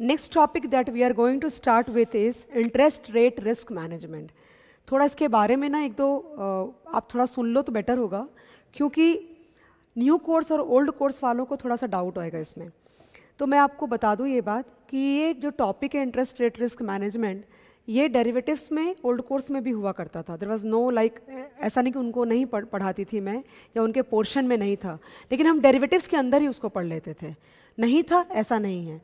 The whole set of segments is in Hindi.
Next topic that we are going to start with is interest rate risk management थोड़ा इसके बारे में ना एक दो आप थोड़ा सुन लो तो बेटर होगा क्योंकि न्यू कोर्स और ओल्ड कोर्स वालों को थोड़ा सा डाउट आएगा इसमें तो मैं आपको बता दूँ ये बात कि ये जो टॉपिक है इंटरेस्ट रेट रिस्क मैनेजमेंट ये डेरिवेटिव्स में ओल्ड कोर्स में भी हुआ करता था देर वॉज नो लाइक ऐसा नहीं कि उनको नहीं पढ़ पढ़ाती थी मैं या उनके पोर्शन में नहीं था लेकिन हम डेरिवेटिव्स के अंदर ही उसको पढ़ लेते थे नहीं था ऐसा नहीं है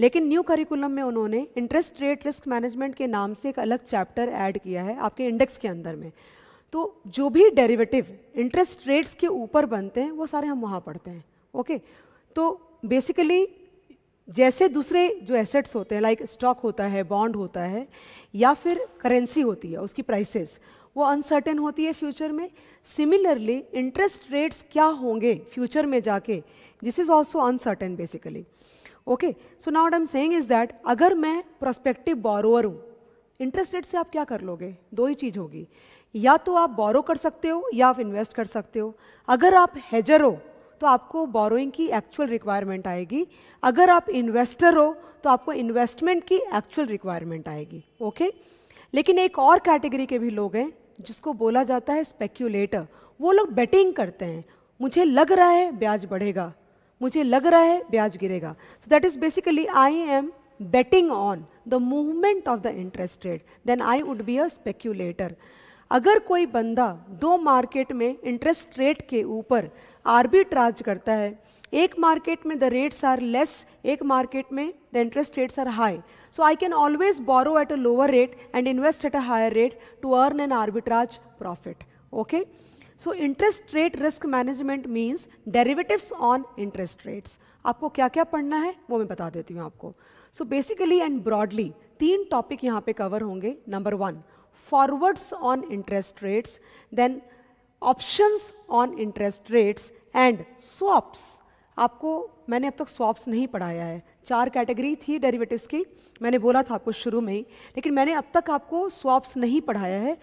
लेकिन न्यू करिकुलम में उन्होंने इंटरेस्ट रेट रिस्क मैनेजमेंट के नाम से एक अलग चैप्टर ऐड किया है आपके इंडेक्स के अंदर में तो जो भी डेरिवेटिव इंटरेस्ट रेट्स के ऊपर बनते हैं वो सारे हम वहाँ पढ़ते हैं ओके तो बेसिकली जैसे दूसरे जो एसेट्स होते हैं लाइक स्टॉक होता है बॉन्ड होता है या फिर करेंसी होती है उसकी प्राइसेस वो अनसर्टेन होती है फ्यूचर में सिमिलरली इंटरेस्ट रेट्स क्या होंगे फ्यूचर में जाके this is also uncertain basically okay so now I am saying is that अगर मैं प्रोस्पेक्टिव बोरोअर हूँ इंटरेस्ट रेट से आप क्या कर लोगे दो ही चीज़ होगी या तो आप बोरो कर सकते हो या आप इन्वेस्ट कर सकते हो अगर आप हेजर हो तो आपको बोरोइंग की एक्चुअल रिक्वायरमेंट आएगी अगर आप इन्वेस्टर हो तो आपको इन्वेस्टमेंट की एक्चुअल रिक्वायरमेंट आएगी ओके लेकिन एक और कैटेगरी के भी लोग हैं जिसको बोला जाता है स्पेक्यूलेटर वो लोग बेटिंग करते हैं मुझे लग रहा है ब्याज बढ़ेगा मुझे लग रहा है ब्याज गिरेगा so that is basically I am betting on the movement of the interest rate then I would be a speculator अगर कोई बंदा दो मार्केट में इंटरेस्ट रेट के ऊपर आर्बिट्राज करता है एक मार्केट में द रेट्स आर लेस एक मार्केट में the interest rates are high so I can always borrow at a lower rate and invest at a higher rate to earn an arbitrage profit okay so interest rate risk management means derivatives on interest rates आपको क्या क्या पढ़ना है वो मैं बता देती हूँ आपको सो बेसिकली एंड ब्रॉडली तीन टॉपिक यहाँ पे कवर होंगे number one forwards on interest rates then options on interest rates and swaps आपको मैंने अब तक स्वाप्स नहीं पढ़ाया है चार कैटेगरी थी डेरिवेटिव्स की मैंने बोला था आपको शुरू में ही लेकिन मैंने अब तक आपको स्वाप्स नहीं पढ़ाया है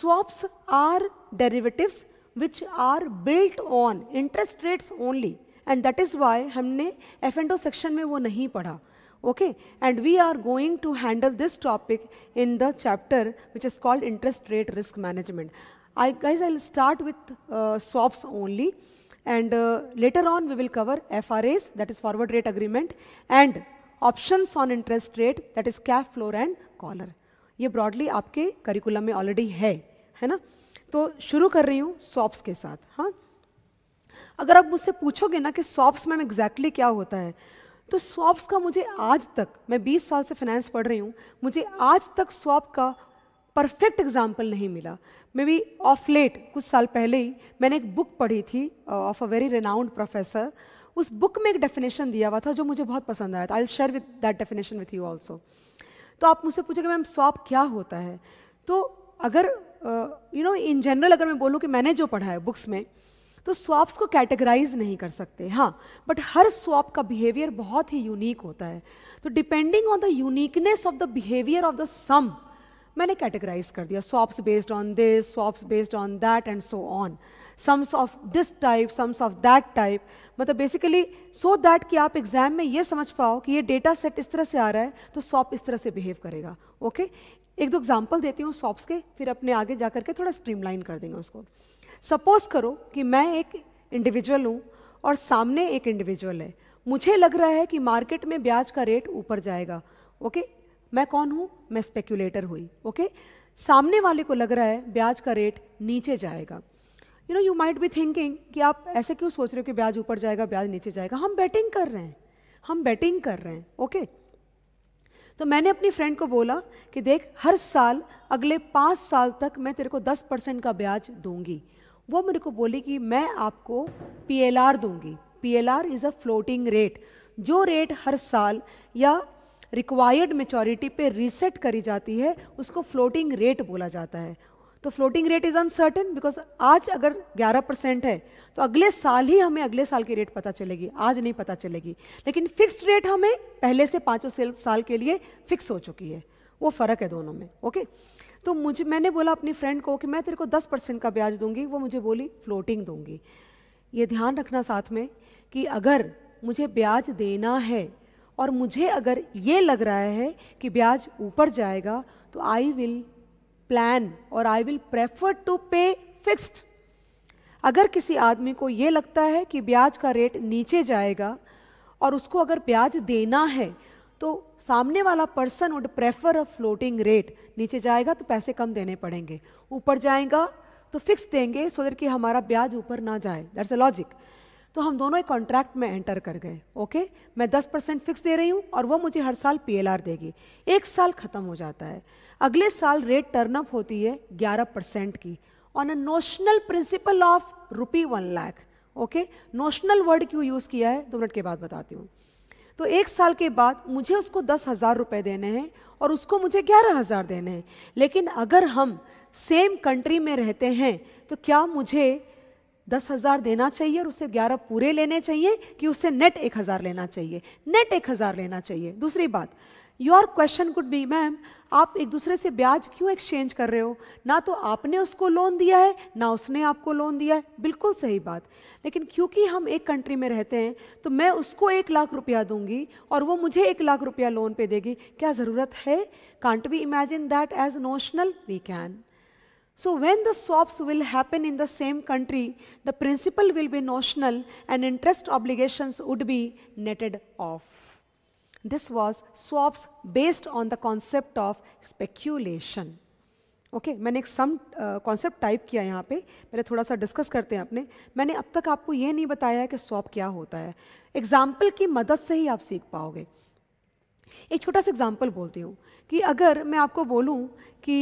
swaps are derivatives which are built on interest rates only and that is why हमने एफ एंड ओ सेक्शन में वो नहीं पढ़ा okay and we are going to handle this topic in the chapter which is called interest rate risk management i guys i'll start with uh, swaps only and uh, later on we will cover fras that is forward rate agreement and options on interest rate that is cap floor and collar ये broadly आपके curriculum में already है है ना तो शुरू कर रही हूँ सॉप्स के साथ हाँ अगर आप मुझसे पूछोगे ना कि सॉप्स मैम एग्जैक्टली क्या होता है तो सॉप्स का मुझे आज तक मैं 20 साल से फाइनेंस पढ़ रही हूँ मुझे आज तक सॉप का परफेक्ट एग्जाम्पल नहीं मिला मे बी ऑफ लेट कुछ साल पहले ही मैंने एक बुक पढ़ी थी of a very renowned professor उस बुक में एक डेफिनेशन दिया हुआ था जो मुझे बहुत पसंद आया था I share with that definition with you also तो आप मुझसे पूछोगे मैम सॉप क्या होता है तो अगर यू नो इन जनरल अगर मैं बोलूँ कि मैंने जो पढ़ा है बुक्स में तो स्वाप्स को कैटेगराइज नहीं कर सकते हाँ बट हर स्वाप का बिहेवियर बहुत ही यूनिक होता है तो depending on the uniqueness of the behaviour of the sum मैंने कैटेगराइज कर दिया swaps based on this swaps based on that and so on sums of this type sums of that type मतलब बेसिकली सो दैट कि आप एग्जाम में ये समझ पाओ कि ये डेटा सेट इस तरह से आ रहा है तो स्वाप इस तरह से बिहेव करेगा ओके एक दो एग्जाम्पल देती हूँ सॉप्स के फिर अपने आगे जा करके थोड़ा स्ट्रीमलाइन कर देंगे उसको सपोज करो कि मैं एक इंडिविजुअल हूँ और सामने एक इंडिविजुअल है मुझे लग रहा है कि मार्केट में ब्याज का रेट ऊपर जाएगा ओके मैं कौन हूँ मैं स्पेक्यूलेटर हुई ओके सामने वाले को लग रहा है ब्याज का रेट नीचे जाएगा you know you might be thinking कि आप ऐसे क्यों सोच रहे हो कि ब्याज ऊपर जाएगा ब्याज नीचे जाएगा हम बैटिंग कर रहे हैं हम बैटिंग कर रहे हैं ओके okay? तो मैंने अपनी फ्रेंड को बोला कि देख हर साल अगले पाँच साल तक मैं तेरे को दस परसेंट का ब्याज दूंगी वो मेरे को बोली कि मैं आपको पी एल आर दूंगी P L R is a floating rate जो रेट हर साल या रिक्वायर्ड मेचोरिटी पे रीसेट करी जाती है उसको फ्लोटिंग रेट बोला जाता है तो floating rate is uncertain because आज अगर 11 परसेंट है तो अगले साल ही हमें अगले साल की रेट पता चलेगी आज नहीं पता चलेगी लेकिन फिक्स्ड रेट हमें पहले से पाँचों साल के लिए फिक्स हो चुकी है वो फ़र्क है दोनों में ओके तो मुझे मैंने बोला अपनी फ्रेंड को कि मैं तेरे को दस परसेंट का ब्याज दूंगी वो मुझे बोली फ्लोटिंग दूंगी ये ध्यान रखना साथ में कि अगर मुझे ब्याज देना है और मुझे अगर ये लग रहा है कि ब्याज ऊपर जाएगा तो आई विल प्लान और I will prefer to pay fixed अगर किसी आदमी को ये लगता है कि ब्याज का रेट नीचे जाएगा और उसको अगर ब्याज देना है तो सामने वाला person would prefer a floating rate नीचे जाएगा तो पैसे कम देने पड़ेंगे ऊपर जाएगा तो फिक्स देंगे सो दैट कि हमारा ब्याज ऊपर ना जाए दैट्स अ लॉजिक तो हम दोनों एक कॉन्ट्रैक्ट में एंटर कर गए ओके मैं 10 परसेंट फिक्स दे रही हूँ और वो मुझे हर साल पीएलआर देगी एक साल ख़त्म हो जाता है अगले साल रेट टर्न अप होती है 11 परसेंट की on a notional principal of rupee one lakh okay notional word क्यों यूज़ किया है दो मिनट के बाद बताती हूँ तो एक साल के बाद मुझे उसको दस हज़ार रुपये देने हैं और उसको मुझे ग्यारह हज़ार देने हैं लेकिन अगर हम सेम कंट्री में रहते हैं तो क्या मुझे दस हज़ार देना चाहिए और उससे ग्यारह पूरे लेने चाहिए कि उससे नेट एक हज़ार लेना चाहिए नेट एक हज़ार लेना चाहिए दूसरी बात your question could be ma'am आप एक दूसरे से ब्याज क्यों एक्सचेंज कर रहे हो ना तो आपने उसको लोन दिया है ना उसने आपको लोन दिया है बिल्कुल सही बात लेकिन क्योंकि हम एक कंट्री में रहते हैं तो मैं उसको एक लाख रुपया दूंगी और वो मुझे एक लाख रुपया लोन पे देगी क्या ज़रूरत है can't we imagine that as notional we can so when the swaps will happen in the same country the principal will be notional and interest obligations would be netted off This was swaps based on the concept of speculation. Okay okay, मैंने एक सम कॉन्सेप्ट टाइप किया यहाँ पे पहले थोड़ा सा डिस्कस करते हैं अपने मैंने अब तक आपको ये नहीं बताया कि स्वॉप क्या होता है एग्जाम्पल की मदद से ही आप सीख पाओगे एक छोटा सा एग्जाम्पल बोलती हूँ कि अगर मैं आपको बोलूँ कि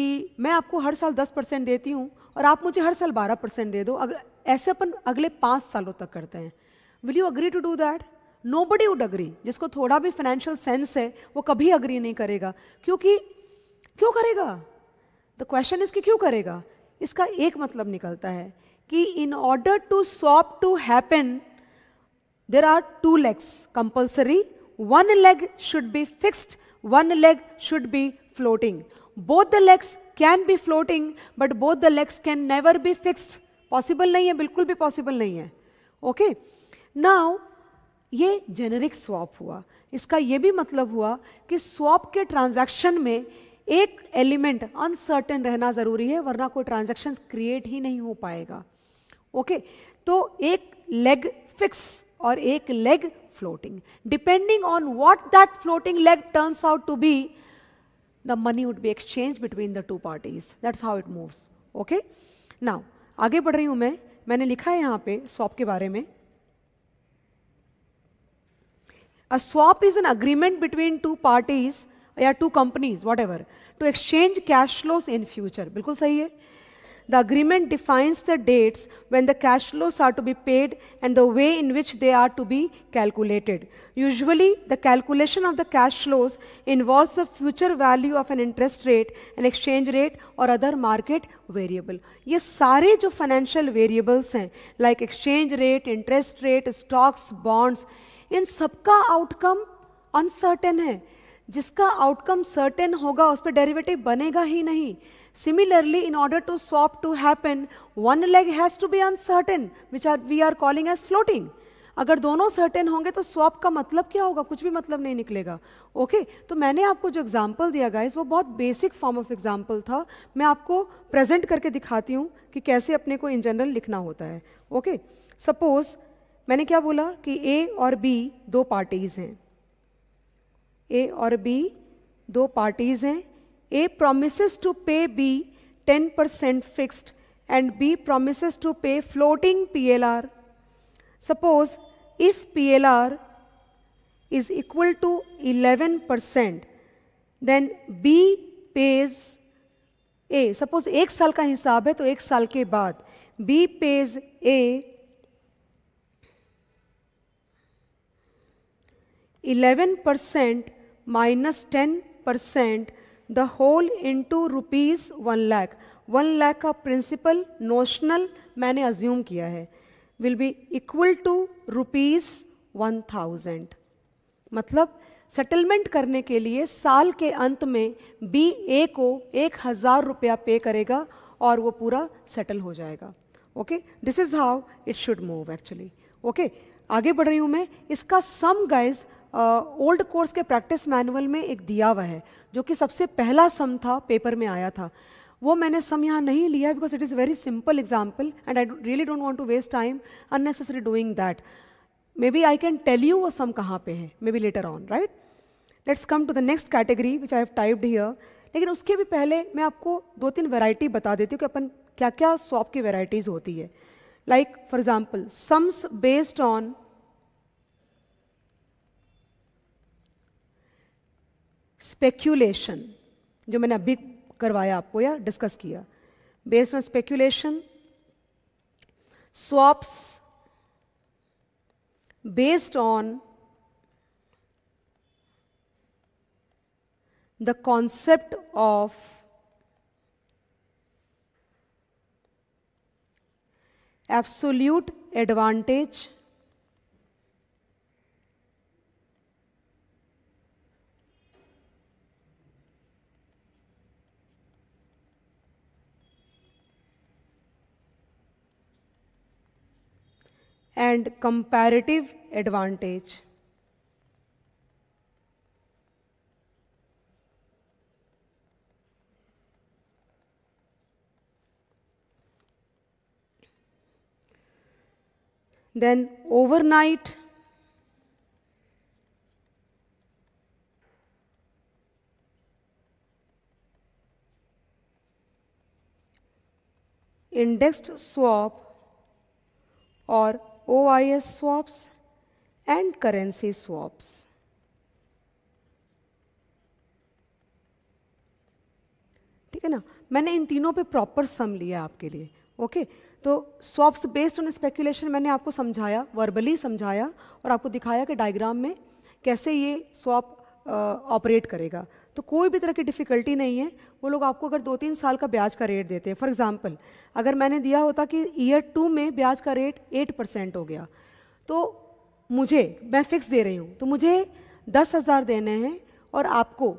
मैं आपको हर साल दस परसेंट देती हूँ और आप मुझे हर साल बारह परसेंट दे दो अगर ऐसे अपन अगले पाँच सालों तक करते हैं will you agree to do that nobody would agree जिसको थोड़ा भी फाइनेंशियल सेंस है वो कभी अग्री नहीं करेगा क्योंकि क्यों करेगा द क्वेश्चन इज कि क्यों करेगा इसका एक मतलब निकलता है कि in order to swap to happen there are two legs compulsory one leg should be fixed one leg should be floating both the legs can be floating but both the legs can never be fixed possible नहीं है बिल्कुल भी पॉसिबल नहीं है ओके okay? नाउ ये जेनरिक स्वॉप हुआ इसका ये भी मतलब हुआ कि स्वॉप के ट्रांजैक्शन में एक एलिमेंट अनसर्टेन रहना ज़रूरी है वरना कोई ट्रांजैक्शन क्रिएट ही नहीं हो पाएगा ओके तो एक लेग फिक्स और एक leg floating depending on what that floating leg turns out to be the money would be exchange between the two parties that's how it moves okay now आगे बढ़ रही हूँ मैं मैंने लिखा है यहाँ पे स्वॉप के बारे में A swap is an agreement between two parties or two companies, whatever, to exchange cash flows in future. Bilkul sahi The agreement defines the dates when the cash flows are to be paid and the way in which they are to be calculated. Usually, the calculation of the cash flows involves the future value of an interest rate, an exchange rate, or other market variable. These financial variables, hai, like exchange rate, interest rate, stocks, bonds, इन सबका आउटकम अनसर्टेन है जिसका आउटकम सर्टेन होगा उस पर डेरिवेटिव बनेगा ही नहीं similarly in order to swap to happen one leg has to be uncertain which are we are calling as floating अगर दोनों सर्टेन होंगे तो स्वॉप का मतलब क्या होगा कुछ भी मतलब नहीं निकलेगा ओके okay, तो मैंने आपको जो एग्जाम्पल दिया गाइस वो बहुत बेसिक फॉर्म ऑफ एग्जाम्पल था मैं आपको प्रेजेंट करके दिखाती हूँ कि कैसे अपने को इन जनरल लिखना होता है ओके सपोज मैंने क्या बोला कि ए और बी दो पार्टीज हैं ए और बी दो पार्टीज हैं A promises to pay B ten percent fixed and B promise to pay floating P L R suppose if P L R is equal to eleven percent then B pays A suppose एक साल का हिसाब है तो एक साल के बाद B pays A percent minus ten percent the whole into rupees one lakh one lakh का प्रिंसिपल नोशनल मैंने अज्यूम किया है will be equal to rupees one thousand मतलब सेटलमेंट करने के लिए साल के अंत में बी ए को एक हज़ार रुपया पे करेगा और वो पूरा सेटल हो जाएगा okay this is how it should move actually okay आगे बढ़ रही हूँ मैं इसका सम गाइज ओल्ड कोर्स के प्रैक्टिस मैनुअल में एक दिया हुआ है जो कि सबसे पहला सम था पेपर में आया था वो मैंने सम यहाँ नहीं लिया because it is very simple example and I really don't want to waste time unnecessary doing that maybe I can tell you वो सम कहाँ पे है maybe later on right let's come to the next category which I have typed here लेकिन उसके भी पहले मैं आपको दो तीन वेराइटी बता देती हूँ कि अपन क्या क्या सॉप की वेराइटीज़ होती है like for example sums based on speculation जो मैंने अभी करवाया आपको या डिस्कस किया based on speculation swaps based on the concept of absolute advantage and comparative advantage. Then overnight indexed swap or OIS swaps and currency swaps. ठीक है ना मैंने इन तीनों पे प्रॉपर सम लिया आपके लिए ओके okay? तो स्वॉप्स बेस्ड ऑन स्पेकुलेशन मैंने आपको समझाया वर्बली समझाया और आपको दिखाया कि डायग्राम में कैसे ये स्वॉप ऑपरेट करेगा तो कोई भी तरह की डिफ़िकल्टी नहीं है वो लोग आपको अगर दो तीन साल का ब्याज का रेट देते हैं फॉर एग्ज़ाम्पल अगर मैंने दिया होता कि ईयर टू में ब्याज का रेट एट परसेंट हो गया तो मुझे मैं फ़िक्स दे रही हूँ तो मुझे दस हज़ार देने हैं और आपको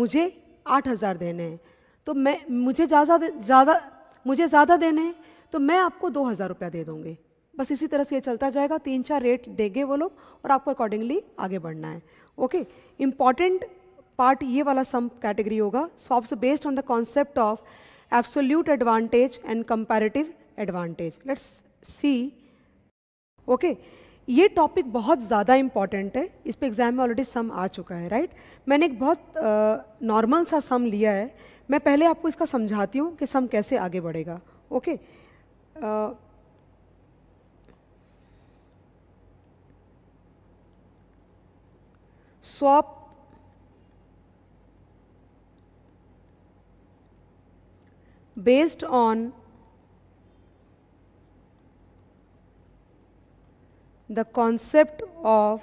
मुझे आठ हज़ार देने हैं तो मैं मुझे ज़्यादा ज़्यादा मुझे ज़्यादा देने हैं तो मैं आपको दो हज़ार रुपया दे दूँगी बस इसी तरह से ये चलता जाएगा तीन चार रेट देंगे वो लोग और आपको अकॉर्डिंगली आगे बढ़ना है ओके इम्पॉर्टेंट पार्ट ये वाला सम कैटेगरी होगा so swaps based on the concept of absolute advantage and comparative advantage let's see okay ये टॉपिक बहुत ज़्यादा इंपॉर्टेंट है इस पर एग्ज़ाम में ऑलरेडी सम आ चुका है राइट right? मैंने एक बहुत नॉर्मल uh, सा सम लिया है मैं पहले आपको इसका समझाती हूँ कि सम कैसे आगे बढ़ेगा okay okay? uh, swap based on the concept of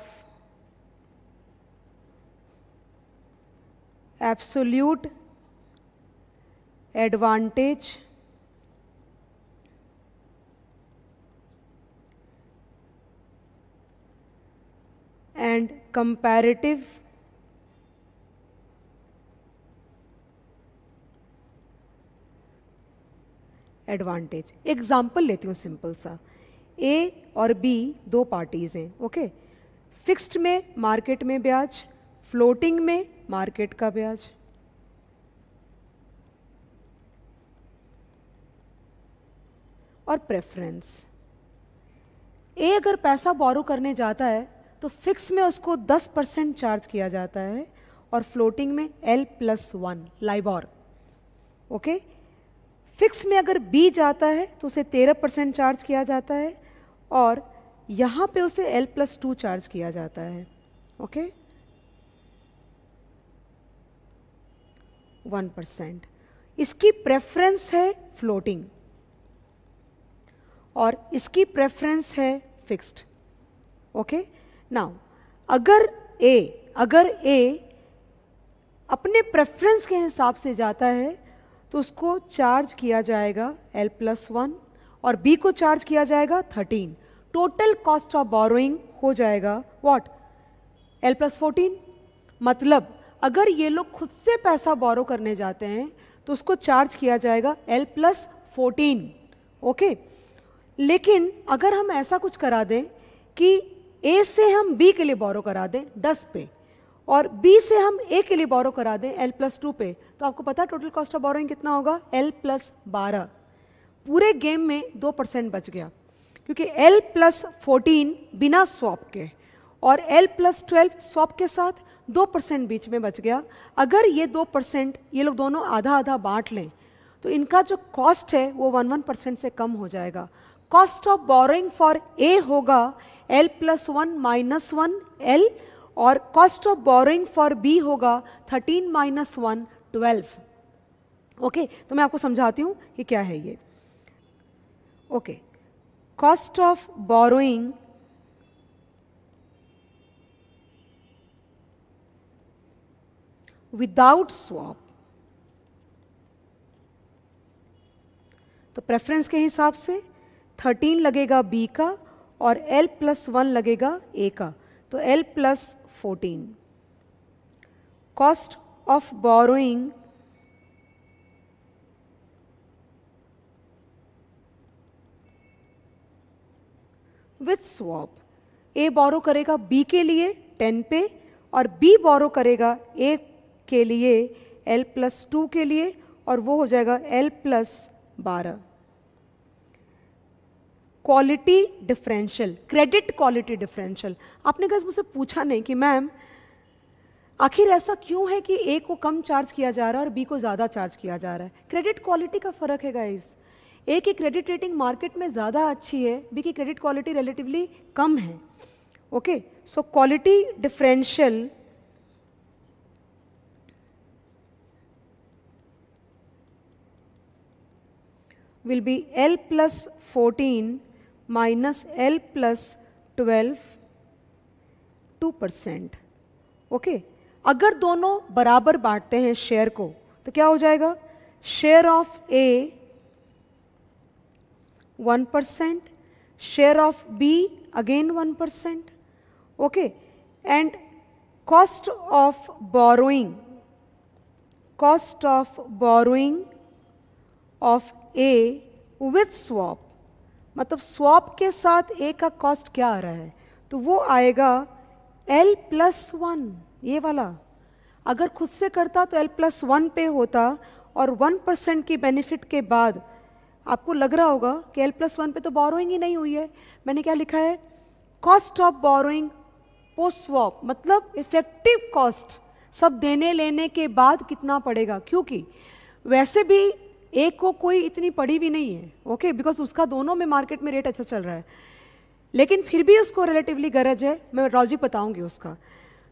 absolute advantage and comparative advantage example लेती हूँ सिंपल सा ए और बी दो पार्टीज़ हैं ओके फिक्स्ड में मार्केट में ब्याज फ्लोटिंग में मार्केट का ब्याज और प्रेफरेंस ए अगर पैसा बोरो करने जाता है तो फिक्स में उसको 10 परसेंट चार्ज किया जाता है और फ्लोटिंग में L plus one LIBOR okay fix में अगर बी जाता है तो उसे 13 परसेंट चार्ज किया जाता है और यहाँ पे उसे एल प्लस टू चार्ज किया जाता है ओके वन परसेंट इसकी प्रेफरेंस है फ्लोटिंग और इसकी प्रेफरेंस है फिक्स्ड ओके okay? नाउ अगर ए अगर ए अपने प्रेफरेंस के हिसाब से जाता है तो उसको चार्ज किया जाएगा एल प्लस वन और बी को चार्ज किया जाएगा thirteen total cost of borrowing हो जाएगा व्हाट एल प्लस फोर्टीन मतलब अगर ये लोग खुद से पैसा बोरो करने जाते हैं तो उसको चार्ज किया जाएगा एल प्लस फोर्टीन ओके लेकिन अगर हम ऐसा कुछ करा दें कि ए से हम बी के लिए बोरो करा दें दस पे और बी से हम ए के लिए बोरो करा दें एल प्लस टू पे तो आपको पता है टोटल कॉस्ट ऑफ बोरोइंग कितना होगा एल प्लस बारह पूरे गेम में दो परसेंट बच गया क्योंकि एल प्लस फोर्टीन बिना स्वॉप के और एल प्लस ट्वेल्व स्वॉप के साथ दो परसेंट बीच में बच गया अगर ये दो परसेंट ये लोग दोनों आधा आधा बांट लें तो इनका जो कॉस्ट है वो वन वन परसेंट से कम हो जाएगा cost of borrowing for A होगा L plus one minus one L और cost of borrowing for B होगा thirteen minus one twelve okay तो मैं आपको समझाती हूँ कि क्या है ये okay cost of borrowing without swap तो प्रेफरेंस के हिसाब से 13 लगेगा बी का और L प्लस वन लगेगा A का तो L plus fourteen cost of borrowing with swap A बोरो करेगा बी के लिए टेन पे और बी बोरो करेगा ए के लिए एल प्लस टू के लिए और वो हो जाएगा एल प्लस बारह quality differential credit quality differential आपने गज मुझसे पूछा नहीं कि मैम आखिर ऐसा क्यों है कि ए को कम चार्ज किया जा रहा है और बी को ज़्यादा चार्ज किया जा रहा है क्रेडिट क्वालिटी का फ़र्क है गाइस ए की क्रेडिट रेटिंग मार्केट में ज़्यादा अच्छी है बी की क्रेडिट क्वालिटी रिलेटिवली कम है okay so quality differential will be L plus fourteen minus L plus twelve two percent okay अगर दोनों बराबर बांटते हैं शेयर को तो क्या हो जाएगा share of A one percent share of B again one percent okay and cost of borrowing cost of borrowing of A with swap मतलब स्वाप के साथ ए का कॉस्ट क्या आ रहा है तो वो आएगा एल प्लस वन ये वाला अगर खुद से करता तो एल प्लस वन पे होता और वन परसेंट की बेनिफिट के बाद आपको लग रहा होगा कि एल प्लस वन पे तो बोरोइंग ही नहीं हुई है मैंने क्या लिखा है cost of borrowing post swap मतलब इफेक्टिव कॉस्ट सब देने लेने के बाद कितना पड़ेगा क्योंकि वैसे भी एक को कोई इतनी पड़ी भी नहीं है ओके बिकॉज उसका दोनों में मार्केट में रेट अच्छा चल रहा है लेकिन फिर भी उसको रिलेटिवली गरज है मैं लॉजिक बताऊंगी उसका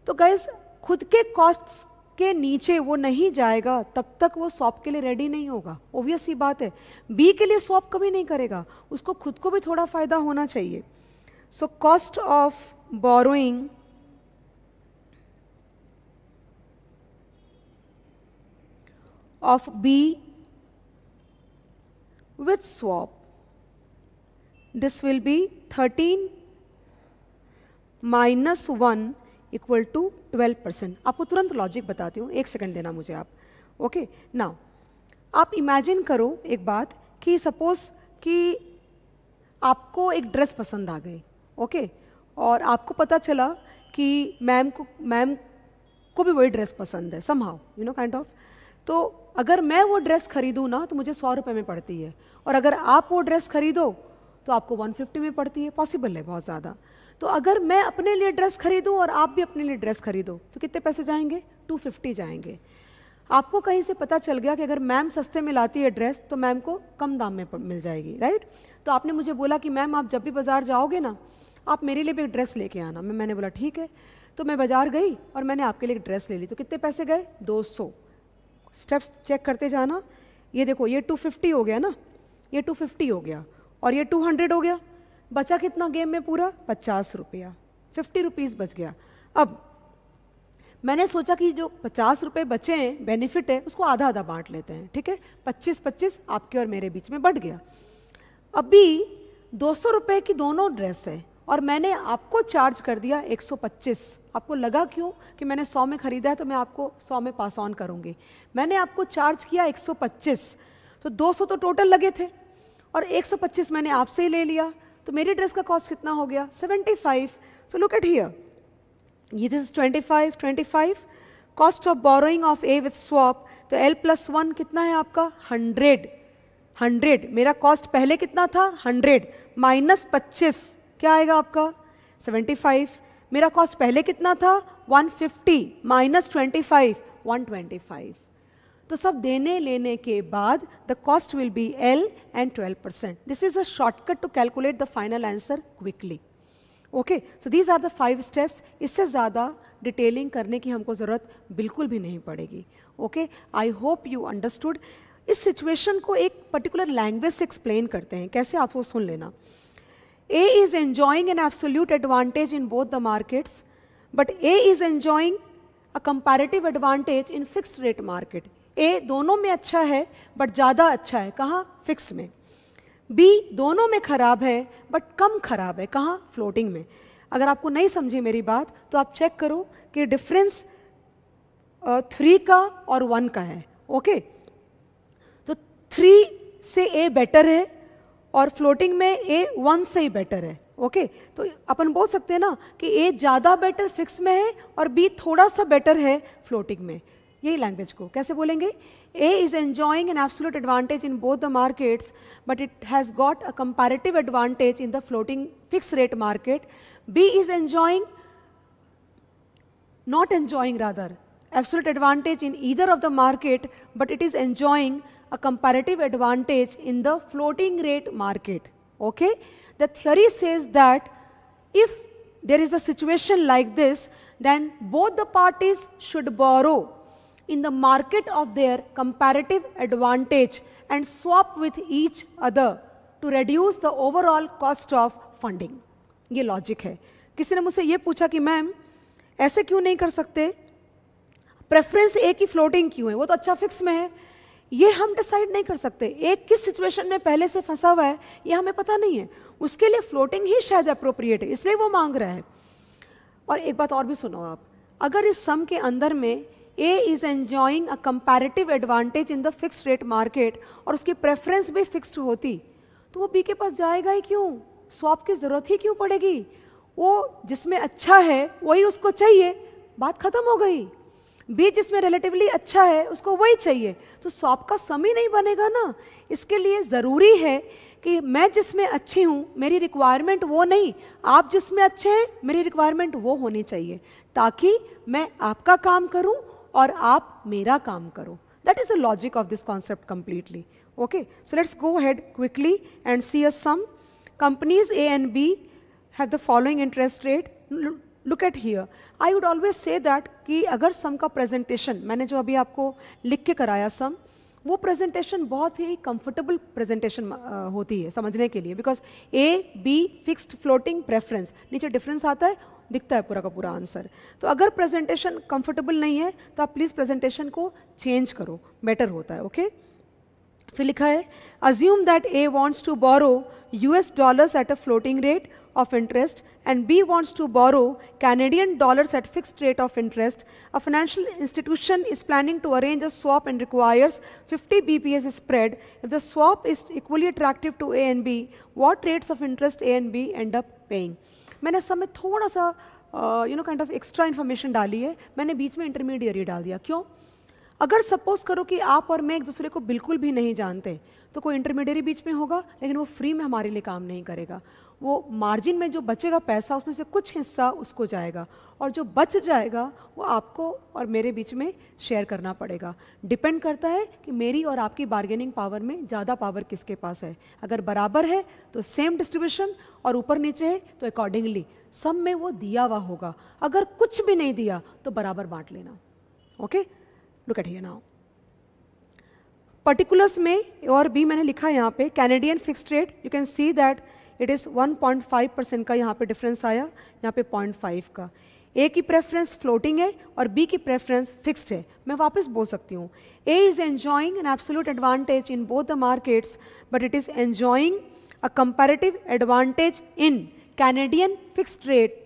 तो गैस खुद के कॉस्ट के नीचे वो नहीं जाएगा तब तक वो सॉप के लिए रेडी नहीं होगा ओबियस ही बात है बी के लिए सॉप कभी नहीं करेगा उसको खुद को भी थोड़ा फ़ायदा होना चाहिए so cost of borrowing of B with swap. This will be 13 minus one equal to twelve percent आपको तुरंत लॉजिक बताती हूँ एक सेकंड देना मुझे आप ओके okay? नाउ आप इमेजिन करो एक बात कि सपोज़ कि आपको एक ड्रेस पसंद आ गई ओके okay? और आपको पता चला कि मैम को मैम को भी वही ड्रेस पसंद है somehow you know kind of तो अगर मैं वो ड्रेस खरीदूँ ना तो मुझे सौ रुपये में पड़ती है और अगर आप वो ड्रेस खरीदो तो आपको 150 में पड़ती है पॉसिबल है बहुत ज़्यादा तो अगर मैं अपने लिए ड्रेस खरीदूँ और आप भी अपने लिए ड्रेस खरीदो तो कितने पैसे जाएंगे 250 जाएंगे आपको कहीं से पता चल गया कि अगर मैम सस्ते में लाती है ड्रेस तो मैम को कम दाम में मिल जाएगी राइट तो आपने मुझे बोला कि मैम आप जब भी बाज़ार जाओगे ना आप मेरे लिए भी एक ड्रेस लेके आना मैं मैंने बोला ठीक है तो मैं बाज़ार गई और मैंने आपके लिए एक ड्रेस ले ली तो कितने पैसे गए 200 स्टेप्स चेक करते जाना ये देखो ये 250 हो गया ना ये 250 हो गया और ये 200 हो गया बचा कितना गेम में पूरा पचास रुपया फिफ्टी रुपीज़ बच गया अब मैंने सोचा कि जो पचास रुपये बचे हैं बेनिफिट है उसको आधा आधा बांट लेते हैं ठीक है पच्चीस पच्चीस आपके और मेरे बीच में बढ़ गया अभी दो सौ रुपये की दोनों ड्रेस है और मैंने आपको चार्ज कर दिया 125 आपको लगा क्यों कि मैंने 100 में ख़रीदा है तो मैं आपको 100 में पास ऑन करूँगी मैंने आपको चार्ज किया 125 तो 200 तो टोटल लगे थे और 125 मैंने आपसे ही ले लिया तो मेरी ड्रेस का कॉस्ट कितना हो गया 75 सो लुक एट हियर ये this 25 25 cost of borrowing of A with swap तो एल प्लस वन कितना है आपका हंड्रेड हंड्रेड मेरा कॉस्ट पहले कितना था हंड्रेड माइनस पच्चीस क्या आएगा आपका 75 मेरा कॉस्ट पहले कितना था 150 फिफ्टी माइनस ट्वेंटी तो सब देने लेने के बाद the cost will be L and 12 percent this is a shortcut to calculate the final answer quickly okay so these are the five steps इससे ज़्यादा डिटेलिंग करने की हमको ज़रूरत बिल्कुल भी नहीं पड़ेगी okay I hope you understood इस सिचुएशन को एक पर्टिकुलर लैंग्वेज से एक्सप्लेन करते हैं कैसे आपको सुन लेना A is enjoying an absolute advantage in both the markets, but A is enjoying a comparative advantage in fixed rate market. A दोनों में अच्छा है but ज़्यादा अच्छा है कहाँ fix में B दोनों में खराब है but कम खराब है कहाँ floating में अगर आपको नहीं समझी मेरी बात तो आप चेक करो कि डिफरेंस थ्री uh, का और वन का है ओके okay? तो थ्री से ए बेटर है और फ्लोटिंग में ए वन से ही बेटर है ओके okay, तो अपन बोल सकते हैं ना कि ए ज़्यादा बेटर फिक्स में है और बी थोड़ा सा बेटर है फ्लोटिंग में यही लैंग्वेज को कैसे बोलेंगे A is enjoying an absolute advantage in both the markets but it has got a comparative advantage in the floating fix rate market B is enjoying not enjoying rather absolute advantage in either of the market but it is enjoying a comparative advantage in the floating rate market. Okay? The theory says that if there is a situation like this, then both the parties should borrow in the market of their comparative advantage and swap with each other to reduce the overall cost of funding. ye logic hai kisi ne mujhse ye pucha ki ma'am aise क्यों nahi kar sakte preference A की फ्लोटिंग क्यों है वो तो अच्छा फिक्स में है ये हम डिसाइड नहीं कर सकते एक किस सिचुएशन में पहले से फंसा हुआ है ये हमें पता नहीं है उसके लिए फ्लोटिंग ही शायद अप्रोप्रिएट है इसलिए वो मांग रहा है और एक बात और भी सुनो आप अगर इस सम के अंदर में A is enjoying a comparative advantage in the fix rate market और उसकी प्रेफरेंस भी फिक्स्ड होती तो वो बी के पास जाएगा ही क्यों स्वाप की ज़रूरत ही क्यों पड़ेगी वो जिसमें अच्छा है वही उसको चाहिए बात ख़त्म हो गई बीज जिसमें रिलेटिवली अच्छा है उसको वही चाहिए तो सौप का सम ही नहीं बनेगा ना इसके लिए ज़रूरी है कि मैं जिसमें अच्छी हूँ मेरी रिक्वायरमेंट वो नहीं आप जिसमें अच्छे हैं मेरी रिक्वायरमेंट वो होनी चाहिए ताकि मैं आपका काम करूँ और आप मेरा काम करो that is the logic of this concept completely okay so let's go ahead quickly and see a sum companies A and B have the following interest rate look at here I would always say that कि अगर सम का प्रेजेंटेशन मैंने जो अभी आपको लिख के कराया सम वो प्रेजेंटेशन बहुत ही कंफर्टेबल प्रेजेंटेशन होती है समझने के लिए because A B fixed floating preference नीचे डिफरेंस आता है दिखता है पूरा का पूरा आंसर तो अगर प्रेजेंटेशन कंफर्टेबल नहीं है तो आप प्लीज़ प्रेजेंटेशन को चेंज करो बेटर होता है ओके फिर लिखा है assume that A wants to borrow U S dollars at a floating rate of interest and B wants to borrow Canadian dollars at fixed rate of interest, a financial institution is planning to arrange a swap and requires 50 BPS spread. If the swap is equally attractive to A and B, what rates of interest A and B end up paying? मैंने सब में थोड़ा सा you know kind of extra information डाली है मैंने बीच में इंटरमीडिएट डाल दिया क्यों अगर सपोज करो कि आप और मैं एक दूसरे को बिल्कुल भी नहीं जानते तो कोई इंटरमीडिएट बीच में होगा लेकिन वो फ्री में हमारे लिए काम नहीं करेगा वो मार्जिन में जो बचेगा पैसा उसमें से कुछ हिस्सा उसको जाएगा और जो बच जाएगा वो आपको और मेरे बीच में शेयर करना पड़ेगा डिपेंड करता है कि मेरी और आपकी बार्गेनिंग पावर में ज़्यादा पावर किसके पास है अगर बराबर है तो सेम डिस्ट्रीब्यूशन और ऊपर नीचे है तो अकॉर्डिंगली सब में वो दिया हुआ होगा अगर कुछ भी नहीं दिया तो बराबर बांट लेना okay look at here now particulars में और भी मैंने लिखा है यहाँ पे Canadian fix rate you can see that it is 1.5 percent का यहाँ पे डिफरेंस आया यहाँ पे 0.5 का ए की प्रेफरेंस फ्लोटिंग है और बी की प्रेफरेंस फिक्स्ड है मैं वापस बोल सकती हूँ A is enjoying an absolute advantage in both the markets but it is enjoying a comparative advantage in Canadian fixed rate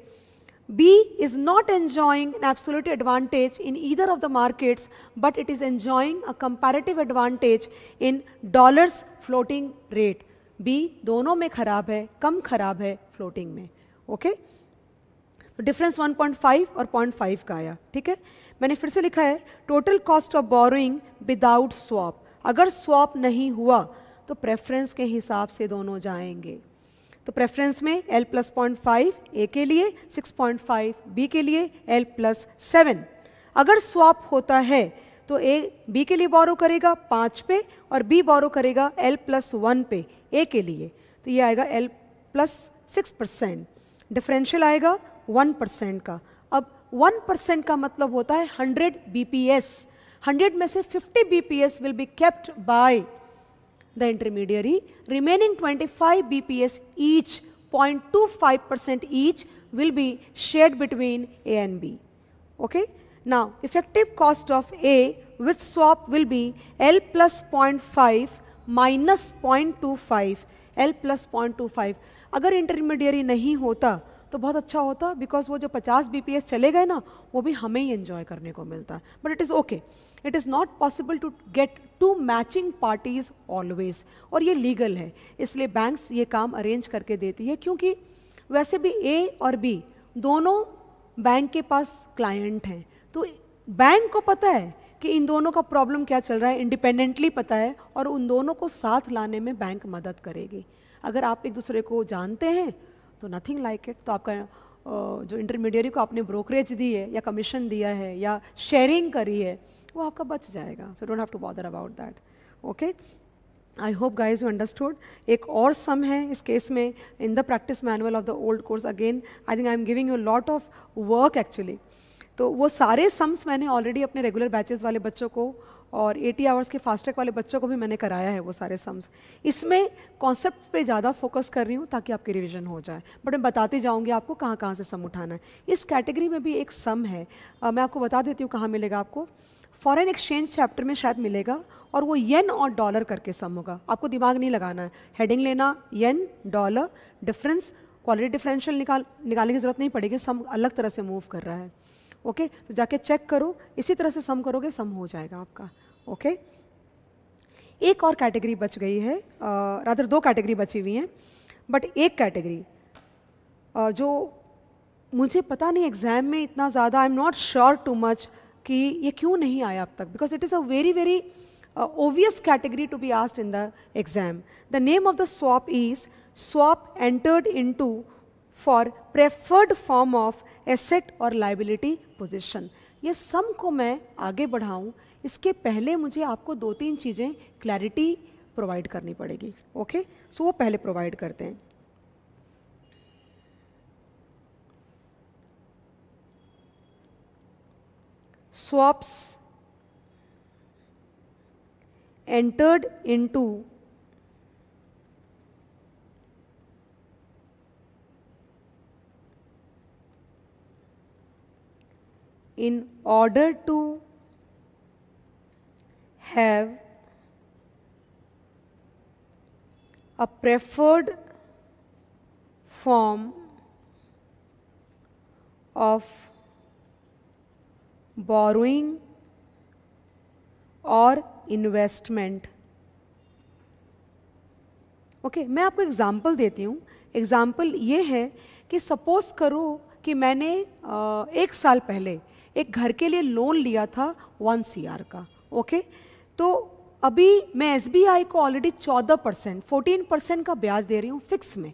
B is not enjoying an absolute advantage in either of the markets, but it is enjoying a comparative advantage in dollars floating rate. B दोनों में खराब है कम खराब है फ्लोटिंग में ओके तो डिफरेंस 1.5 और 0.5 का आया ठीक है मैंने फिर से लिखा है total cost of borrowing without swap अगर स्वॉप नहीं हुआ तो प्रेफरेंस के हिसाब से दोनों जाएंगे तो प्रेफरेंस में L plus point five A के लिए 6.5 बी के लिए L प्लस सेवन अगर स्वाप होता है तो ए बी के लिए बोरो करेगा पाँच पे और बी बोरो करेगा L प्लस वन पे ए के लिए तो ये आएगा L plus six percent differential आएगा वन परसेंट का अब वन परसेंट का मतलब होता है hundred B P S hundred में से fifty B P S will be kept by the intermediary remaining twenty five B P S each point two five percent each be share between A and B okay Okay? Effective cost of A with swap will be L plus point five minus point two five L plus point two five अगर इंटरमीडियरी नहीं होता तो बहुत अच्छा होता बिकॉज वो जो 50 बी चले गए ना वो भी हमें ही इन्जॉय करने को मिलता है but it is okay it is not possible to get to matching parties always और ये लीगल है इसलिए बैंक्स ये काम अरेंज करके देती है क्योंकि वैसे भी ए और बी दोनों बैंक के पास क्लाइंट हैं तो बैंक को पता है कि इन दोनों का प्रॉब्लम क्या चल रहा है इंडिपेंडेंटली पता है और उन दोनों को साथ लाने में बैंक मदद करेगी अगर आप एक दूसरे को जानते हैं तो नथिंग लाइक इट तो आपका जो इंटरमीडियरी को आपने ब्रोकरेज दी है या कमीशन दिया है या शेयरिंग करी है वो आपका बच जाएगा so don't have to bother about that okay I hope guys you understood एक और सम है इस केस में in the practice manual of the old course again I think I am giving you lot of work actually तो वो सारे सम्स मैंने ऑलरेडी अपने रेगुलर बैचेस वाले बच्चों को और 80 आवर्स के फास्ट ट्रैक वाले बच्चों को भी मैंने कराया है वो सारे सम्स इसमें कॉन्सेप्ट पे ज़्यादा फोकस कर रही हूँ ताकि आपकी रिवीजन हो जाए बट मैं बताती जाऊँगी आपको कहाँ कहाँ से सम उठाना है इस कैटेगरी में भी एक सम है आ, मैं आपको बता देती हूँ कहाँ मिलेगा आपको फॉरेन एक्सचेंज चैप्टर में शायद मिलेगा और वो येन और डॉलर करके सम होगा आपको दिमाग नहीं लगाना है हेडिंग लेना yen dollar difference quality differential निकाल निकालने की ज़रूरत नहीं पड़ेगी सम अलग तरह से मूव कर रहा है ओके तो जाके चेक करो इसी तरह से सम करोगे सम हो जाएगा आपका ओके एक और कैटेगरी बच गई है रादर दो कैटेगरी बची हुई हैं बट एक कैटेगरी जो मुझे पता नहीं एग्ज़ाम में इतना ज़्यादा I am not sure too much कि ये क्यों नहीं आया अब तक because it is a very very obvious category to be asked in the exam the name of the swap is swap entered into for preferred form of asset और लाइबिलिटी पोजिशन ये सम को मैं आगे बढ़ाऊँ इसके पहले मुझे आपको दो तीन चीज़ें क्लैरिटी प्रोवाइड करनी पड़ेगी ओके सो so, वो पहले प्रोवाइड करते हैं swaps entered into in order to have a preferred form of borrowing और इन्वेस्टमेंट ओके okay, मैं आपको एग्जांपल देती हूँ एग्जांपल ये है कि सपोज करो कि मैंने एक साल पहले एक घर के लिए लोन लिया था वन सी का ओके तो अभी मैं एस को ऑलरेडी चौदह परसेंट फोर्टीन परसेंट का ब्याज दे रही हूँ फिक्स में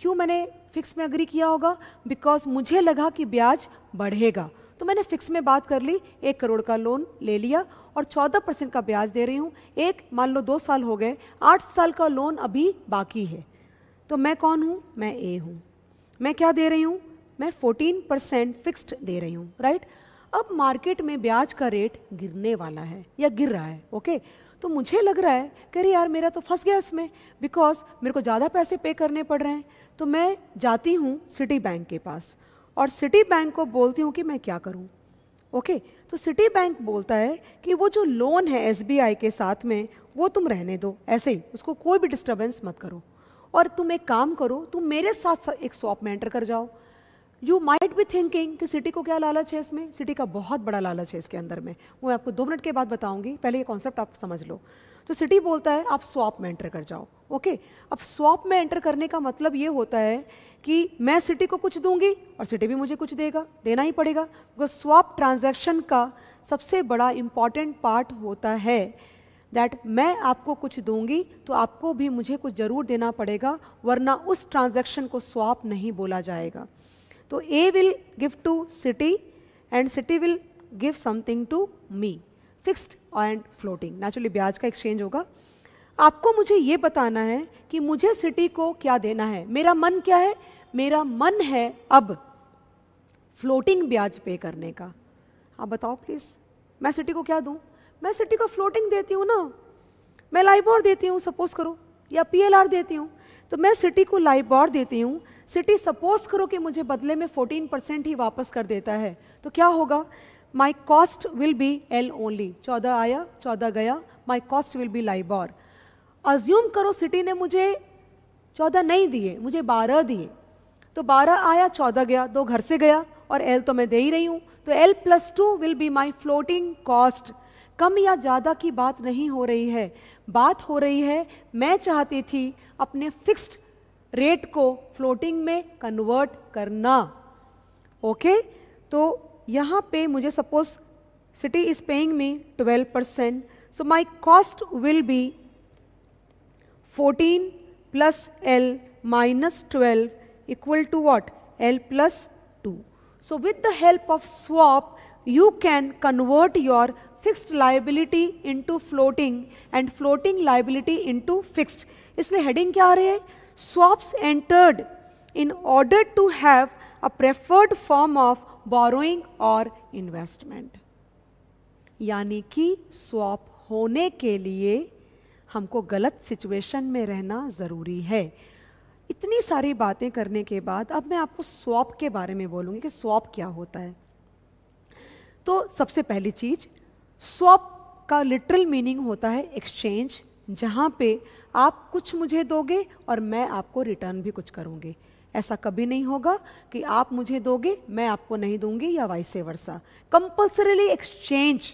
क्यों मैंने फिक्स में अग्री किया होगा बिकॉज मुझे लगा कि ब्याज बढ़ेगा तो मैंने फिक्स में बात कर ली एक करोड़ का लोन ले लिया और चौदह परसेंट का ब्याज दे रही हूँ एक मान लो दो साल हो गए आठ साल का लोन अभी बाकी है तो मैं कौन हूँ मैं ए हूँ मैं क्या दे रही हूँ मैं फोर्टीन परसेंट फिक्स्ड दे रही हूँ राइट right? अब मार्केट में ब्याज का रेट गिरने वाला है या गिर रहा है ओके तो मुझे लग रहा है कि अरे यार मेरा तो फंस गया इसमें बिकॉज मेरे को ज़्यादा पैसे पे करने पड़ रहे हैं तो मैं जाती हूँ सिटी बैंक के पास और सिटी बैंक को बोलती हूँ कि मैं क्या करूँ ओके तो सिटी बैंक बोलता है कि वो जो लोन है एस के साथ में वो तुम रहने दो ऐसे ही उसको कोई भी डिस्टर्बेंस मत करो और तुम एक काम करो तुम मेरे साथ एक शॉप में एंटर कर जाओ यू माइट भी थिंकिंग कि सिटी को क्या लालच है इसमें सिटी का बहुत बड़ा लालच है इसके अंदर में वो मैं आपको दो मिनट के बाद बताऊंगी पहले ये कॉन्सेप्ट आप समझ लो तो सिटी बोलता है आप स्वाप में एंटर कर जाओ ओके अब स्वाप में एंटर करने का मतलब ये होता है कि मैं सिटी को कुछ दूंगी और सिटी भी मुझे कुछ देगा देना ही पड़ेगा बिकॉज स्वाप ट्रांजेक्शन का सबसे बड़ा इम्पॉर्टेंट पार्ट होता है दैट मैं आपको कुछ दूंगी तो आपको भी मुझे कुछ ज़रूर देना पड़ेगा वरना उस ट्रांजेक्शन को स्वाप नहीं बोला जाएगा तो A will give to Citi and Citi will give something to me fixed and floating naturally ब्याज का एक्सचेंज होगा आपको मुझे ये बताना है कि मुझे सिटी को क्या देना है मेरा मन क्या है मेरा मन है अब फ्लोटिंग ब्याज पे करने का आप बताओ प्लीज़ मैं सिटी को क्या दूँ मैं सिटी को फ्लोटिंग देती हूँ ना मैं लाइबॉर देती हूँ सपोज करो या पीएलआर देती हूँ तो मैं सिटी को लाइबॉर देती हूँ सिटी सपोज करो कि मुझे बदले में 14 परसेंट ही वापस कर देता है तो क्या होगा my cost will be L only चौदह आया चौदह गया my cost will be LIBOR assume करो सिटी ने मुझे चौदह नहीं दिए मुझे बारह दिए तो बारह आया चौदह गया दो घर से गया और एल तो मैं दे ही रही हूँ तो L plus two will be my floating cost कम या ज़्यादा की बात नहीं हो रही है बात हो रही है मैं चाहती थी अपने फिक्स्ड रेट को फ्लोटिंग में कन्वर्ट करना ओके तो यहाँ पे मुझे suppose Citi is paying me 12 percent so my cost will be 14 plus L minus twelve equal to what L plus two so with the help of swap you can convert your fixed liability into floating and floating liability into fixed इसलिए हेडिंग क्या आ रही है swaps entered in order to have a preferred form of borrowing or investment. यानी कि स्वॉप होने के लिए हमको गलत सिचुएशन में रहना ज़रूरी है इतनी सारी बातें करने के बाद अब मैं आपको स्वॉप के बारे में बोलूँगी कि स्वॉप क्या होता है तो सबसे पहली चीज़ स्वॉप का लिटरल मीनिंग होता है एक्सचेंज जहाँ पे आप कुछ मुझे दोगे और मैं आपको रिटर्न भी कुछ करूँगी ऐसा कभी नहीं होगा कि आप मुझे दोगे मैं आपको नहीं दूंगी या वाइस वर्षा कंपल्सरीली एक्सचेंज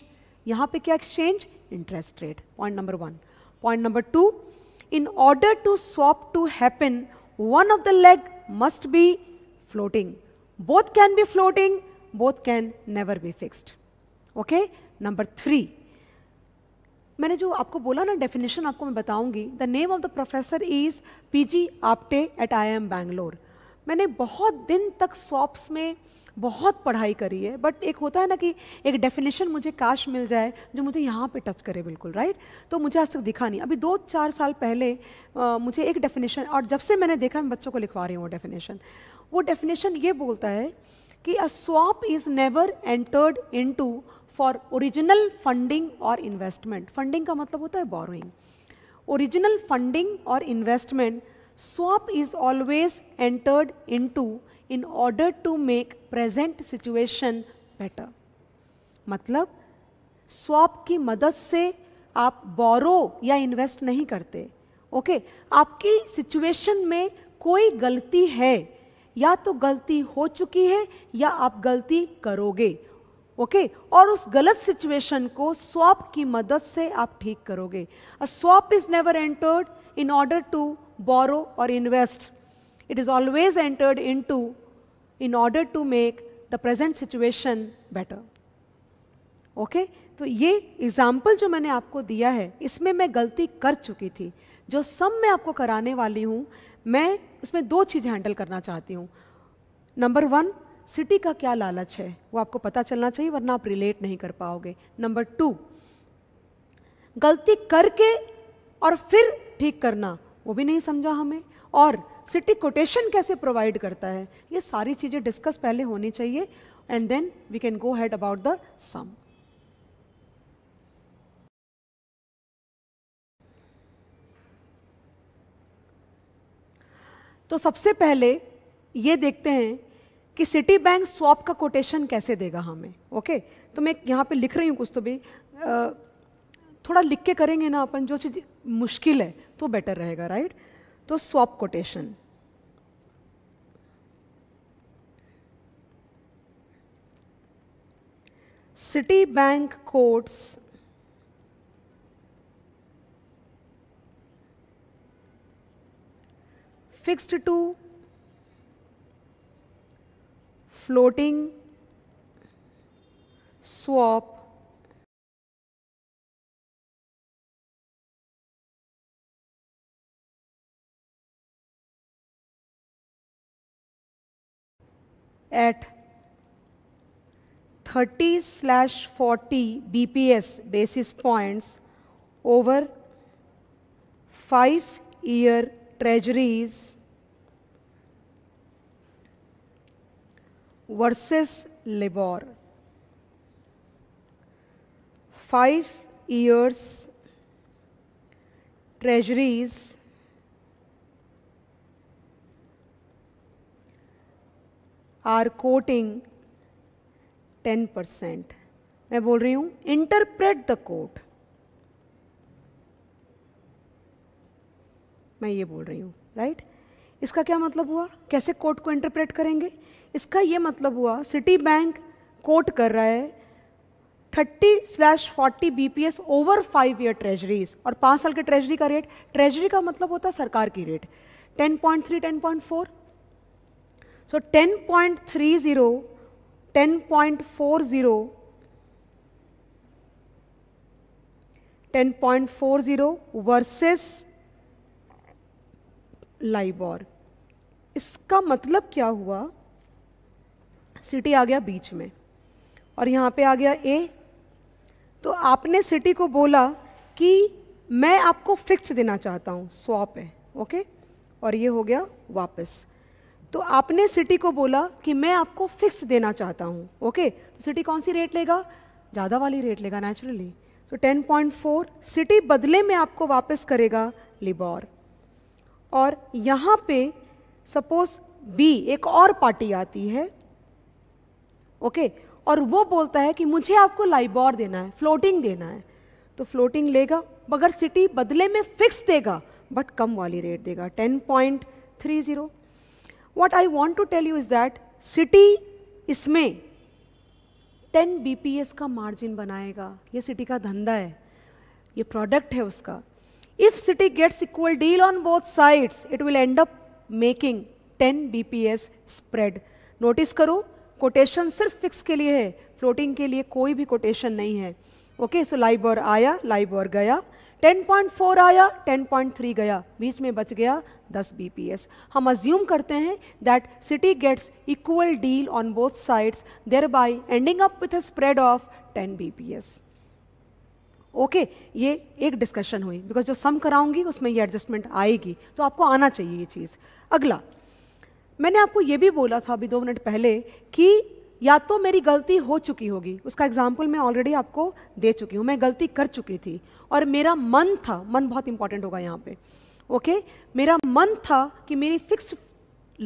यहाँ पे क्या exchange interest rate point number one point number two in order to swap to happen one of the leg must be floating both can be floating both can never be fixed okay number three मैंने जो आपको बोला ना डेफिनेशन आपको मैं बताऊंगी the name of the professor is P G Apte at I M Bangalore मैंने बहुत दिन तक सॉप्स में बहुत पढ़ाई करी है बट एक होता है ना कि एक डेफिनेशन मुझे काश मिल जाए जो मुझे यहाँ पे टच करे बिल्कुल राइट तो मुझे आज तक दिखा नहीं अभी दो चार साल पहले आ, मुझे एक डेफिनेशन और जब से मैंने देखा मैं बच्चों को लिखवा रही हूँ वो डेफिनेशन वो डेफिनेशन ये बोलता है कि a swap is never entered into for original funding और इन्वेस्टमेंट फंडिंग का मतलब होता है बोरोइंग ओरिजिनल फंडिंग और investment is always entered into in order to make present situation better मतलब स्वॉप की मदद से आप बोरो या इन्वेस्ट नहीं करते ओके okay? आपकी सिचुएशन में कोई गलती है या तो गलती हो चुकी है या आप गलती करोगे ओके okay? और उस गलत सिचुएशन को स्वॉप की मदद से आप ठीक करोगे a swap is never entered in order to borrow और invest it is always entered into in order to make the present situation better okay तो ये एग्जाम्पल जो मैंने आपको दिया है इसमें मैं गलती कर चुकी थी जो सम मैं आपको कराने वाली हूँ मैं उसमें दो चीज़ हैंडल करना चाहती हूँ नंबर वन सिटी का क्या लालच है वो आपको पता चलना चाहिए वरना आप रिलेट नहीं कर पाओगे नंबर टू गलती करके और फिर ठीक करना वो भी नहीं समझा हमें और सिटी कोटेशन कैसे प्रोवाइड करता है ये सारी चीज़ें डिस्कस पहले होनी चाहिए and then we can go ahead about the sum तो सबसे पहले ये देखते हैं कि सिटी बैंक स्वॉप का कोटेशन कैसे देगा हमें ओके तो मैं यहाँ पे लिख रही हूँ कुछ तो भी आ, थोड़ा लिख के करेंगे ना अपन जो चीज़ मुश्किल है तो बेटर रहेगा राइट तो swap quotation Citi bank quotes fixed to floating swap at 30 slash 40 BPS basis points over 5 year treasuries versus labor. Five years treasuries are quoting 10 percent मैं बोल रही हूं इंटरप्रेट द कोट मैं ये बोल रही हूँ राइट right? इसका क्या मतलब हुआ कैसे कोर्ट को इंटरप्रेट करेंगे इसका ये मतलब हुआ सिटी बैंक कोट कर रहा है thirty slash forty B P S over five year treasuries और पाँच साल के ट्रेजरी का रेट ट्रेजरी का मतलब होता है सरकार की rate ten point three ten point four so ten point three zero ten point four zero ten point four zero versus LIBOR इसका मतलब क्या हुआ सिटी आ गया बीच में और यहाँ पे आ गया ए तो आपने सिटी को बोला कि मैं आपको फिक्स देना चाहता हूँ स्वाप है ओके और ये हो गया वापस तो आपने सिटी को बोला कि मैं आपको फिक्स देना चाहता हूँ ओके तो सिटी कौन सी रेट लेगा ज़्यादा वाली रेट लेगा नेचुरली तो 10.4 सिटी बदले में आपको वापस करेगा लिबॉर और यहाँ पे सपोज बी एक और पार्टी आती है ओके और वो बोलता है कि मुझे आपको लाइबॉर देना है फ्लोटिंग देना है तो फ्लोटिंग लेगा मगर सिटी बदले में फिक्स देगा बट कम वाली रेट देगा ten point three zero what I want to tell you is that Citi इसमें टेन बी का मार्जिन बनाएगा ये सिटी का धंधा है ये प्रोडक्ट है उसका if Citi gets equal deal on both sides it will end up making 10 S spread notice करो कोटेशन सिर्फ फिक्स के लिए है फ्लोटिंग के लिए कोई भी कोटेशन नहीं है ओके सो लाइबर आया लाइबर गया 10.4 आया 10.3 गया बीच में बच गया 10 बी हम अज्यूम करते हैं that Citi gets equal deal on both sides thereby ending up with a spread of 10 B okay ये एक डिस्कशन हुई बिकॉज जो सम कराऊंगी उसमें ये एडजस्टमेंट आएगी तो आपको आना चाहिए ये चीज़ अगला मैंने आपको ये भी बोला था अभी दो मिनट पहले कि या तो मेरी गलती हो चुकी होगी उसका एग्जाम्पल मैं ऑलरेडी आपको दे चुकी हूँ मैं गलती कर चुकी थी और मेरा मन था मन बहुत इंपॉर्टेंट होगा यहाँ पे ओके मेरा मन था कि मेरी फिक्स्ड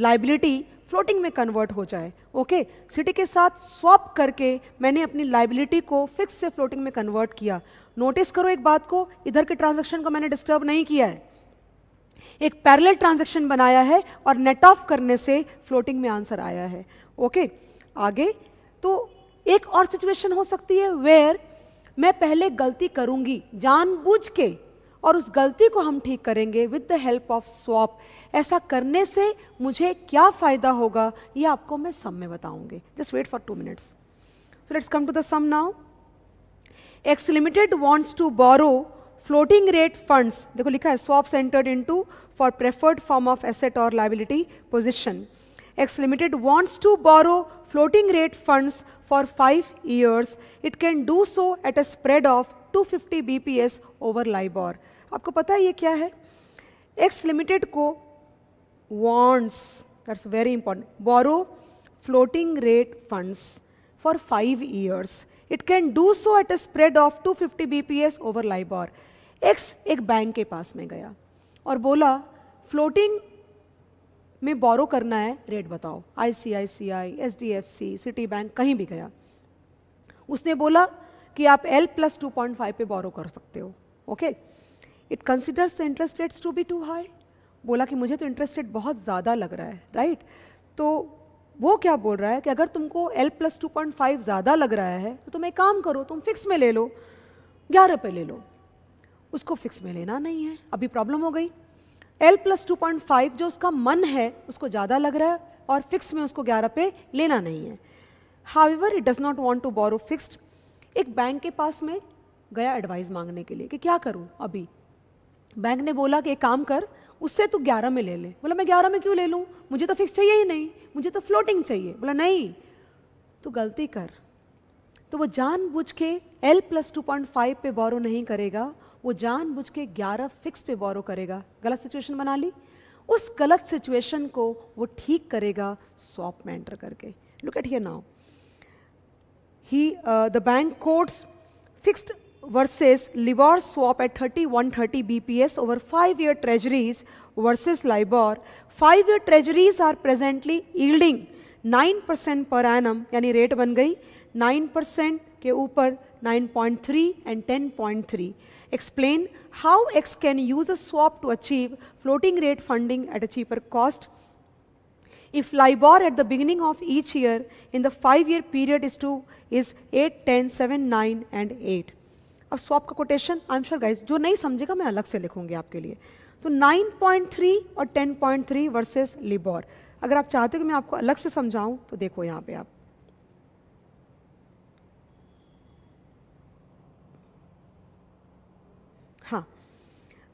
लाइबिलिटी फ्लोटिंग में कन्वर्ट हो जाए ओके सिटी के साथ स्वॉप करके मैंने अपनी लाइबिलिटी को फिक्स से फ्लोटिंग में कन्वर्ट किया नोटिस करो एक बात को इधर के ट्रांजेक्शन को मैंने डिस्टर्ब नहीं किया है एक पैरल ट्रांजेक्शन बनाया है और नेट ऑफ करने से फ्लोटिंग में आंसर आया है ओके okay, आगे तो एक और सिचुएशन हो सकती है वेयर मैं पहले गलती करूंगी जानबूझ के और उस गलती को हम ठीक करेंगे with the help of swap ऐसा करने से मुझे क्या फ़ायदा होगा ये आपको मैं सम में बताऊंगी just wait for two minutes so let's come to the sum now X limited wants to borrow floating rate funds देखो लिखा है swap entered into for preferred form of asset or liability position. X Limited wants to borrow floating rate funds for 5 years. It can do so at a spread of 250 BPS over LIBOR. aapko pata hai ye kya hai x limited ko wants that's very important borrow floating rate funds for 5 years it can do so at a spread of 250 bps over libor x ek bank ke paas mein gaya और बोला फ्लोटिंग में बोरो करना है रेट बताओ I C I C I H D F C Citi bank कहीं भी गया उसने बोला कि आप L plus two point five पे बोरो कर सकते हो okay it considers the interest rates to be too high बोला कि मुझे तो इंटरेस्ट रेट बहुत ज़्यादा लग रहा है राइट तो वो क्या बोल रहा है कि अगर तुमको L plus two point five ज़्यादा लग रहा है तो तुम एक काम करो तुम फिक्स में ले लो ग्यारह पे ले लो उसको फिक्स में लेना नहीं है अभी प्रॉब्लम हो गई L plus two point five जो उसका मन है उसको ज़्यादा लग रहा है और फिक्स में उसको ग्यारह पे लेना नहीं है ever it does not want to borrow fixed एक बैंक के पास में गया एडवाइस मांगने के लिए कि क्या करूँ अभी बैंक ने बोला कि एक काम कर उससे तू ग्यारह में ले ले बोला मैं ग्यारह में क्यों ले लूँ मुझे तो फिक्स चाहिए ही नहीं मुझे तो फ्लोटिंग चाहिए बोला नहीं तू गलती कर तो वो जानबूझ के L plus two point five पर बोरो नहीं करेगा वो जान बुझ के ग्यारह फिक्स पे बोरो करेगा गलत सिचुएशन बना ली उस गलत सिचुएशन को वो ठीक करेगा सॉप में एंटर करके लुक एट हियर नाउ ही the bank quotes fixed versus LIBOR swap at thirty one thirty B P S over five year treasuries versus LIBOR five year treasuries are presently yielding nine percent per annum rate बन गई नाइन परसेंट के ऊपर nine point three and ten point three Explain how X can use a swap to achieve floating rate funding at a cheaper cost. If LIBOR at the beginning of each year in the five year period is to is 8, 10, 7, 9 and 8. अब swap का quotation I'm sure guys, guys जो नहीं समझेगा मैं अलग से लिखूंगी आपके लिए तो 9.3 और 10.3 versus LIBOR. अगर आप चाहते हो कि मैं आपको अलग से समझाऊं तो देखो यहाँ पे आप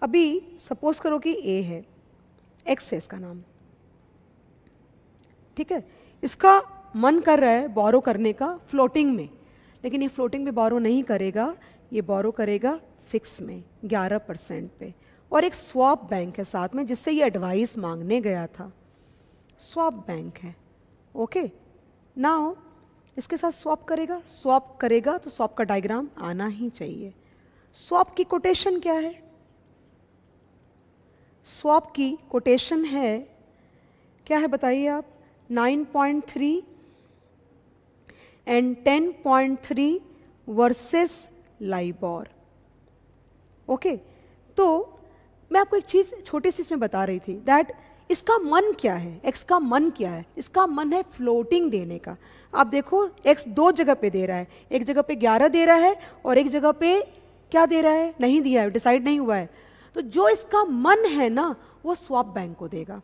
अभी सपोज करो कि ए है एक्स है इसका नाम ठीक है इसका मन कर रहा है बोरो करने का फ्लोटिंग में लेकिन ये फ्लोटिंग में बोरो नहीं करेगा ये बोरो करेगा फिक्स में 11 परसेंट पे और एक स्वाप बैंक है साथ में जिससे ये एडवाइस मांगने गया था स्वाप बैंक है ओके नाउ इसके साथ स्वाप करेगा स्वाप करेगा तो स्वाप का डायग्राम आना ही चाहिए स्वाप की कोटेशन क्या है स्वाप की कोटेशन है क्या है बताइए आप 9.3 एंड 10.3 वर्सेस लाइबॉर ओके तो मैं आपको एक चीज़ छोटी सी इसमें बता रही थी दैट इसका मन क्या है एक्स का मन क्या है इसका मन है फ्लोटिंग देने का आप देखो एक्स दो जगह पे दे रहा है एक जगह पे ग्यारह दे रहा है और एक जगह पे क्या दे रहा है नहीं दिया है डिसाइड नहीं हुआ है तो जो इसका मन है ना वो स्वाप बैंक को देगा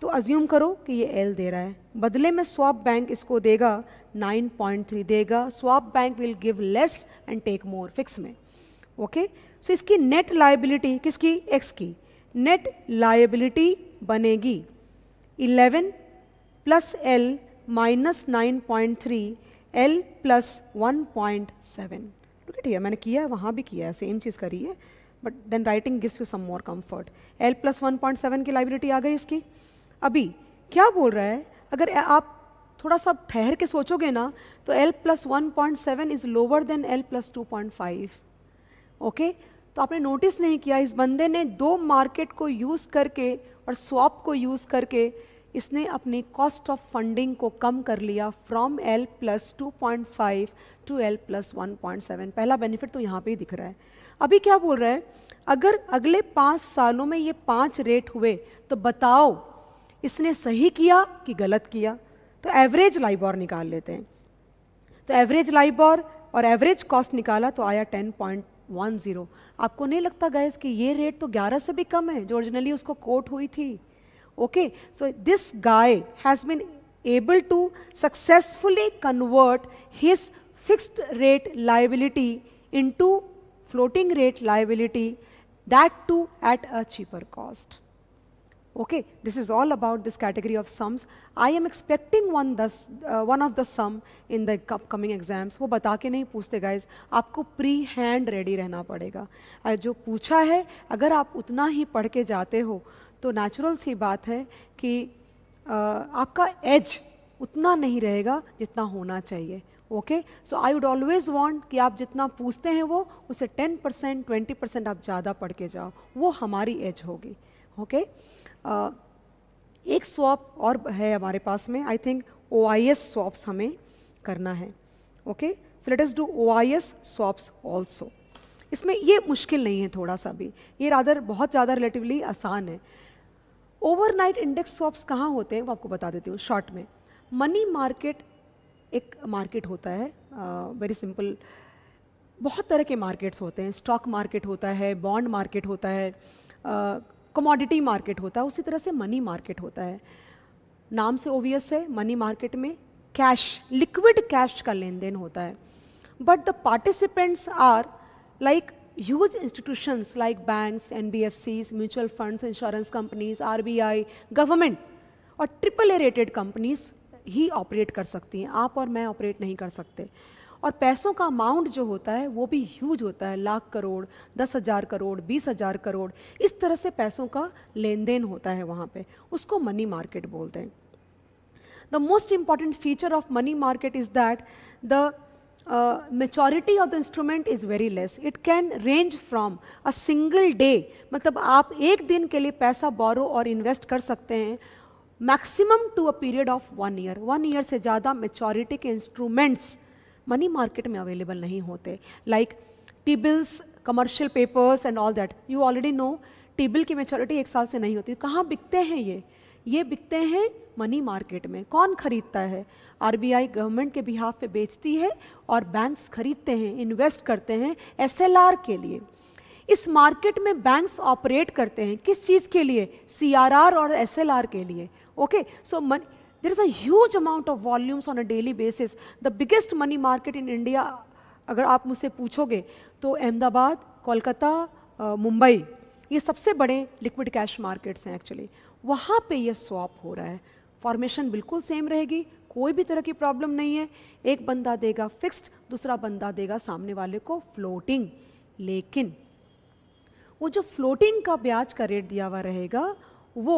तो अज्यूम करो कि ये एल दे रहा है बदले में स्वाप बैंक इसको देगा 9.3 देगा swap bank will give less and take more fix में ओके सो इसकी नेट लाइबिलिटी किसकी एक्स की नेट लाइबिलिटी बनेगी 11 plus L minus nine point three L plus one point seven ठीक है मैंने किया है वहाँ भी किया है सेम चीज़ करी है but then writing gives you some more comfort L plus one point seven की लाइबिलिटी आ गई इसकी अभी क्या बोल रहा है अगर आप थोड़ा सा ठहर के सोचोगे ना तो L plus one point seven is lower than L plus two point five okay तो आपने नोटिस नहीं किया इस बंदे ने दो मार्केट को यूज़ करके और स्वॉप को यूज़ करके इसने अपनी कॉस्ट ऑफ फंडिंग को कम कर लिया from L plus two point five to L plus one point seven पहला बेनिफिट तो यहाँ पे ही दिख रहा है अभी क्या बोल रहा है अगर अगले पाँच सालों में ये पाँच रेट हुए तो बताओ इसने सही किया कि गलत किया तो एवरेज लाइबॉर निकाल लेते हैं तो एवरेज लाइबॉर और एवरेज कॉस्ट निकाला तो आया टेन पॉइंट वन ज़ीरो आपको नहीं लगता गैस कि ये रेट तो ग्यारह से भी कम है जो ओरिजिनली उसको कोट हुई थी okay so this guy has been able to successfully convert his fixed rate liability into floating rate liability, that too at a cheaper cost. Okay, this is all about this category of sums. I am expecting one thus, uh, one of the sum in the upcoming exams. wo bata ke nahi पूछते guys. आपको प्री हैंड रेडी रहना पड़ेगा जो पूछा है अगर आप उतना ही पढ़ के जाते हो तो नेचुरल सी बात है कि uh, aapka edge utna nahi rahega jitna hona chahiye okay so I would always want कि आप जितना पूछते हैं वो उसे 10 परसेंट ट्वेंटी परसेंट आप ज़्यादा पढ़ के जाओ वो हमारी एज होगी ओके okay? uh, एक स्वॉप और है हमारे पास में I think O I S swaps हमें करना है okay so let's do O I S swaps also इसमें ये मुश्किल नहीं है थोड़ा सा भी ये रादर बहुत ज़्यादा रिलेटिवली आसान है ओवरनाइट इंडेक्स स्वॉप्स कहाँ होते हैं वो आपको बता देती हूँ शॉर्ट में मनी मार्केट एक मार्केट होता है वेरी सिंपल बहुत तरह के मार्केट्स होते हैं स्टॉक मार्केट होता है बॉन्ड मार्केट होता है कमोडिटी मार्केट होता है उसी तरह से मनी मार्केट होता है नाम से ओवियस है मनी मार्केट में कैश लिक्विड कैश का लेन देन होता है but the participants are like huge like banks huge institutions like banks, NBFCs, mutual funds, insurance companies, government और ट्रिपल ए रेटेड कंपनीज ही ऑपरेट कर सकती हैं आप और मैं ऑपरेट नहीं कर सकते और पैसों का अमाउंट जो होता है वो भी ह्यूज होता है लाख करोड़ दस हज़ार करोड़ बीस हज़ार करोड़ इस तरह से पैसों का लेन देन होता है वहाँ पे उसको मनी मार्केट बोलते हैं the most important feature of money market is that the maturity of the instrument is very less it can range from a single day मतलब आप एक दिन के लिए पैसा बोरो और इन्वेस्ट कर सकते हैं maximum to a period of one year one year से ज़्यादा मेचोरिटी के इंस्ट्रूमेंट्स मनी मार्केट में अवेलेबल नहीं होते like T bills commercial papers and all that you already know T bill की मेचोरिटी एक साल से नहीं होती कहाँ बिकते हैं ये ये बिकते हैं मनी मार्केट में कौन खरीदता है आर गवर्नमेंट के बिहाफ पे बेचती है और बैंक्स खरीदते हैं इन्वेस्ट करते हैं एस के लिए इस मार्केट में बैंक्स ऑपरेट करते हैं किस चीज़ के लिए सी और एस के लिए Okay, so money, there is a huge amount of volumes on a daily basis. The biggest money market in India, agar aap mujhse puchoge to ahmedabad kolkata uh, mumbai ye sabse bade liquid cash markets hain actually wahan pe ye swap ho raha hai formation bilkul same rahegi कोई भी तरह की प्रॉब्लम नहीं है एक बंदा देगा फिक्स्ड दूसरा बंदा देगा सामने वाले को फ्लोटिंग लेकिन वो जो फ्लोटिंग का ब्याज का रेट दिया हुआ रहेगा वो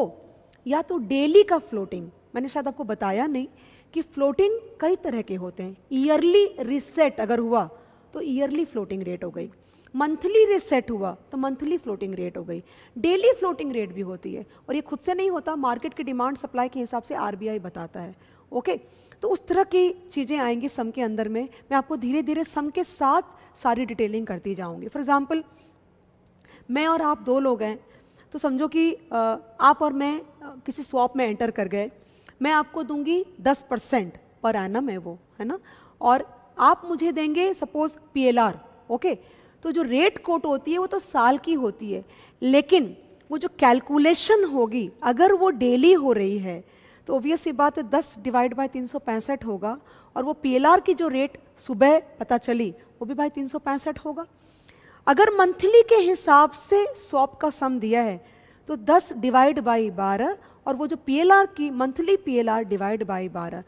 या तो डेली का फ्लोटिंग मैंने शायद आपको बताया नहीं कि फ्लोटिंग कई तरह के होते हैं ईयरली रिसेट अगर हुआ तो ईयरली फ्लोटिंग रेट हो गई मंथली रिसेट हुआ तो मंथली फ्लोटिंग रेट हो गई डेली फ्लोटिंग रेट भी होती है और ये खुद से नहीं होता मार्केट की डिमांड सप्लाई के हिसाब से आर बताता है ओके तो उस तरह की चीज़ें आएंगी सम के अंदर में मैं आपको धीरे धीरे सम के साथ सारी डिटेलिंग करती जाऊँगी फॉर एग्ज़ाम्पल मैं और आप दो लोग हैं तो समझो कि आप और मैं किसी स्वॉप में एंटर कर गए मैं आपको दूंगी दस परसेंट पर एनम है वो है ना और आप मुझे देंगे सपोज पीएलआर ओके तो जो रेट कोट होती है वो तो साल की होती है लेकिन वो जो कैलकुलेशन होगी अगर वो डेली हो रही है तो ओबियस ये बात है दस डिवाइड बाई तीन सौ पैंसठ होगा और वो पीएलआर की जो रेट सुबह पता चली वो भी भाई तीन सौ पैंसठ होगा अगर मंथली के हिसाब से सॉप का सम दिया है तो 10 डिवाइड बाई 12 और वो जो पी की मंथली पी डिवाइड बाई 12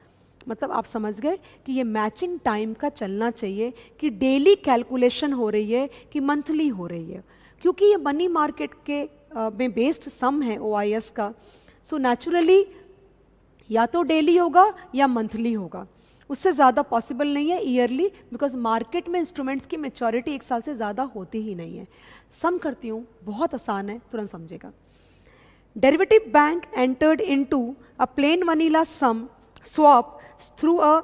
मतलब आप समझ गए कि ये मैचिंग टाइम का चलना चाहिए कि डेली कैलकुलेशन हो रही है कि मंथली हो रही है क्योंकि ये मनी मार्केट के में बेस्ड सम है ओ का सो so नेचुरली या तो डेली होगा या मंथली होगा उससे ज़्यादा पॉसिबल नहीं है ईयरली बिकॉज मार्केट में इंस्ट्रूमेंट्स की मेचोरिटी एक साल से ज़्यादा होती ही नहीं है सम करती हूँ बहुत आसान है तुरंत समझेगा derivative bank entered into a plain vanilla some swap through a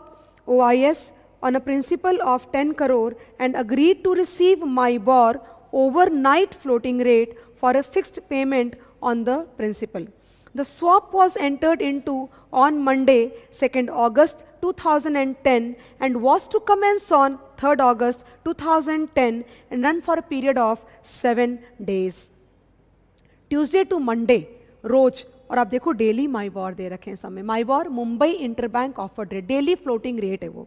O I S on a principal of ten crore and agree to receive MIBOR overnight floating rate for a fixed payment on the principal the swap was entered into on Monday second August 2010 and was to commence on 3rd August 2010 and run for a period of seven days. Tuesday to Monday रोज और आप देखो डेली माई वॉर दे रखे हैं समय MIBOR Mumbai inter bank offered rate daily floating rate है वो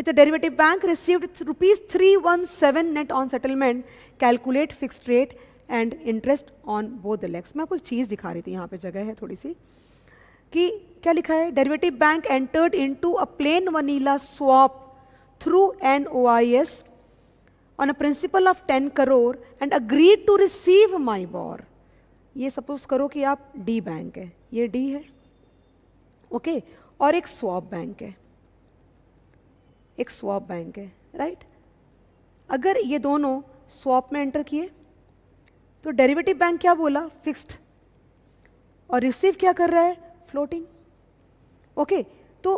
If the derivative bank received rupees 317 net on settlement, calculate fixed rate and interest on both the legs. मैं आपको एक चीज़ दिखा रही थी यहाँ पे जगह है थोड़ी सी कि क्या लिखा है derivative bank entered into a plain vanilla swap through an O I S on a principal of ten crore and agreed to receive MIBOR ये सपोज करो कि आप डी बैंक है ये डी है ओके okay? और एक स्वॉप बैंक है एक स्वॉप बैंक है राइट अगर ये दोनों स्वॉप में एंटर किए तो डेरिवेटिव बैंक क्या बोला फिक्स्ड और रिसीव क्या कर रहा है फ्लोटिंग ओके तो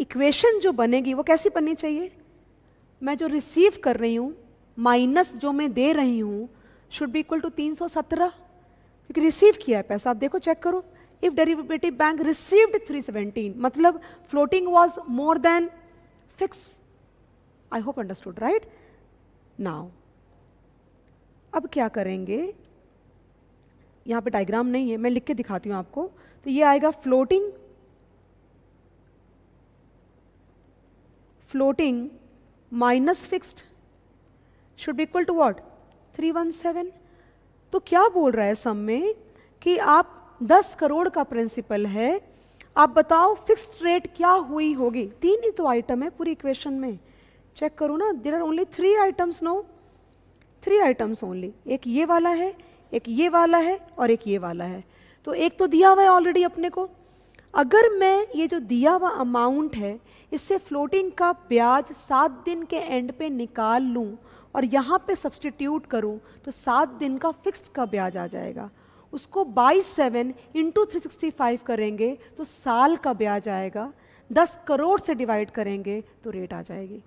इक्वेशन जो बनेगी वो कैसी बननी चाहिए मैं जो रिसीव कर रही हूँ माइनस जो मैं दे रही हूँ शुड बी इक्वल टू तीन सौ सत्रह क्योंकि रिसीव किया है पैसा आप देखो चेक करो if derivative bank received three seventeen मतलब floating was more than fix I hope understood right now अब क्या करेंगे यहाँ पे डायग्राम नहीं है मैं लिख के दिखाती हूँ आपको तो ये आएगा floating floating minus fixed equal to equal three one 317 तो क्या बोल रहा है सम में कि आप 10 करोड़ का प्रिंसिपल है आप बताओ फिक्स्ड रेट क्या हुई होगी तीन ही तो आइटम है पूरी इक्वेशन में चेक करो ना there are only three items no three items only एक ये वाला है एक ये वाला है और एक ये वाला है तो एक तो दिया हुआ है ऑलरेडी अपने को अगर मैं ये जो दिया हुआ अमाउंट है इससे फ्लोटिंग का ब्याज सात दिन के एंड पे निकाल लूँ और यहाँ पे सब्सटीट्यूट करूँ तो सात दिन का फिक्स्ड का ब्याज आ जाएगा उसको बाईस seven into three sixty five करेंगे तो साल का ब्याज आएगा दस करोड़ से डिवाइड करेंगे तो रेट आ जाएगी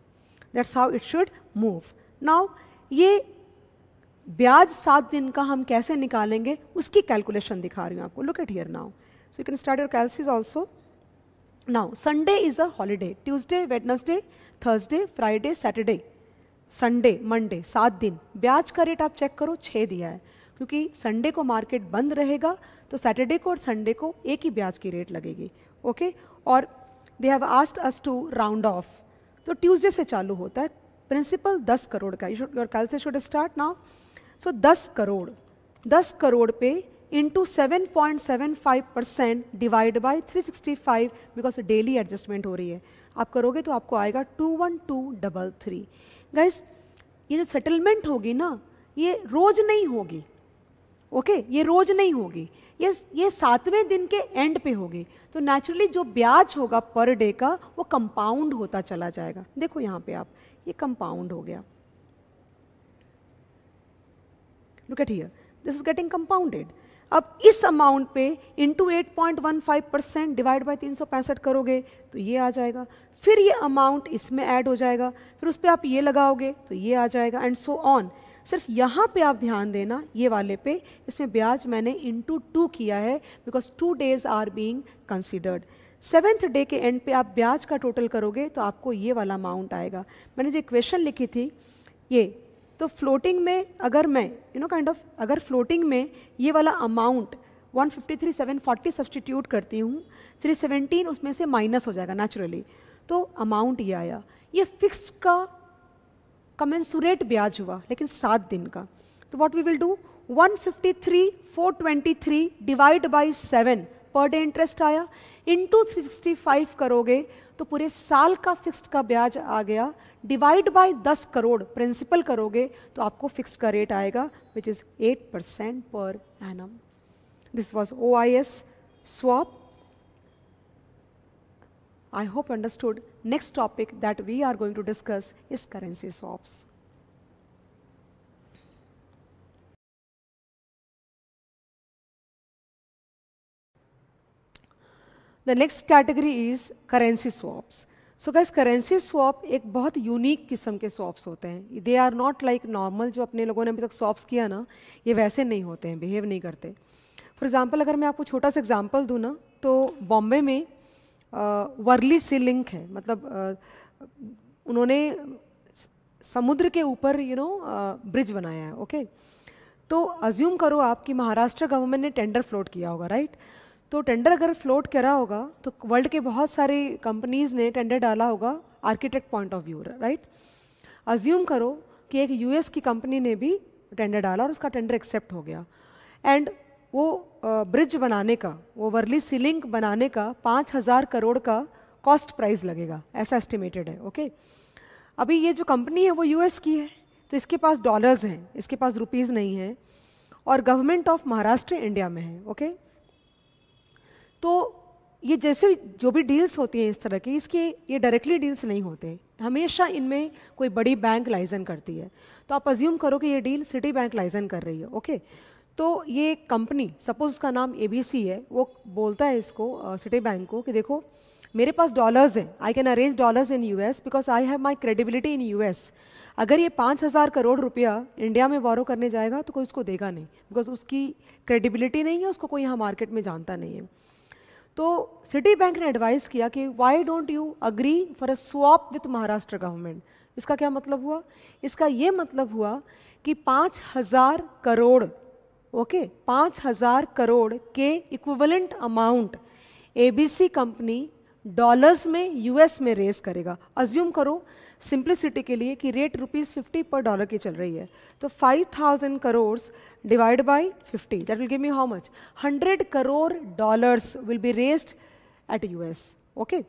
that's how it should move now ये ब्याज सात दिन का हम कैसे निकालेंगे उसकी कैलकुलेशन दिखा रही हूँ आपको look at here now so you can start your calcs also now Sunday is a holiday Tuesday Wednesday Thursday Friday Saturday Sunday Monday सात दिन ब्याज का रेट आप चेक करो छः दिया है क्योंकि संडे को मार्केट बंद रहेगा तो सैटरडे को और संडे को एक ही ब्याज की रेट लगेगी ओके okay? और they have asked us to round off तो ट्यूसडे से चालू होता है प्रिंसिपल दस करोड़ का यू योर कैल से शुड स्टार्ट नाउ सो दस करोड़ दस करोड़ पे into seven point seven five percent divide by three sixty five because daily adjustment हो रही है आप करोगे तो आपको आएगा two one two double three guys ये जो सेटलमेंट होगी ना ये रोज नहीं होगी ओके okay? ये रोज नहीं होगी ये ये सातवें दिन के एंड पे होगी तो नेचुरली जो ब्याज होगा पर डे का वो कंपाउंड होता चला जाएगा देखो यहाँ पे आप ये कंपाउंड हो गया look at here this is getting compounded अब इस अमाउंट पे into eight point one five percent divide by तीन सौ पैंसठ करोगे तो ये आ जाएगा फिर ये अमाउंट इसमें ऐड हो जाएगा फिर उस पर आप ये लगाओगे तो ये आ जाएगा एंड सो ऑन सिर्फ यहाँ पे आप ध्यान देना ये वाले पे इसमें ब्याज मैंने इंटू टू किया है because two days are being considered seventh day के एंड पे आप ब्याज का टोटल करोगे तो आपको ये वाला अमाउंट आएगा मैंने जो क्वेश्चन लिखी थी ये तो फ्लोटिंग में अगर मैं यू नो काइंड ऑफ अगर फ्लोटिंग में ये वाला अमाउंट 153740 740 सब्सटीट्यूट करती हूँ 317 उसमें से माइनस हो जाएगा नेचुरली तो अमाउंट ये आया ये फिक्स का कमेंसुरेट ब्याज हुआ लेकिन सात दिन का तो what we will do twenty three divide by seven per day interest आया सिक्सटी फाइव करोगे तो पूरे साल का फिक्स्ड का ब्याज आ गया डिवाइड बाय 10 करोड़ प्रिंसिपल करोगे तो आपको फिक्स्ड का रेट आएगा विच इज़ 8 परसेंट पर annum this was O I S swap I hope understood next topic that we are going to discuss is currency swaps The next category is currency swaps. So guess currency swap एक बहुत यूनिक किस्म के swaps होते हैं they are not like normal जो अपने लोगों ने अभी तक swaps किया ना ये वैसे नहीं होते हैं बिहेव नहीं करते फॉर example, अगर मैं आपको छोटा सा example दूँ ना तो बॉम्बे में वर्ली सी लिंक है मतलब उन्होंने समुद्र के ऊपर यू नो ब्रिज बनाया है ओके okay? तो अज्यूम करो आपकी महाराष्ट्र गवर्नमेंट ने टेंडर फ्लोट किया होगा राइट right? तो टेंडर अगर फ्लोट करा होगा तो वर्ल्ड के बहुत सारी कंपनीज़ ने टेंडर डाला होगा architect point of view right assume करो कि एक यूएस की कंपनी ने भी टेंडर डाला और उसका टेंडर एक्सेप्ट हो गया एंड वो ब्रिज बनाने का वो वर्ली सीलिंग बनाने का पाँच हज़ार करोड़ का कॉस्ट प्राइस लगेगा ऐसा एस्टिमेटेड है ओके अभी ये जो कंपनी है वो यूएस की है तो इसके पास डॉलर्स हैं इसके पास रुपीज़ नहीं है और गवर्नमेंट ऑफ महाराष्ट्र इंडिया में है ओके okay? तो ये जैसे जो भी डील्स होती हैं इस तरह की इसके ये डायरेक्टली डील्स नहीं होते हमेशा इनमें कोई बड़ी बैंक लाइजन करती है तो आप अज्यूम करो कि ये डील सिटी बैंक लाइजन कर रही है ओके तो ये कंपनी सपोज उसका नाम ए है वो बोलता है इसको सिटी बैंक को कि देखो मेरे पास डॉलर्स हैं I can arrange dollars in US because I have my credibility in US अगर ये पाँच हज़ार करोड़ रुपया इंडिया में वारो करने जाएगा तो कोई उसको देगा नहीं बिकॉज उसकी क्रेडिबिलिटी नहीं है उसको कोई यहाँ मार्केट में जानता नहीं है तो सिटी बैंक ने एडवाइस किया कि why don't you agree for a swap with Maharashtra government इसका क्या मतलब हुआ इसका ये मतलब हुआ कि पाँच हज़ार करोड़ ओके पाँच हज़ार करोड़ के equivalent amount ABC company dollars में यूएस में रेस करेगा अज्यूम करो सिंप्लिसिटी के लिए कि रेट रुपीज़ फिफ्टी पर डॉलर की चल रही है तो five thousand crore divide by fifty that will give me how much hundred crore dollars will be raised at US okay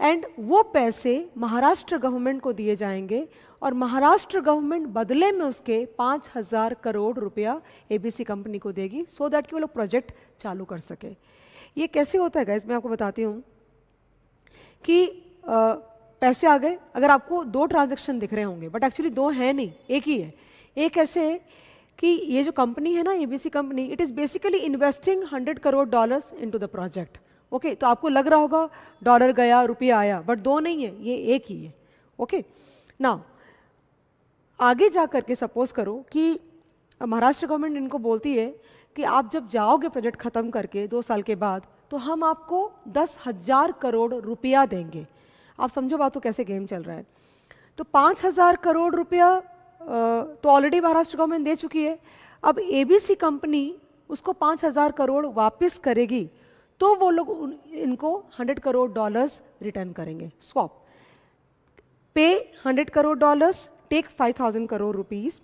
and वो पैसे महाराष्ट्र गवर्नमेंट को दिए जाएंगे और महाराष्ट्र गवर्नमेंट बदले में उसके पाँच हज़ार करोड़ रुपया सी कंपनी को देगी सो so दैट कि वो लोग प्रोजेक्ट चालू कर सके ये कैसे होता है गैस मैं आपको बताती हूँ कि आ, पैसे आ गए अगर आपको दो ट्रांजेक्शन दिख रहे होंगे बट एक्चुअली दो हैं नहीं एक ही है एक ऐसे है कि ये जो कंपनी है ना ABC company it is basically investing hundred crore dollars in the project okay तो आपको लग रहा होगा डॉलर गया रुपया आया बट दो नहीं है ये एक ही है ओके okay? ना आगे जा करके सपोज करो कि महाराष्ट्र गवर्नमेंट इनको बोलती है कि आप जब जाओगे प्रोजेक्ट ख़त्म करके दो साल के बाद तो हम आपको दस हज़ार करोड़ रुपया देंगे आप समझो बात तो कैसे गेम चल रहा है तो पाँच हज़ार करोड़ रुपया तो ऑलरेडी महाराष्ट्र गवर्नमेंट दे चुकी है अब ए कंपनी उसको पाँच हज़ार करोड़ वापस करेगी तो वो लोग इनको हंड्रेड करोड़ डॉलर्स रिटर्न करेंगे स्वॉप पे hundred crore dollars take five thousand crore rupees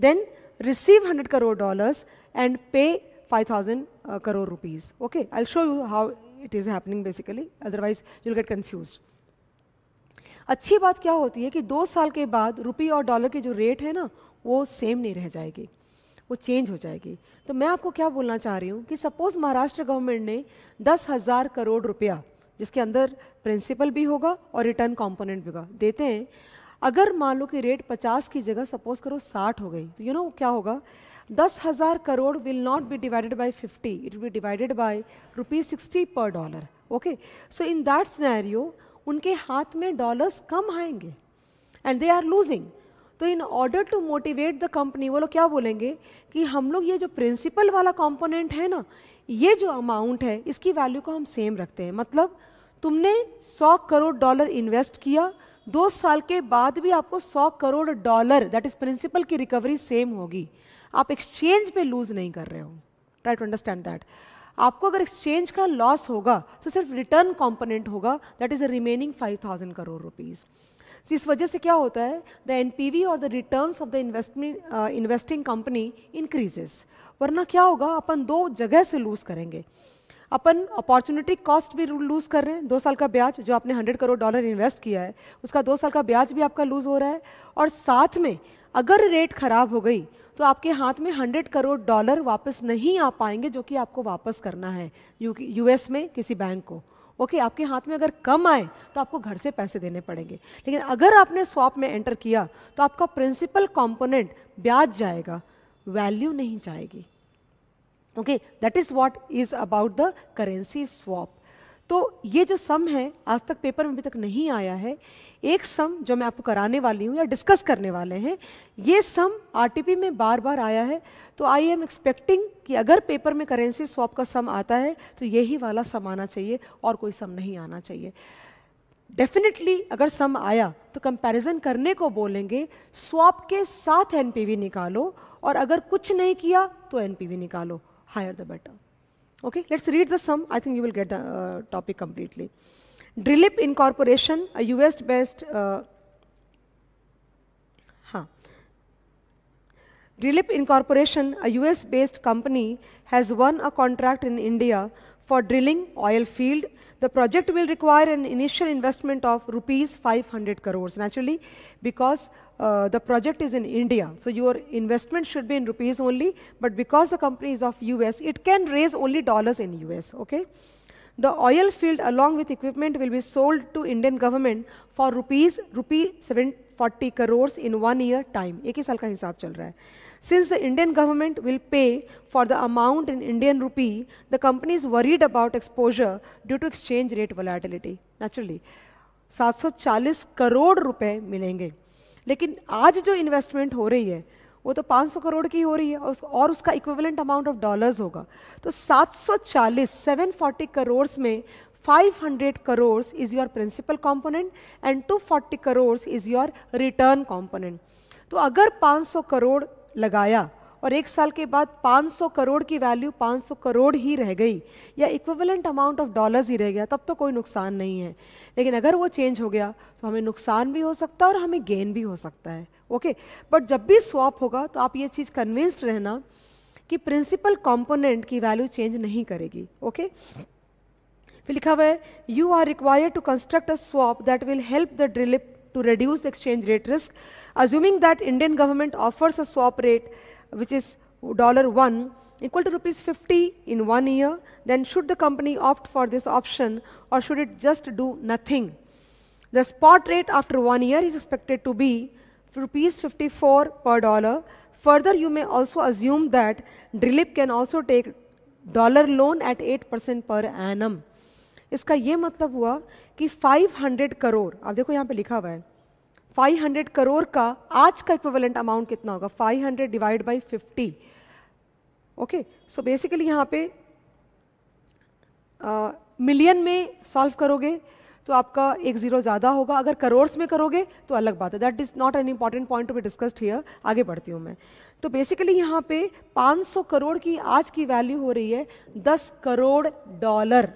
then receive hundred crore dollars and pay five thousand crore rupees okay I show you how it is happening basically otherwise you'll get confused अच्छी बात क्या होती है कि दो साल के बाद रुपये और डॉलर की जो रेट है ना वो सेम नहीं रह जाएगी वो चेंज हो जाएगी तो मैं आपको क्या बोलना चाह रही हूँ कि सपोज़ महाराष्ट्र गवर्नमेंट ने दस हज़ार करोड़ रुपया जिसके अंदर प्रिंसिपल भी होगा और रिटर्न कंपोनेंट भी होगा देते हैं अगर मान लो कि रेट 50 की जगह सपोज करो 60 हो गई तो यू you नो know, क्या होगा दस हज़ार crore will not be divided by 50 it be divided by rupees sixty per dollar okay so in that scenario उनके हाथ में डॉलर्स कम आएंगे एंड दे आर लूजिंग तो in order to motivate the company वो लोग क्या बोलेंगे कि हम लोग ये जो प्रिंसिपल वाला कॉम्पोनेंट है ना ये जो अमाउंट है इसकी वैल्यू को हम सेम रखते हैं मतलब तुमने 100 करोड़ डॉलर इन्वेस्ट किया दो साल के बाद भी आपको 100 crore dollar that is principal की रिकवरी सेम होगी आप एक्सचेंज पे लूज नहीं कर रहे हो ट्राई टू अंडरस्टैंड दैट आपको अगर एक्सचेंज का लॉस होगा तो सिर्फ रिटर्न कॉम्पोनेंट होगा that is a remaining five thousand crore rupees तो इस वजह से क्या होता है द एन पी वी और the return of the investment investing company increases वरना क्या होगा अपन दो जगह से लूज़ करेंगे अपन अपॉर्चुनिटी कॉस्ट भी लूज़ कर रहे हैं दो साल का ब्याज जो आपने हंड्रेड करोड़ डॉलर इन्वेस्ट किया है उसका दो साल का ब्याज भी आपका लूज़ हो रहा है और साथ में अगर रेट ख़राब हो गई तो आपके हाथ में हंड्रेड करोड़ डॉलर वापस नहीं आ पाएंगे जो कि आपको वापस करना है यू यूएस में किसी बैंक को ओके okay, आपके हाथ में अगर कम आए तो आपको घर से पैसे देने पड़ेंगे लेकिन अगर आपने स्वाप में एंटर किया तो आपका प्रिंसिपल कंपोनेंट ब्याज जाएगा वैल्यू नहीं जाएगी okay that is what is about the currency swap तो ये जो सम है आज तक पेपर में अभी तक नहीं आया है एक सम जो मैं आपको कराने वाली हूँ या डिस्कस करने वाले हैं ये सम आरटीपी में बार बार आया है तो आई एम एक्सपेक्टिंग कि अगर पेपर में करेंसी स्वॉप का सम आता है तो यही वाला सम आना चाहिए और कोई सम नहीं आना चाहिए डेफिनेटली अगर सम आया तो कंपैरिजन करने को बोलेंगे स्वॉप के साथ एनपीवी निकालो और अगर कुछ नहीं किया तो एनपीवी निकालो higher the better Okay, let's read the sum. I think you will get the uh, topic completely. Drilip Incorporation, a US-based uh, huh. Drilip Incorporation, a US-based company, has won a contract in India for drilling oil field. The project will require an initial investment of rupees 500 crores naturally because uh, the project is in India. So your investment should be in rupees only but because the company is of US it can raise only dollars in US. Okay. The oil field along with equipment will be sold to Indian government for rupees, rupee 7, 40 crore in one year time एक ही साल का हिसाब चल रहा है since the Indian government will pay for the amount in Indian rupee the company is worried about exposure due to exchange rate volatility naturally 740 crore रुपए मिलेंगे लेकिन आज जो इन्वेस्टमेंट हो रही है वो तो 500 करोड़ की हो रही है और, और उसका इक्विवेलेंट अमाउंट ऑफ डॉलर्स होगा तो 740 740 करोड़ में 500 crores is your principal component and 240 crores is your return component. तो अगर 500 करोड़ लगाया और एक साल के बाद 500 करोड़ की वैल्यू 500 करोड़ ही रह गई या इक्विवेलेंट अमाउंट ऑफ डॉलर्स ही रह गया तब तो कोई नुकसान नहीं है लेकिन अगर वो चेंज हो गया तो हमें नुकसान भी हो सकता है और हमें गेन भी हो सकता है ओके बट जब भी स्वॉप होगा तो आप ये चीज़ कन्विंस्ड रहना कि प्रिंसिपल कंपोनेंट की वैल्यू चेंज नहीं करेगी ओके okay? फिर लिखा हुआ है you are required to construct a swap that will help the to reduce exchange rate risk assuming that indian government offers a swap rate which is dollar 1 equal to rupees 50 in one year then should the company opt for this option or should it just do nothing the spot rate after one year is expected to be rupees 54 per dollar further you may also assume that drillip can also take dollar loan at 8% per annum इसका ये मतलब हुआ कि 500 करोड़ आप देखो यहाँ पे लिखा हुआ है 500 करोड़ का आज का इक्विवेलेंट अमाउंट कितना होगा 500 divide by fifty okay so basically यहाँ पे मिलियन में सॉल्व करोगे तो आपका एक ज़ीरो ज़्यादा होगा अगर करोड़ में करोगे तो अलग बात है that is not an important point to be discussed here आगे बढ़ती हूँ मैं तो बेसिकली यहाँ पे 500 करोड़ की आज की वैल्यू हो रही है 10 करोड़ डॉलर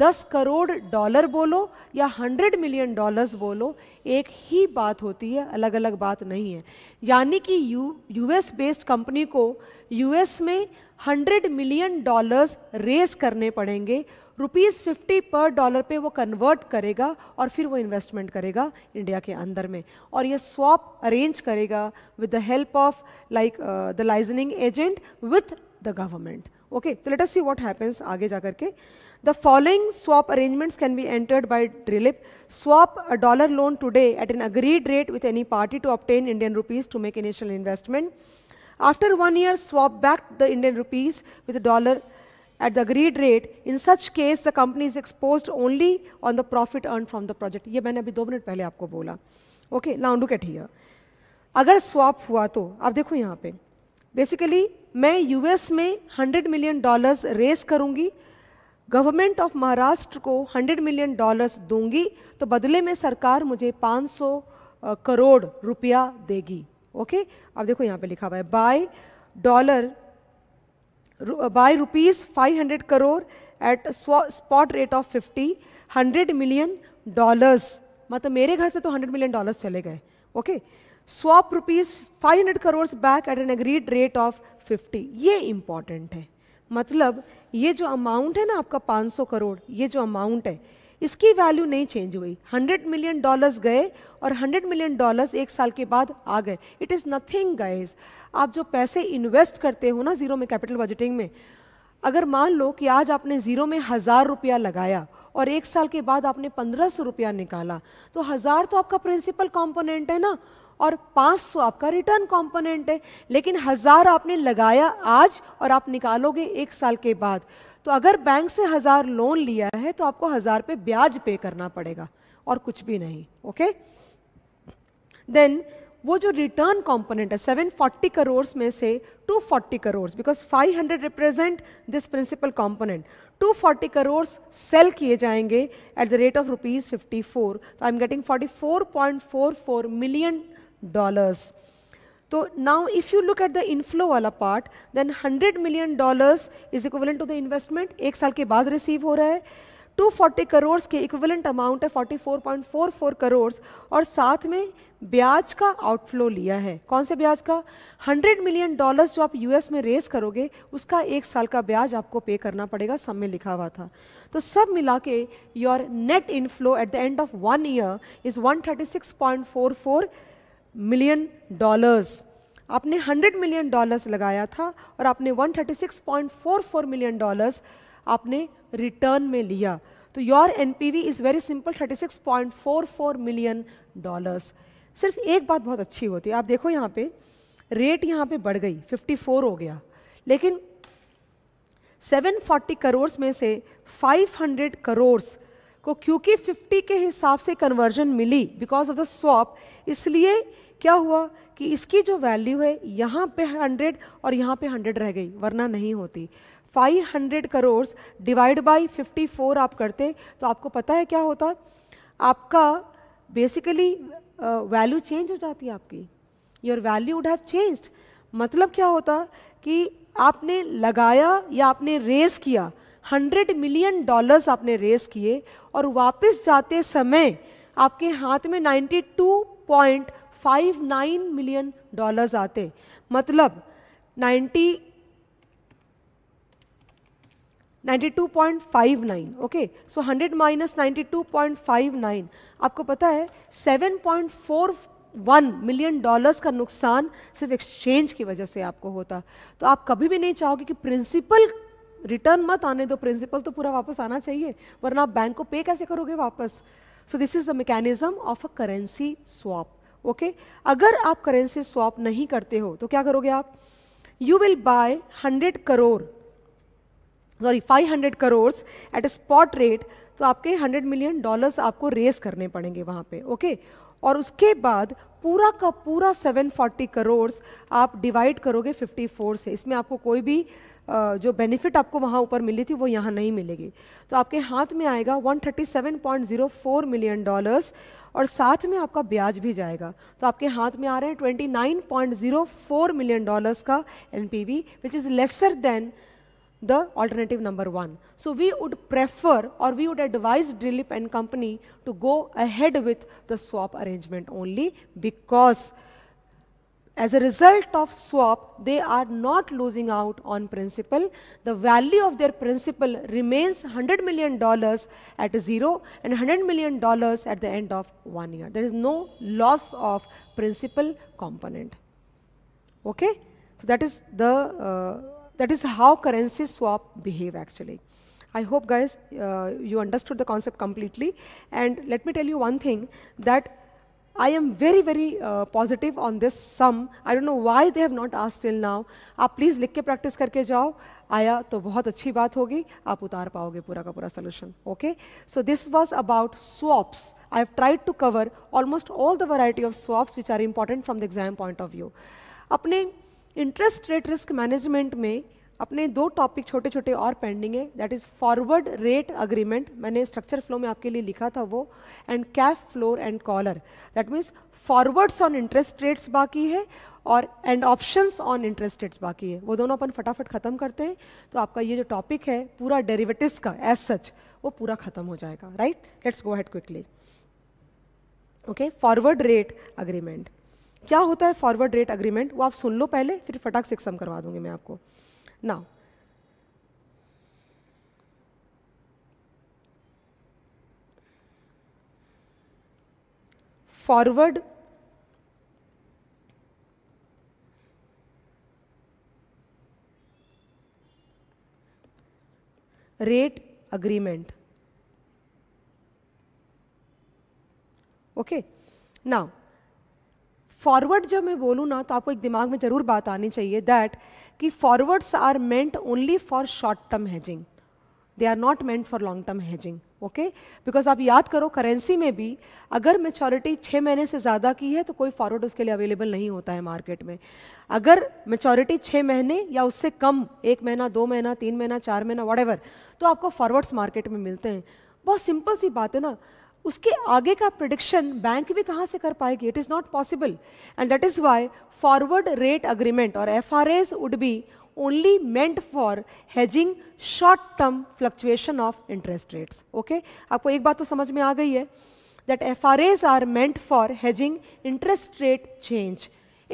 दस करोड़ डॉलर बोलो या हंड्रेड मिलियन डॉलर्स बोलो एक ही बात होती है अलग अलग बात नहीं है यानी कि यू यूएस बेस्ड कंपनी को यूएस में हंड्रेड मिलियन डॉलर्स रेस करने पड़ेंगे रुपीज़ फिफ्टी पर डॉलर पे वो कन्वर्ट करेगा और फिर वो इन्वेस्टमेंट करेगा इंडिया के अंदर में और ये स्वॉप अरेंज करेगा with the help of like the liaisoning agent with the government okay so let us see what happens आगे जा करके के The following swap arrangements can be entered by DRILIP. Swap a dollar loan today at an agreed rate with any party to obtain Indian rupees to make initial investment. After one year, swap back the Indian rupees with the dollar at the agreed rate. In such case, the company is exposed only on the profit earned from the project. ye maine abhi 2 minute pehle aapko bola okay now look at here agar swap hua to aap dekho yahan pe basically मैं यूएस में 100 मिलियन डॉलर्स रेस करूँगी गवर्नमेंट ऑफ महाराष्ट्र को 100 मिलियन डॉलर्स दूंगी तो बदले में सरकार मुझे 500 करोड़ रुपया देगी ओके अब देखो यहाँ पे लिखा हुआ है buy dollar buy rupees 500 crore at spot rate of 50 100 million dollars मतलब मेरे घर से तो 100 मिलियन डॉलर्स चले गए okay swap rupees hundred crore back at an agreed rate of fifty ये इंपॉर्टेंट है मतलब ये जो अमाउंट है ना आपका 500 करोड़ ये जो अमाउंट है इसकी वैल्यू नहीं चेंज हुई 100 मिलियन डॉलर्स गए और 100 मिलियन डॉलर्स एक साल के बाद आ गए इट इज़ नथिंग गाइज आप जो पैसे इन्वेस्ट करते हो ना ज़ीरो में कैपिटल बजटिंग में अगर मान लो कि आज आपने ज़ीरो में हज़ार रुपया लगाया और एक साल के बाद आपने पंद्रह सौ रुपया निकाला तो हज़ार तो आपका प्रिंसिपल कॉम्पोनेंट है ना और 500 आपका रिटर्न कंपोनेंट है लेकिन हज़ार आपने लगाया आज और आप निकालोगे एक साल के बाद तो अगर बैंक से हज़ार लोन लिया है तो आपको हज़ार पे ब्याज पे करना पड़ेगा और कुछ भी नहीं ओके देन वो जो रिटर्न कंपोनेंट है 740 करोड़ में से 240 crore because 500 represent this principal component 240 crore sell किए जाएंगे at the rate of rupees four तो I am getting 44.44 million dollars. So now if you look at the inflow वाला part, then 100 million dollars is equivalent to the investment एक साल के बाद receive हो रहा है 240 करोड़ के इक्वलेंट अमाउंट है 44.44 करोड़ और साथ में ब्याज का आउटफ्लो लिया है कौन से ब्याज का 100 मिलियन डॉलर्स जो आप यूएस में रेस करोगे उसका एक साल का ब्याज आपको पे करना पड़ेगा सब में लिखा हुआ था तो सब मिला के your net inflow at the end of one year is 136.44 million dollars आपने 100 मिलियन डॉलर्स लगाया था और आपने 136.44 मिलियन डॉलर्स आपने रिटर्न में लिया तो your an is very simple 36.44 million dollars सिर्फ एक बात बहुत अच्छी होती है आप देखो यहाँ पे रेट यहाँ पे बढ़ गई 54 हो गया लेकिन 740 करोड़ में से 500 करोड़ को क्योंकि 50 के हिसाब से कन्वर्जन मिली बिकॉज ऑफ द स्वॉप इसलिए क्या हुआ कि इसकी जो वैल्यू है यहाँ पे 100 और यहाँ पे 100 रह गई वरना नहीं होती 500 करोड़ डिवाइड बाय 54 आप करते तो आपको पता है क्या होता आपका बेसिकली वैल्यू चेंज हो जाती है आपकी your value would have changed मतलब क्या होता कि आपने लगाया या आपने रेज किया हंड्रेड मिलियन डॉलर्स आपने रेस किए और वापस जाते समय आपके हाथ में 92.59 मिलियन डॉलर्स आते मतलब 90 92.59 ओके सो 100 माइनस 92.59 आपको पता है 7.41 मिलियन डॉलर्स का नुकसान सिर्फ एक्सचेंज की वजह से आपको होता तो आप कभी भी नहीं चाहोगे कि प्रिंसिपल रिटर्न मत आने दो प्रिंसिपल तो पूरा वापस आना चाहिए वरना आप बैंक को पे कैसे करोगे वापस so this is the mechanism of a currency swap okay अगर आप करेंसी स्वॉप नहीं करते हो तो क्या करोगे आप you will buy hundred crore sorry five hundred crore at a spot rate तो आपके हंड्रेड मिलियन डॉलर्स आपको रेस करने पड़ेंगे वहां पे ओके okay? और उसके बाद पूरा का पूरा 740 करोड़ आप डिवाइड करोगे 54 से इसमें आपको कोई भी जो बेनिफिट आपको वहाँ ऊपर मिली थी वो यहाँ नहीं मिलेगी तो आपके हाथ में आएगा 137.04 मिलियन डॉलर्स और साथ में आपका ब्याज भी जाएगा तो आपके हाथ में आ रहे हैं 29.04 मिलियन डॉलर्स का NPV which is lesser than the alternative number 1. So we would prefer or we would advise Drilip and company to go ahead with the swap arrangement only because as a result of swap they are not losing out on principal. The value of their principal remains 100 million dollars at 0 and 100 million dollars at the end of 1 year. There is no loss of principal component. Okay? So that is the uh, that is how currency swap behave actually. I hope guys uh, you understood the concept completely and let me tell you one thing that I am very very uh, positive on this sum. I don't know why they have not asked till now. आप please लिख practice करके जाओ आया तो बहुत अच्छी बात होगी आप उतार पाओगे पूरा का पूरा solution. Okay? So this was about swaps. I have tried to cover almost all the variety of swaps which are important from the exam point of view. अपने इंटरेस्ट रेट रिस्क मैनेजमेंट में अपने दो टॉपिक छोटे छोटे और पेंडिंग है that is forward rate agreement मैंने स्ट्रक्चर फ्लो में आपके लिए लिखा था वो and cap floor and collar that means forwards on interest rates बाकी है और and options on interest rates बाकी है वो दोनों अपन फटाफट ख़त्म करते हैं तो आपका ये जो टॉपिक है पूरा डेरिवेटिव्स का एज सच वो पूरा ख़त्म हो जाएगा right let's go ahead quickly okay forward rate agreement क्या होता है फॉरवर्ड रेट अग्रीमेंट वो आप सुन लो पहले फिर फटाक से एक्सम करवा दूंगी मैं आपको ना forward rate agreement okay now forward जब मैं बोलूँ ना तो आपको एक दिमाग में ज़रूर बात आनी चाहिए दैट कि forwards are meant only for short term hedging they are not meant for long term hedging okay because आप याद करो करेंसी में भी अगर मेचोरिटी छः महीने से ज़्यादा की है तो कोई फॉरवर्ड उसके लिए अवेलेबल नहीं होता है मार्केट में अगर मेचोरिटी छः महीने या उससे कम एक महीना दो महीना तीन महीना चार महीना वट तो आपको फॉरवर्ड्स मार्केट में मिलते हैं बहुत सिंपल सी बात है ना उसके आगे का प्रोडिक्शन बैंक भी कहाँ से कर पाएगी it is not possible and that is why forward rate agreement और F R As would be only meant for hedging short term fluctuation of interest rates okay आपको एक बात तो समझ में आ गई है that F R As are meant for hedging interest rate change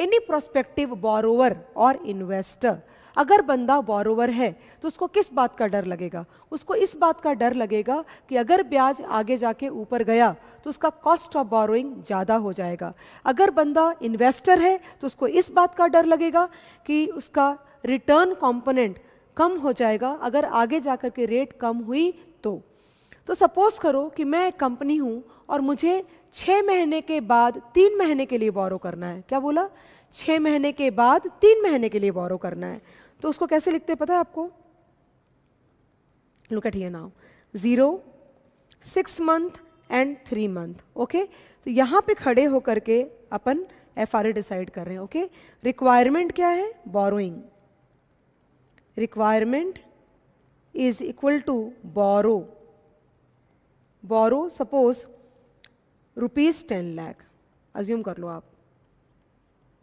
any prospective borrower और इन्वेस्टर अगर बंदा बोरोवर है तो उसको किस बात का डर लगेगा उसको इस बात का डर लगेगा कि अगर ब्याज आगे जाके ऊपर गया तो उसका कॉस्ट ऑफ बोरोइंग ज़्यादा हो जाएगा अगर बंदा इन्वेस्टर है तो उसको इस बात का डर लगेगा कि उसका रिटर्न कॉम्पोनेंट कम हो जाएगा अगर आगे जा के रेट कम हुई तो तो सपोज़ करो कि मैं एक कंपनी हूँ और मुझे छः महीने के बाद तीन महीने के लिए बोरो करना है क्या बोला छः महीने के बाद तीन महीने के लिए बोरो करना है तो उसको कैसे लिखते हैं पता है आपको look at here now zero six month and three month okay तो यहाँ पे खड़े होकर के अपन एफ डिसाइड कर रहे हैं ओके रिक्वायरमेंट क्या है borrowing requirement is equal to borrow borrow suppose rupees ten lakh assume कर लो आप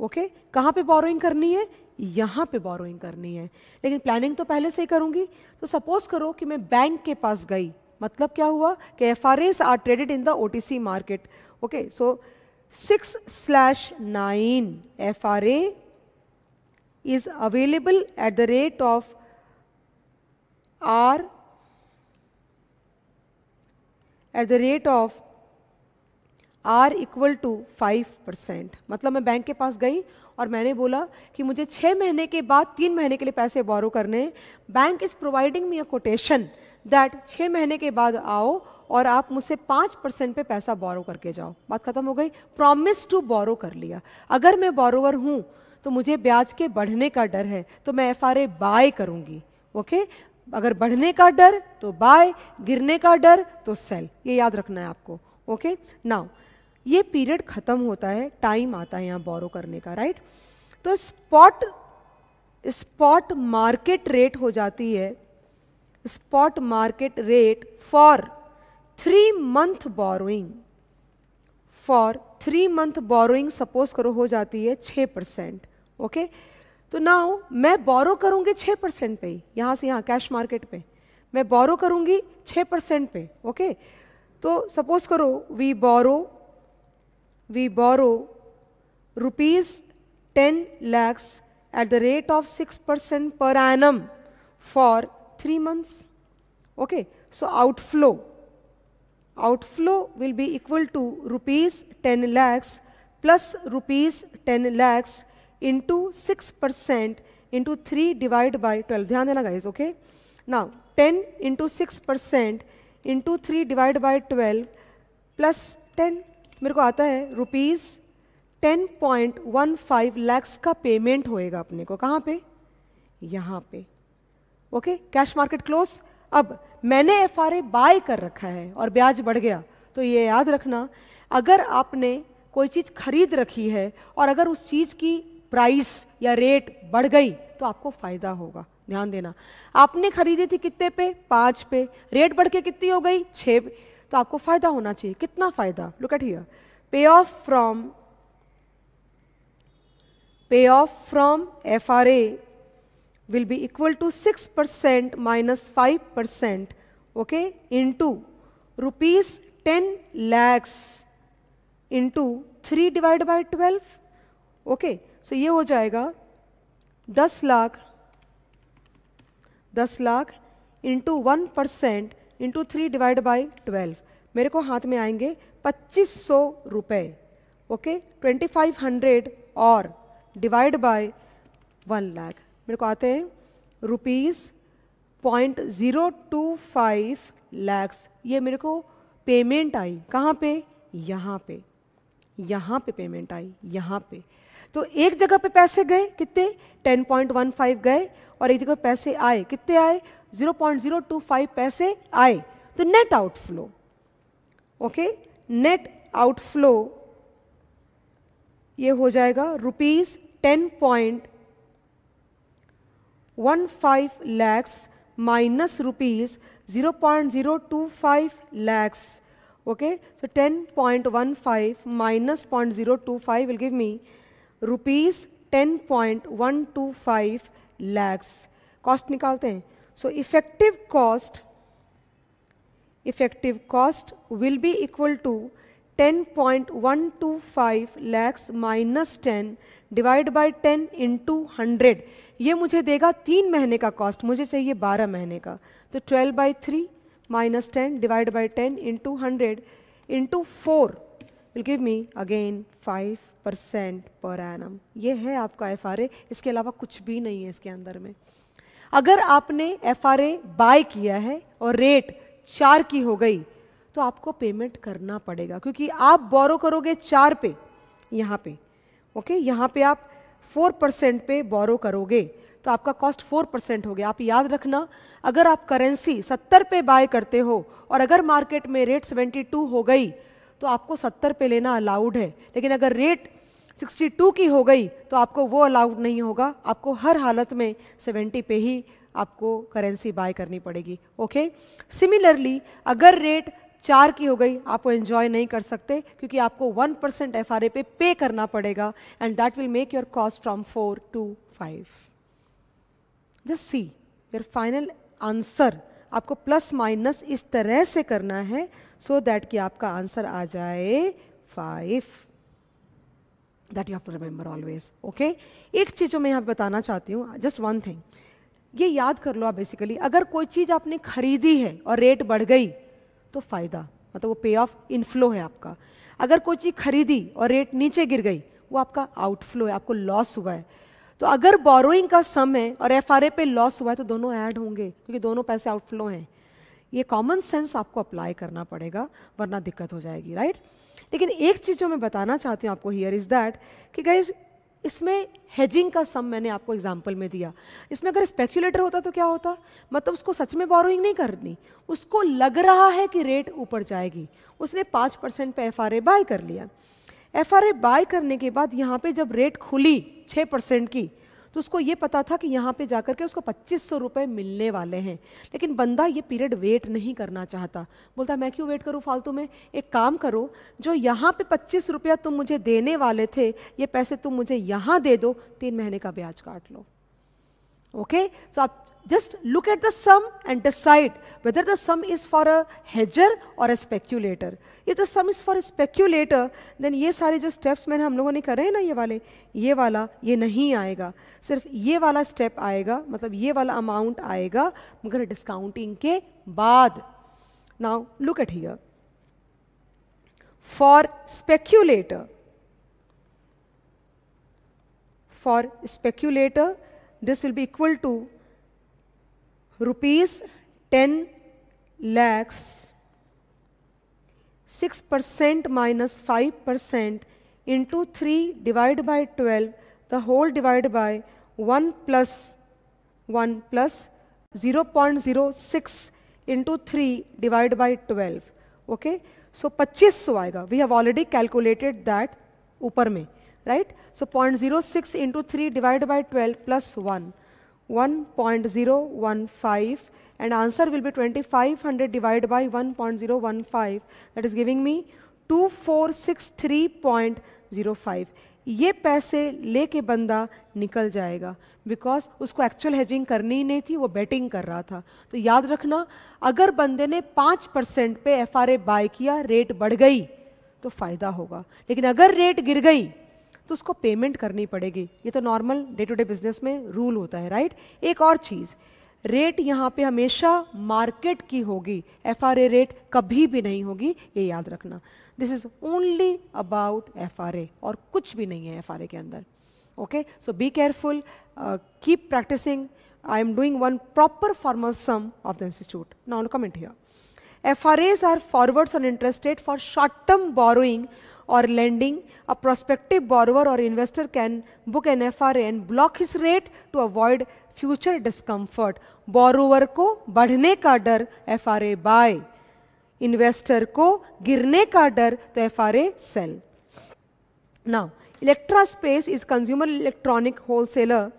ओके okay? कहाँ पे बोरोइंग करनी है यहाँ पे बोरोइंग करनी है लेकिन प्लानिंग तो पहले से ही करूँगी तो सपोज़ करो कि मैं बैंक के पास गई मतलब क्या हुआ कि F R S are traded in the O T C market okay so six slash nine F R A is available at the rate of R at the rate of R equal to five percent मतलब मैं बैंक के पास गई और मैंने बोला कि मुझे छः महीने के बाद तीन महीने के लिए पैसे बोरो करने हैं bank is providing me a quotation that छः महीने के बाद आओ और आप मुझसे पाँच परसेंट पर पैसा बोरो करके जाओ बात खत्म हो गई प्रॉमिस टू बोरो कर लिया अगर मैं बोरोवर हूँ तो मुझे ब्याज के बढ़ने का डर है तो मैं एफ आर ए बाय करूँगी ओके अगर बढ़ने का डर तो बाय गिरने का डर तो सेल ये याद रखना है आपको ओके okay? नाउ ये पीरियड ख़त्म होता है टाइम आता है यहाँ बोरो करने का राइट तो स्पॉट स्पॉट मार्केट रेट हो जाती है spot market rate for three month borrowing for three month borrowing suppose करो हो जाती है छः परसेंट ओके तो नाउ मैं बोरो करूँगी छः परसेंट पे ही यहाँ से यहाँ कैश मार्केट पे मैं बोरो करूँगी छः परसेंट पे ओके तो सपोज करो we borrow we borrow rupees 10 lakhs at the rate of 6% per annum for 3 months. Okay, so outflow. Outflow will be equal to rupees 10 lakhs plus rupees 10 lakhs into 6% into 3 divided by 12. Dhyan dena guys, okay? Now, 10 into 6% into 3 divided by 12 plus 10 मेरे को आता है rupees ten point one five lakhs का पेमेंट होएगा अपने को कहां पे यहां पे ओके कैश मार्केट क्लोज अब मैंने एफ आर बाय कर रखा है और ब्याज बढ़ गया तो ये याद रखना अगर आपने कोई चीज़ खरीद रखी है और अगर उस चीज़ की प्राइस या रेट बढ़ गई तो आपको फ़ायदा होगा ध्यान देना आपने खरीदी थी कितने पे पांच पे रेट बढ़ के कितनी हो गई छह तो आपको फायदा होना चाहिए कितना फायदा look at here pay off from pay off from F R A will be equal to six percent minus five percent okay into rupees ten lakhs into three divide by twelve okay so ये हो जाएगा दस लाख दस lakh into one percent into three divide by twelve मेरे को हाथ में आएंगे पच्चीस सौ रुपये ओके ट्वेंटी फाइव हंड्रेड और डिवाइड बाय वन लाख मेरे को आते हैं rupees point zero two five lakhs ये मेरे को पेमेंट आई कहाँ पे यहाँ पे यहाँ पे पेमेंट आई यहाँ पे तो एक जगह पे पैसे गए कितने टेन पॉइंट वन फाइव गए और एक जगह पैसे आए कितने आए 0.025 पैसे आए तो net outflow okay net outflow ये हो जाएगा rupees ten point one five lakhs minus rupees zero point zero two five lakhs okay so ten point one five minus point zero two five will give me rupees ten point one two five lakhs cost निकालते हैं So effective cost, effective cost will be equal to 10.125 lakhs minus ten divide by 10 into hundred ये मुझे देगा तीन महीने का कॉस्ट मुझे चाहिए बारह महीने का तो 12 by three minus ten divide by ten into hundred into four will give me again five percent पर एनम ये है आपका एफ इसके अलावा कुछ भी नहीं है इसके अंदर में अगर आपने एफ बाय किया है और रेट चार की हो गई तो आपको पेमेंट करना पड़ेगा क्योंकि आप बोरो करोगे चार पे यहाँ पे ओके यहाँ पे आप फोर परसेंट पे बोरो करोगे तो आपका कॉस्ट फोर परसेंट हो गया आप याद रखना अगर आप करेंसी सत्तर पे बाय करते हो और अगर मार्केट में रेट सेवेंटी टू हो गई तो आपको सत्तर पे लेना अलाउड है लेकिन अगर रेट 62 की हो गई तो आपको वो अलाउड नहीं होगा आपको हर हालत में 70 पे ही आपको करेंसी बाय करनी पड़ेगी ओके सिमिलरली अगर रेट चार की हो गई आप वो एंजॉय नहीं कर सकते क्योंकि आपको वन परसेंट एफ पे पे करना पड़ेगा and that will make your cost from four to five just see your final answer आपको प्लस माइनस इस तरह से करना है सो so दैट कि आपका आंसर आ जाए five that you have to remember always okay एक चीज़ जो मैं यहाँ बताना चाहती हूँ जस्ट वन थिंग ये याद कर लो आप बेसिकली अगर कोई चीज़ आपने खरीदी है और रेट बढ़ गई तो फ़ायदा मतलब वो पे ऑफ इनफ्लो है आपका अगर कोई चीज़ खरीदी और रेट नीचे गिर गई वो आपका आउटफ्लो है आपको लॉस हुआ है तो अगर बोरोइंग का सम है और एफ आर ए पे लॉस हुआ है तो दोनों ऐड होंगे क्योंकि दोनों पैसे आउटफ्लो हैं ये कॉमन सेंस आपको अप्लाई करना पड़ेगा वरना दिक्कत हो जाएगी राइट right? लेकिन एक चीज़ जो मैं बताना चाहती हूँ आपको हियर इज़ दैट कि गाइज इसमें हेजिंग का सम मैंने आपको एग्जाम्पल में दिया इसमें अगर स्पेक्यूलेटर होता तो क्या होता मतलब उसको सच में बोरोइंग नहीं करनी उसको लग रहा है कि रेट ऊपर जाएगी उसने पाँच परसेंट पर एफ बाय कर लिया एफ बाय करने के बाद यहाँ पर जब रेट खुली छः परसेंट की तो उसको ये पता था कि यहाँ पे जाकर के उसको पच्चीस सौ रुपये मिलने वाले हैं लेकिन बंदा ये पीरियड वेट नहीं करना चाहता बोलता मैं क्यों वेट करूँ फालतू में एक काम करो जो यहाँ पे पच्चीस रुपया तुम मुझे देने वाले थे ये पैसे तुम मुझे यहाँ दे दो तीन महीने का ब्याज काट लो Okay, so up, just look at the sum and decide whether the sum is for a hedger or a speculator. If the sum is for a speculator, then ye sare jo steps मैंने हम लोगों ने करे hai na ye wale ye wala ye nahi aayega sirf ye wala step aayega matlab ye wala amount aayega magar discounting ke baad Now look at here. For speculator, for speculator, this will be equal to rupees 10 lakhs 6% minus 5% into 3 divided by 12 the whole divided by 1 plus 1 plus 0.06 into 3 divided by 12 okay so 2500 aayega we have already calculated that upar mein right? So 0.06 into 3 divided by 12 plus 1, 1.015 and answer will be 2500 divided by 1.015 that is giving me 2463.05 ये पैसे लेके बंदा निकल जाएगा बिकॉज उसको एक्चुअल हेजिंग करनी ही नहीं थी वो बेटिंग कर रहा था तो याद रखना अगर बंदे ने पाँच परसेंट पे एफ बाय किया रेट बढ़ गई तो फ़ायदा होगा लेकिन अगर रेट गिर गई तो उसको पेमेंट करनी पड़ेगी ये तो normal day to day business में रूल होता है राइट एक और चीज़ रेट यहाँ पे हमेशा मार्केट की होगी एफ रेट कभी भी नहीं होगी ये याद रखना this is only about F और कुछ भी नहीं है एफ के अंदर okay so be careful keep practicing I am doing one proper formal sum of the institute now comment here F R As are forwards on interest rate for short term borrowing or lending, a prospective borrower or investor can book an FRA and block his rate to avoid future discomfort. Borrower को बढ़ने का डर FRA buy, investor को गिरने का डर तो FRA sell. Now, Electra Space is consumer electronic wholesaler.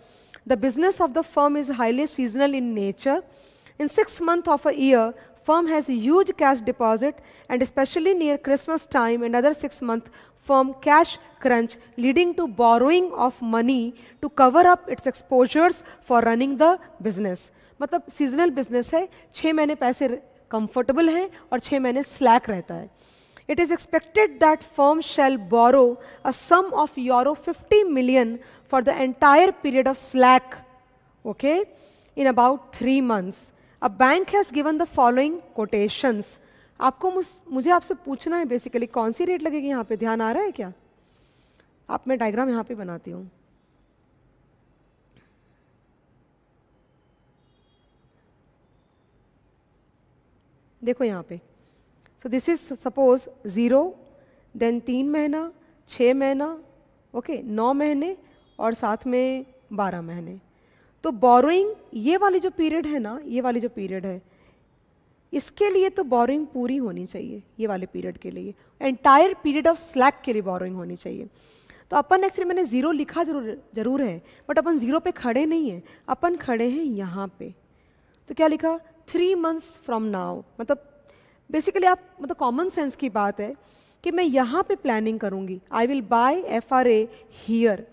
The business of the firm is highly seasonal in nature. In six months of a year, Firm has a huge cash deposit and especially near Christmas time another six month firm cash crunch leading to borrowing of money to cover up its exposures for running the business. मतलब seasonal business है छः महीने पैसे comfortable हैं और छः महीने slack रहता है it is expected that firm shall borrow a sum of euro 50 million for the entire period of slack okay in about 3 months अब bank has given the following quotations आपको मुझे आपसे पूछना है बेसिकली कौन सी रेट लगेगी यहाँ पे ध्यान आ रहा है क्या आप मैं डायग्राम यहाँ पे बनाती हूँ देखो यहाँ पे so this is suppose zero then तीन महीना छः महीना ओके नौ महीने और साथ में बारह महीने तो बोरोइंग ये वाली जो पीरियड है ना ये वाली जो पीरियड है इसके लिए तो बोरोइंग पूरी होनी चाहिए ये वाले पीरियड के लिए एंटायर पीरियड ऑफ स्लैक के लिए बोरोइंग होनी चाहिए तो अपन एक्चुअली मैंने ज़ीरो लिखा जरूर जरूर है बट अपन ज़ीरो पे खड़े नहीं हैं अपन खड़े हैं यहाँ पे तो क्या लिखा थ्री मंथ्स फ्रॉम नाउ मतलब बेसिकली आप मतलब कॉमन सेंस की बात है कि मैं यहाँ पे प्लानिंग करूँगी I will buy F R A here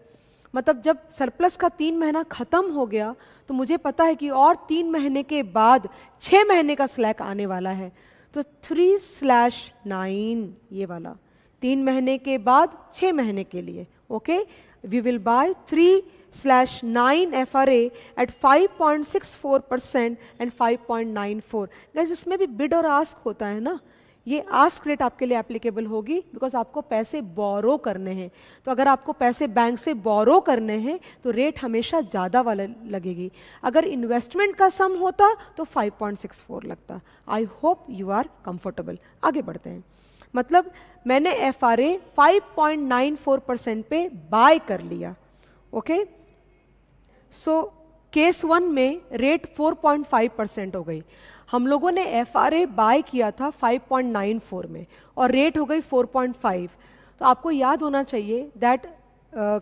मतलब जब सरप्लस का तीन महीना ख़त्म हो गया तो मुझे पता है कि और तीन महीने के बाद छः महीने का स्लैक आने वाला है तो थ्री स्लैश नाइन ये वाला तीन महीने के बाद छः महीने के लिए okay we will buy three slash nine F R at five point six four percent and five point nine four इसमें भी बिड और आस्क होता है ना ये आस्क रेट आपके लिए एप्लीकेबल होगी बिकॉज आपको पैसे बोरो करने हैं तो अगर आपको पैसे बैंक से बोरो करने हैं तो रेट हमेशा ज़्यादा वाला लगेगी अगर इन्वेस्टमेंट का सम होता तो 5.64 लगता I hope you are comfortable आगे बढ़ते हैं मतलब मैंने F R A five percent पे बाय कर लिया ओके सो केस वन में रेट 4.5 परसेंट हो गई हम लोगों ने एफ आर ए बाय किया था 5.94 में और रेट हो गई 4.5 तो आपको याद होना चाहिए दैट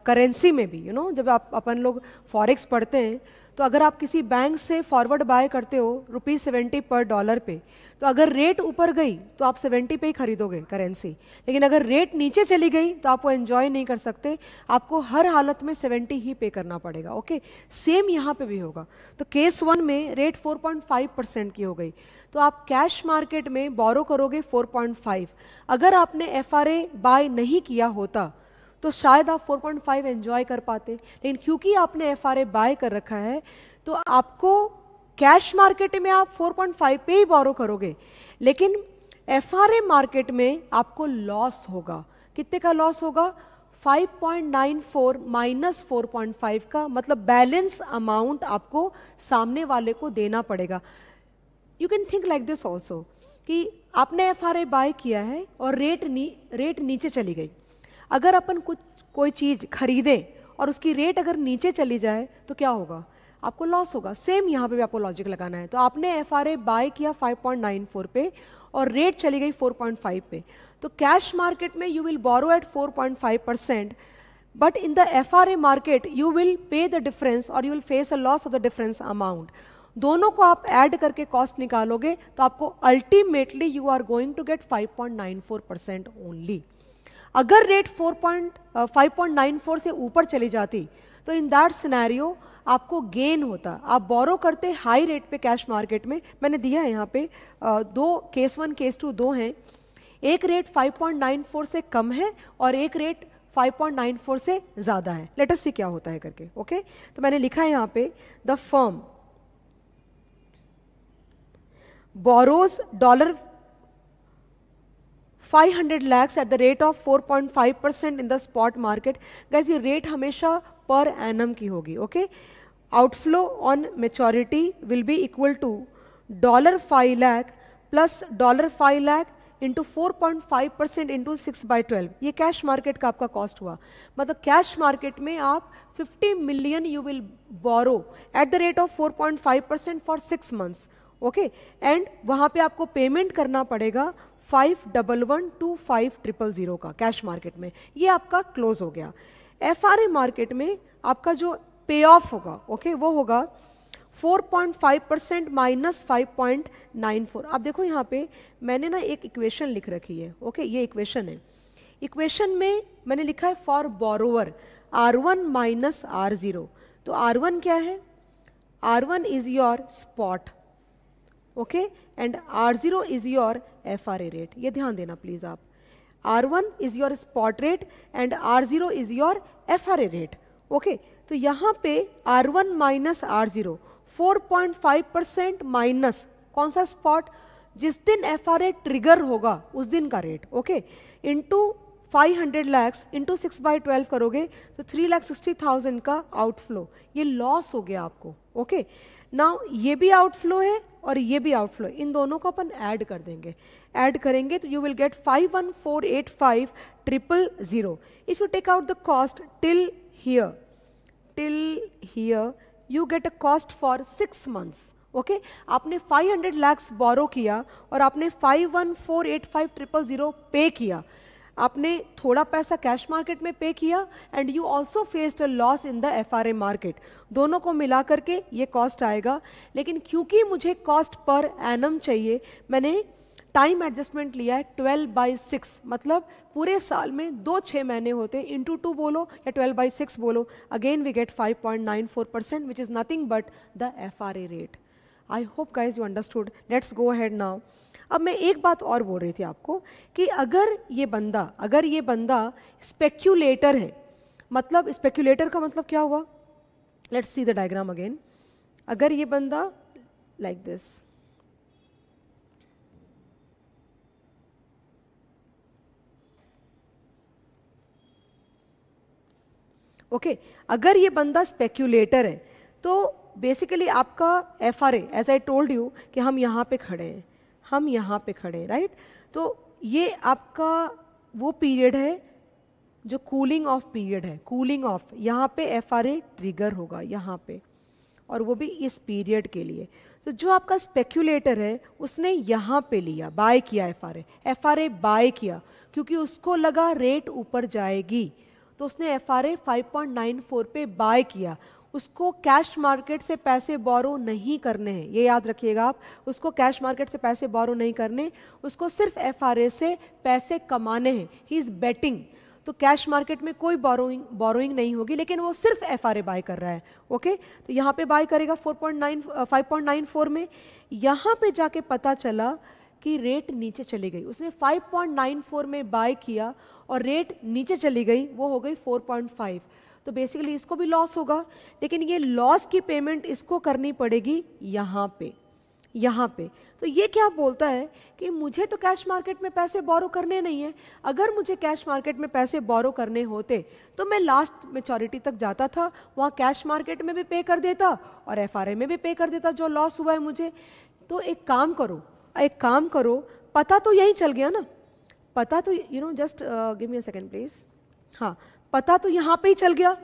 करेंसी uh, में भी यू you नो know, जब आप अपन लोग फॉरेक्स पढ़ते हैं तो अगर आप किसी बैंक से फॉरवर्ड बाय करते हो रुपीज़ सेवेंटी पर डॉलर पे तो अगर रेट ऊपर गई तो आप सेवेंटी पे ही खरीदोगे करेंसी लेकिन अगर रेट नीचे चली गई तो आप वो एन्जॉय नहीं कर सकते आपको हर हालत में सेवेंटी ही पे करना पड़ेगा ओके सेम यहाँ पे भी होगा तो केस वन में रेट 4.5 परसेंट की हो गई तो आप कैश मार्केट में बोरो करोगे 4.5 अगर आपने एफ बाय नहीं किया होता तो शायद आप 4.5 एंजॉय कर पाते लेकिन क्योंकि आपने एफ बाय कर रखा है तो आपको कैश मार्केट में आप 4.5 पे ही बोरो करोगे लेकिन एफ मार्केट में आपको लॉस होगा कितने का लॉस होगा 5.94 माइनस 4.5 का मतलब बैलेंस अमाउंट आपको सामने वाले को देना पड़ेगा you can think like this also कि आपने एफ आर बाय किया है और रेट नी रेट नीचे चली गई अगर अपन कुछ कोई चीज़ खरीदें और उसकी रेट अगर नीचे चली जाए तो क्या होगा आपको लॉस होगा सेम यहाँ पे भी आपको लॉजिक लगाना है तो आपने एफ आर बाय किया 5.94 पे और रेट चली गई 4.5 पे तो कैश मार्केट में you will borrow at 4.5 percent but in the F R A market you will pay the difference और you will face a loss of the difference amount दोनों को आप ऐड करके कॉस्ट निकालोगे तो आपको ultimately you are going to get 5.94 percent only अगर रेट 4.5.94 uh, से ऊपर चली जाती तो इन दैट सिनेरियो आपको गेन होता आप बोरो करते हाई रेट पे कैश मार्केट में मैंने दिया है यहाँ पे uh, दो केस वन केस टू दो हैं एक रेट 5.94 से कम है और एक रेट 5.94 से ज़्यादा है लेटस सी क्या होता है करके ओके okay? तो मैंने लिखा है यहाँ पे the firm borrows dollar five hundred lakhs at the rate of four point five percent in the spot market guess ये रेट हमेशा पर एन एम की होगी okay outflow on maturity will be equal to dollar five lakh plus dollar five lakh into four point five percent into six by twelve ये कैश मार्केट का आपका कॉस्ट हुआ मतलब कैश मार्केट में आप fifty million you will borrow at the rate of four point five percent for six months okay and वहाँ पे आपको पेमेंट करना पड़ेगा five double one two five triple zero का कैश मार्केट में ये आपका क्लोज हो गया एफ आर मार्केट में आपका जो पे ऑफ होगा ओके वो होगा 4.5 परसेंट माइनस फाइव आप देखो यहाँ पे मैंने ना एक इक्वेशन लिख रखी है ओके ये इक्वेशन है इक्वेशन में मैंने लिखा है for borrower R one minus R zero तो आर वन क्या है R one is your spot okay and R zero is your F R A rate ये ध्यान देना प्लीज़ आप R one is your spot rate and R zero is your F R A rate okay तो यहाँ पे R one minus R zero four point five percent minus कौन सा स्पॉट जिस दिन एफ आर ए ट्रिगर होगा उस दिन का rate okay into five hundred lakhs into six by twelve करोगे तो थ्री लाख सिक्सटी थाउजेंड का आउटफ्लो ये लॉस हो गया आपको ओके नाउ ये भी आउटफ्लो है और ये भी आउटफ्लो इन दोनों को अपन ऐड कर देंगे ऐड करेंगे तो you will get five one four eight five triple zero if you take out the cost till here till here you get a cost for six months okay आपने आपने 500 लैक्स बोरो किया और आपने 51485 ट्रिपल ज़ीरो पे किया आपने थोड़ा पैसा कैश मार्केट में पे किया and you also faced a loss in the F R A market दोनों को मिला करके ये कॉस्ट आएगा लेकिन क्योंकि मुझे कॉस्ट पर एनम चाहिए मैंने टाइम एडजस्टमेंट लिया है ट्वेल्व बाई सिक्स मतलब पूरे साल में दो छः महीने होते हैं इंटू टू बोलो या ट्वेल्व बाई सिक्स बोलो again we get five point nine four percent which is nothing but the F R A rate I hope guys you understood let's go ahead now अब मैं एक बात और बोल रही थी आपको कि अगर ये बंदा अगर ये बंदा स्पेक्यूलेटर है मतलब स्पेक्यूलेटर का मतलब क्या हुआ let's see the diagram again अगर ये बंदा लाइक दिस ओके okay, अगर ये बंदा स्पेक्यूलेटर है तो बेसिकली आपका F R as I told you कि हम यहाँ पे खड़े हैं हम यहाँ पे खड़े राइट तो ये आपका वो पीरियड है जो कूलिंग ऑफ पीरियड है कूलिंग ऑफ यहाँ पे एफ ट्रिगर होगा यहाँ पे और वो भी इस पीरियड के लिए तो जो आपका स्पेक्यूलेटर है उसने यहाँ पे लिया बाय किया F R F R buy किया क्योंकि उसको लगा रेट ऊपर जाएगी तो उसने एफ आर 5.94 पे बाय किया उसको कैश मार्केट से पैसे बोरो नहीं करने हैं ये याद रखिएगा आप उसको कैश मार्केट से पैसे बोरो नहीं करने उसको सिर्फ एफ से पैसे कमाने हैं ही इज़ बेटिंग तो कैश मार्केट में कोई बोरोइंग बोरोइंग नहीं होगी लेकिन वो सिर्फ एफ आर बाय कर रहा है ओके तो यहाँ पे बाय करेगा 4.9 5.94 uh, में यहाँ पे जाके पता चला कि रेट नीचे चली गई उसने 5.94 में बाय किया और रेट नीचे चली गई वो हो गई 4.5 तो बेसिकली इसको भी लॉस होगा लेकिन ये लॉस की पेमेंट इसको करनी पड़ेगी यहाँ पे यहाँ पे तो ये क्या बोलता है कि मुझे तो कैश मार्केट में पैसे बोरो करने नहीं है अगर मुझे कैश मार्केट में पैसे बोरो करने होते तो मैं लास्ट मेचोरिटी तक जाता था वहाँ कैश मार्केट में भी पे कर देता और एफ में भी पे कर देता जो लॉस हुआ है मुझे तो एक काम करो एक काम करो पता तो यहीं चल गया ना पता तो you know just give me a second please हाँ पता तो यहाँ पे ही चल गया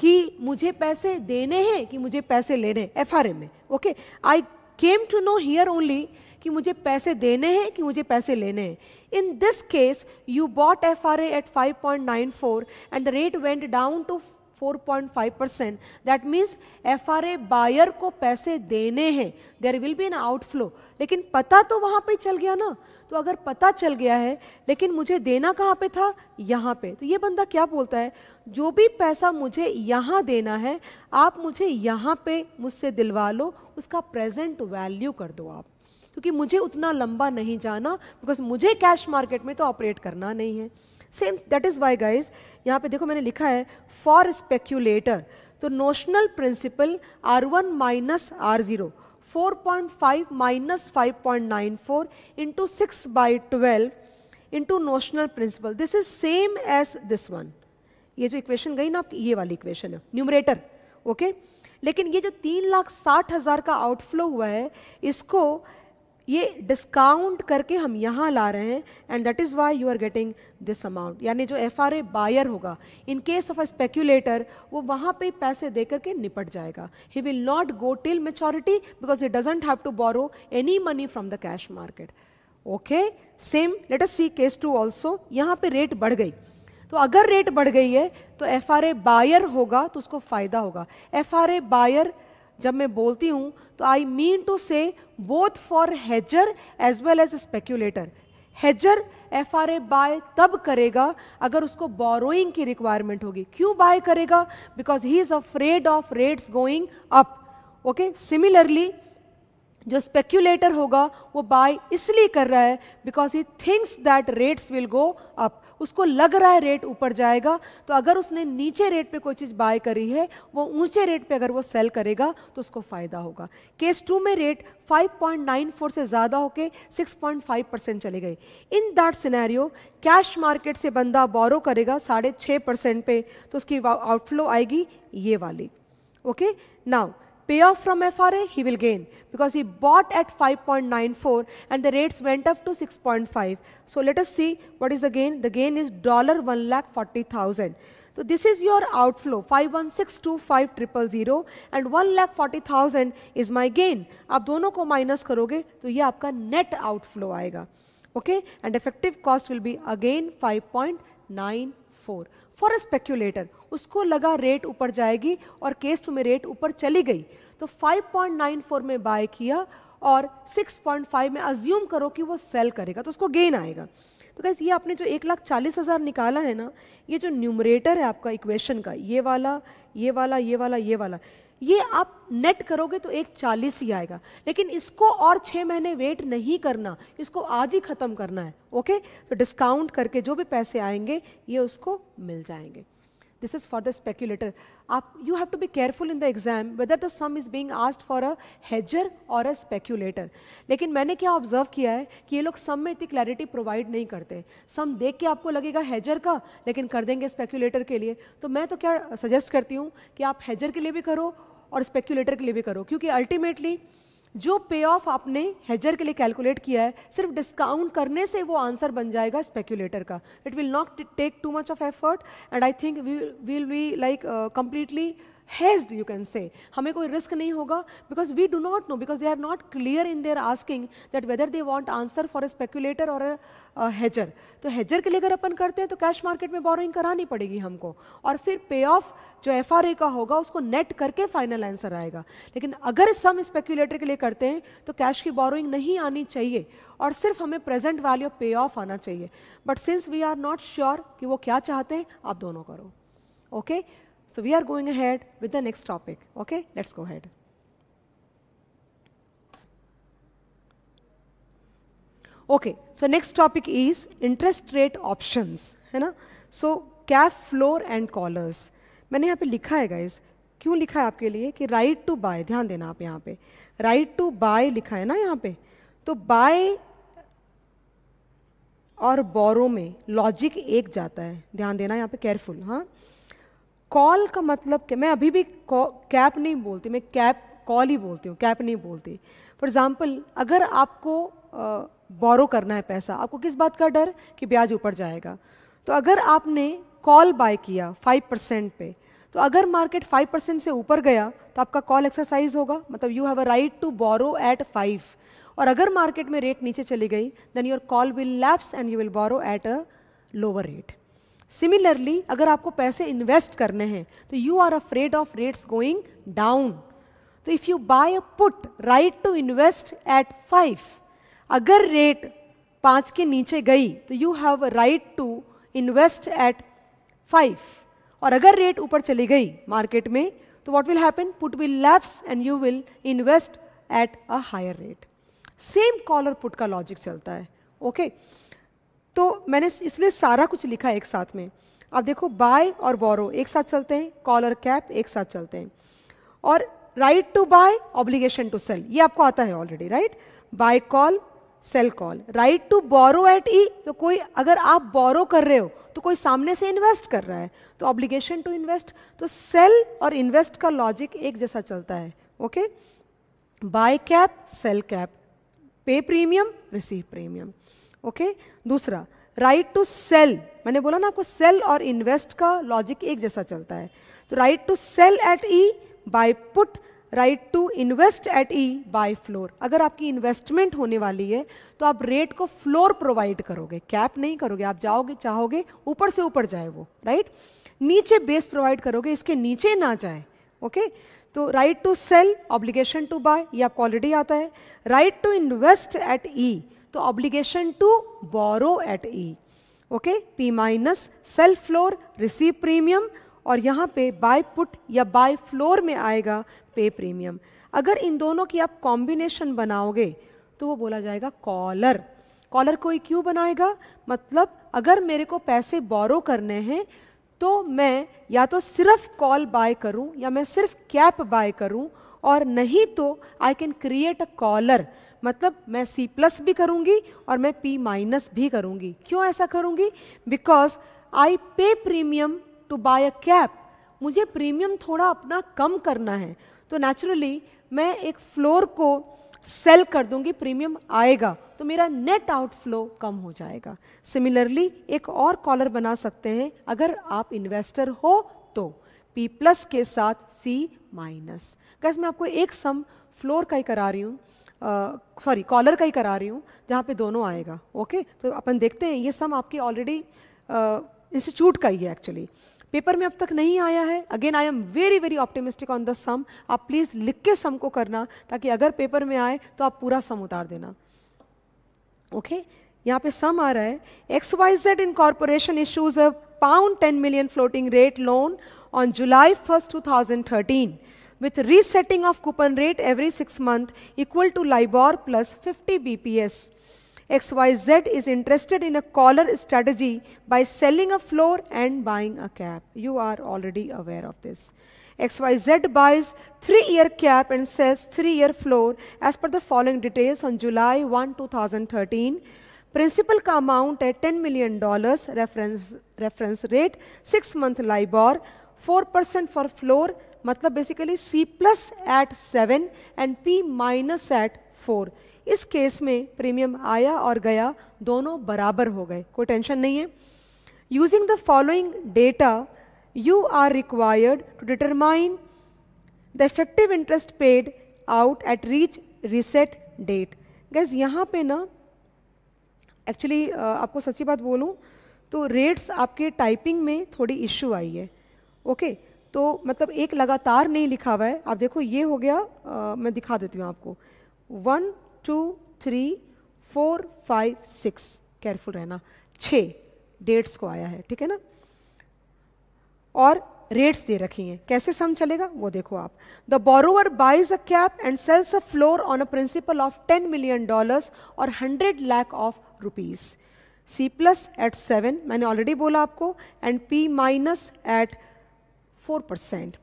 कि मुझे पैसे देने हैं कि मुझे पैसे लेने एफ आर में okay I came to know here only कि मुझे पैसे देने हैं कि मुझे पैसे लेने हैं in this case you bought F R at 5.94 and the rate went down to 4.5 percent that means F R A buyer को पैसे देने हैं there will be an outflow लेकिन पता तो वहाँ पे चल गया ना तो अगर पता चल गया है लेकिन मुझे देना कहाँ पे था यहाँ पे तो ये बंदा क्या बोलता है जो भी पैसा मुझे यहाँ देना है आप मुझे यहाँ पे मुझसे दिलवा लो उसका प्रेजेंट वैल्यू कर दो आप क्योंकि मुझे उतना लंबा नहीं जाना बिकॉज मुझे कैश मार्केट में तो ऑपरेट करना नहीं है same that is why guys यहाँ पे देखो मैंने लिखा है फॉर स्पेक्यूलेटर तो notional principal R one minus R zero 4.5 minus 5.94 into 6 by 12 into notional principle. This is same as this one. ये जो इक्वेशन गई ना ये वाली इक्वेशन है न्यूमरेटर ओके okay? लेकिन ये जो तीन लाख साठ हज़ार का आउटफ्लो हुआ है इसको ये डिस्काउंट करके हम यहाँ ला रहे हैं and that is why you are getting this amount यानी जो एफ आर ए बायर होगा in case of a speculator वो वहाँ पे पैसे दे करके निपट जाएगा he will not go till maturity because he doesn't have to borrow any money from the cash market okay same let us see case two also यहाँ पे रेट बढ़ गई तो अगर रेट बढ़ गई है तो एफ आर ए बायर होगा तो उसको फ़ायदा होगा एफ आर ए बायर जब मैं बोलती हूँ तो I mean to say both for hedger as well as speculator hedger F R A buy तब करेगा अगर उसको बोरोइंग की रिक्वायरमेंट होगी क्यों बाय करेगा because he is afraid of rates going up okay similarly जो स्पेक्यूलेटर होगा वो बाय इसलिए कर रहा है because he thinks that rates will go up उसको लग रहा है रेट ऊपर जाएगा तो अगर उसने नीचे रेट पे कोई चीज़ बाय करी है वो ऊंचे रेट पे अगर वो सेल करेगा तो उसको फ़ायदा होगा केस टू में रेट 5.94 से ज़्यादा होके 6.5 परसेंट चले गए in that scenario cash market से बंदा बोरो करेगा साढ़े छः परसेंट पे तो उसकी आउटफ्लो आएगी ये वाली okay now payoff from FRA, he will gain because he bought at 5.94 and the rates went up to 6.5. So let us see what is the gain. The gain is dollar one lakh forty thousand. So this is your outflow 5162500 and one lakh forty thousand is my gain. आप दोनों को minus करोगे तो ये आपका net outflow आएगा. Okay and effective cost will be again 5.94 for a speculator. उसको लगा रेट ऊपर जाएगी और केस टू में रेट ऊपर चली गई तो 5.94 में बाय किया और 6.5 में अज्यूम करो कि वो सेल करेगा तो उसको गेन आएगा तो कैसे ये आपने जो एक लाख चालीस हज़ार निकाला है ना ये जो न्यूमरेटर है आपका इक्वेशन का ये वाला ये वाला ये वाला ये वाला ये आप नेट करोगे तो एक चालीस ही आएगा लेकिन इसको और छः महीने वेट नहीं करना इसको आज ही ख़त्म करना है ओके तो डिस्काउंट करके जो भी पैसे आएंगे ये उसको मिल जाएंगे This is for the speculator. you have to be careful in the exam whether the sum is being asked for a hedger or a speculator. लेकिन मैंने क्या ऑब्जर्व किया है कि ये लोग सम में इतनी क्लैरिटी प्रोवाइड नहीं करते सम देख के आपको लगेगा हेजर का लेकिन कर देंगे स्पेक्यूलेटर के लिए तो मैं तो क्या सजेस्ट करती हूँ कि आप हेजर के लिए भी करो और स्पेक्यूलेटर के लिए भी करो क्योंकि अल्टीमेटली जो पे ऑफ आपने हेजर के लिए कैलकुलेट किया है सिर्फ डिस्काउंट करने से वो आंसर बन जाएगा स्पेक्यूलेटर का it will not take too much of effort and I think we will be like completely hedged you can say हमें कोई रिस्क नहीं होगा because we do not know because they are not clear in their asking that whether they want answer for a speculator और हेजर तो हेजर के लिए अगर अपन करते हैं तो कैश मार्केट में बोरोइंग करानी पड़ेगी हमको और फिर पे ऑफ जो एफ का होगा उसको नेट करके फाइनल आंसर आएगा लेकिन अगर सम स्पेक्यूलेटर के लिए करते हैं तो कैश की बोरोइंग नहीं आनी चाहिए और सिर्फ हमें प्रेजेंट वैल्यू पे ऑफ आना चाहिए but since we are not sure कि वो क्या चाहते हैं आप दोनों करो okay okay? So we are going ahead with the next topic. Okay, let's go ahead. Okay, so next topic is interest rate options, hai na So cap floor and collars. maine yahan pe likha hai guys kyun likha hai aapke liye ki right to buy dhyan dena aap yahan pe right to buy likha hai na yahan pe to buy और बोरो में लॉजिक एक जाता है ध्यान देना यहाँ पे केयरफुल हाँ कॉल का मतलब क्या मैं अभी भी कैप नहीं बोलती मैं कैप कॉल ही बोलती हूँ कैप नहीं बोलती फॉर एग्ज़ाम्पल अगर आपको बोरो करना है पैसा आपको किस बात का डर कि ब्याज ऊपर जाएगा तो अगर आपने कॉल बाय किया फाइव परसेंट पे तो अगर मार्केट फाइव परसेंट से ऊपर गया तो आपका कॉल एक्सरसाइज होगा मतलब you have a right to borrow at five और अगर मार्केट में रेट नीचे चली गई then your call will lapse and you will borrow at a lower rate similarly अगर आपको पैसे इन्वेस्ट करने हैं तो you are afraid of rates going down तो if you buy a put right to invest at five अगर रेट पाँच के नीचे गई तो you have right to invest at five और अगर रेट ऊपर चली गई मार्केट में तो what will happen put will lapse and you will invest at a higher rate same call or put का लॉजिक चलता है ओके okay? तो मैंने इसलिए सारा कुछ लिखा है एक साथ में अब देखो बाय और बोरो एक साथ चलते हैं कॉल और कैप एक साथ चलते हैं और right to buy obligation to sell ये आपको आता है already right buy call sell call right to borrow at E तो कोई अगर आप बोरो कर रहे हो तो कोई सामने से इन्वेस्ट कर रहा है तो ऑब्लिगेशन टू इन्वेस्ट तो सेल और इन्वेस्ट का लॉजिक एक जैसा चलता है okay buy cap sell cap pay premium receive premium okay दूसरा राइट टू सेल मैंने बोला ना आपको सेल और इन्वेस्ट का लॉजिक एक जैसा चलता है तो right to sell at E buy put right to invest at E buy floor अगर आपकी इन्वेस्टमेंट होने वाली है तो आप रेट को फ्लोर प्रोवाइड करोगे कैप नहीं करोगे आप जाओगे चाहोगे ऊपर से ऊपर जाए वो राइट नीचे बेस प्रोवाइड करोगे इसके नीचे ना जाए ओके तो right to sell obligation to buy ये आपको ऑलरेडी आता है right to invest at E तो obligation to borrow at E okay P minus sell floor receive premium और यहाँ पे बाय पुट या बाय फ्लोर में आएगा पे प्रीमियम अगर इन दोनों की आप कॉम्बिनेशन बनाओगे तो वो बोला जाएगा कॉलर कॉलर कोई क्यों बनाएगा मतलब अगर मेरे को पैसे बोरो करने हैं तो मैं या तो सिर्फ कॉल बाय करूं या मैं सिर्फ कैप बाय करूं और नहीं तो I can create a collar मतलब मैं C प्लस भी करूँगी और मैं P माइनस भी करूँगी क्यों ऐसा करूँगी because I pay premium to buy a cap मुझे प्रीमियम थोड़ा अपना कम करना है तो नेचुरली मैं एक फ्लोर को सेल कर दूंगी प्रीमियम आएगा तो मेरा नेट आउटफ्लो कम हो जाएगा सिमिलरली एक और कॉलर बना सकते हैं अगर आप इन्वेस्टर हो तो पी प्लस के साथ सी माइनस कैसे मैं आपको एक सम फ्लोर का ही करा रही हूँ सॉरी कॉलर का ही करा रही हूँ जहाँ पे दोनों आएगा ओके तो अपन देखते हैं ये सम आपके ऑलरेडी इंस्टीट्यूट का ही है एक्चुअली पेपर में अब तक नहीं आया है again I am very very optimistic on the sum आप प्लीज़ लिख के सम को करना ताकि अगर पेपर में आए तो आप पूरा सम उतार देना ओके okay? यहाँ पे सम आ रहा है X Y Z in corporation issues a pound ten million floating rate loan on July first two thousand thirteen with resetting of coupon rate every 6 months, equal to LIBOR plus 50 BPS. XYZ is interested in a collar strategy by selling a floor and buying a cap. You are already aware of this. XYZ buys 3-year cap and sells 3-year floor as per the following details on July 1, 2013 principal amount at $10 million reference, reference rate, 6 month LIBOR, 4% for floor मतलब basically C plus at seven and P minus at four इस केस में प्रीमियम आया और गया दोनों बराबर हो गए कोई टेंशन नहीं है using the following data you are required to determine the effective interest paid out at each reset date guess यहाँ पे ना एक्चुअली आपको सच्ची बात बोलूँ तो रेट्स आपके टाइपिंग में थोड़ी इश्यू आई है ओके okay? तो मतलब एक लगातार नहीं लिखा हुआ है आप देखो ये हो गया आ, मैं दिखा देती हूँ आपको one two three four five six careful रहना छः डेट्स को आया है ठीक है ना और रेट्स दे रखी हैं कैसे सम चलेगा वो देखो आप the borrower buys a cap and sells a floor on a principal of ten million dollars और hundred lakh of rupees C plus at seven मैंने ऑलरेडी बोला आपको and P minus at 4%. percent.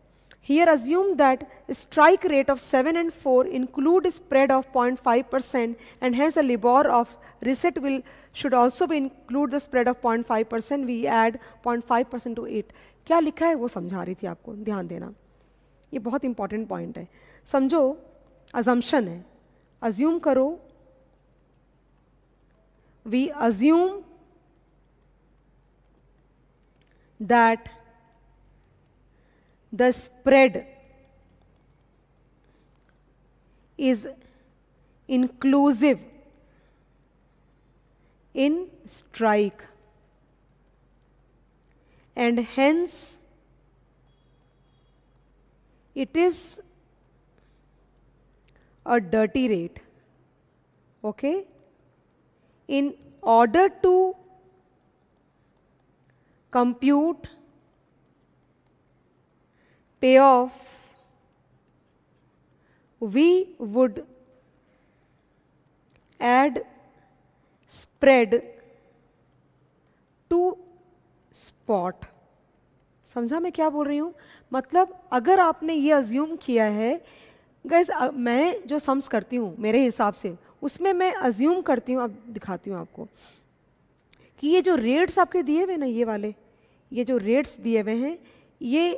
Here assume that strike rate of 7 and 4 include spread of 0.5% percent and hence a LIBOR of reset will should also be include the spread of 0.5%. percent. We add 0.5% percent to it. क्या लिखा है वो समझा रही थी आपको ध्यान देना ये बहुत इंपॉर्टेंट पॉइंट है समझो अजम्पन है अज्यूम करो we assume that the spread is inclusive in strike and hence it is a dirty rate okay in order to compute pay off, we would add spread to spot. समझा मैं क्या बोल रही हूँ मतलब अगर आपने ये अज्यूम किया है गैस मैं जो सम्स करती हूँ मेरे हिसाब से उसमें मैं अज्यूम करती हूँ अब दिखाती हूँ आपको कि ये जो रेट्स आपके दिए हुए ना ये वाले ये जो रेट्स दिए हुए हैं ये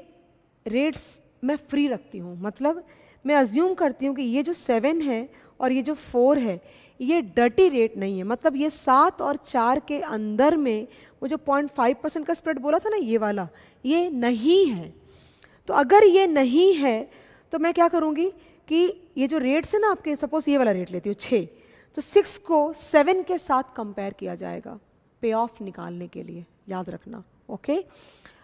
रेट्स मैं फ्री रखती हूँ मतलब मैं अज्यूम करती हूँ कि ये जो सेवन है और ये जो फोर है ये डर्टी रेट नहीं है मतलब ये सात और चार के अंदर में वो जो पॉइंट फाइव परसेंट का स्प्रेड बोला था ना ये वाला ये नहीं है तो अगर ये नहीं है तो मैं क्या करूँगी कि ये जो रेट्स है ना आपके सपोज़ ये वाला रेट लेती हूँ छः तो सिक्स को सेवन के साथ कंपेयर किया जाएगा पे ऑफ निकालने के लिए याद रखना okay okay?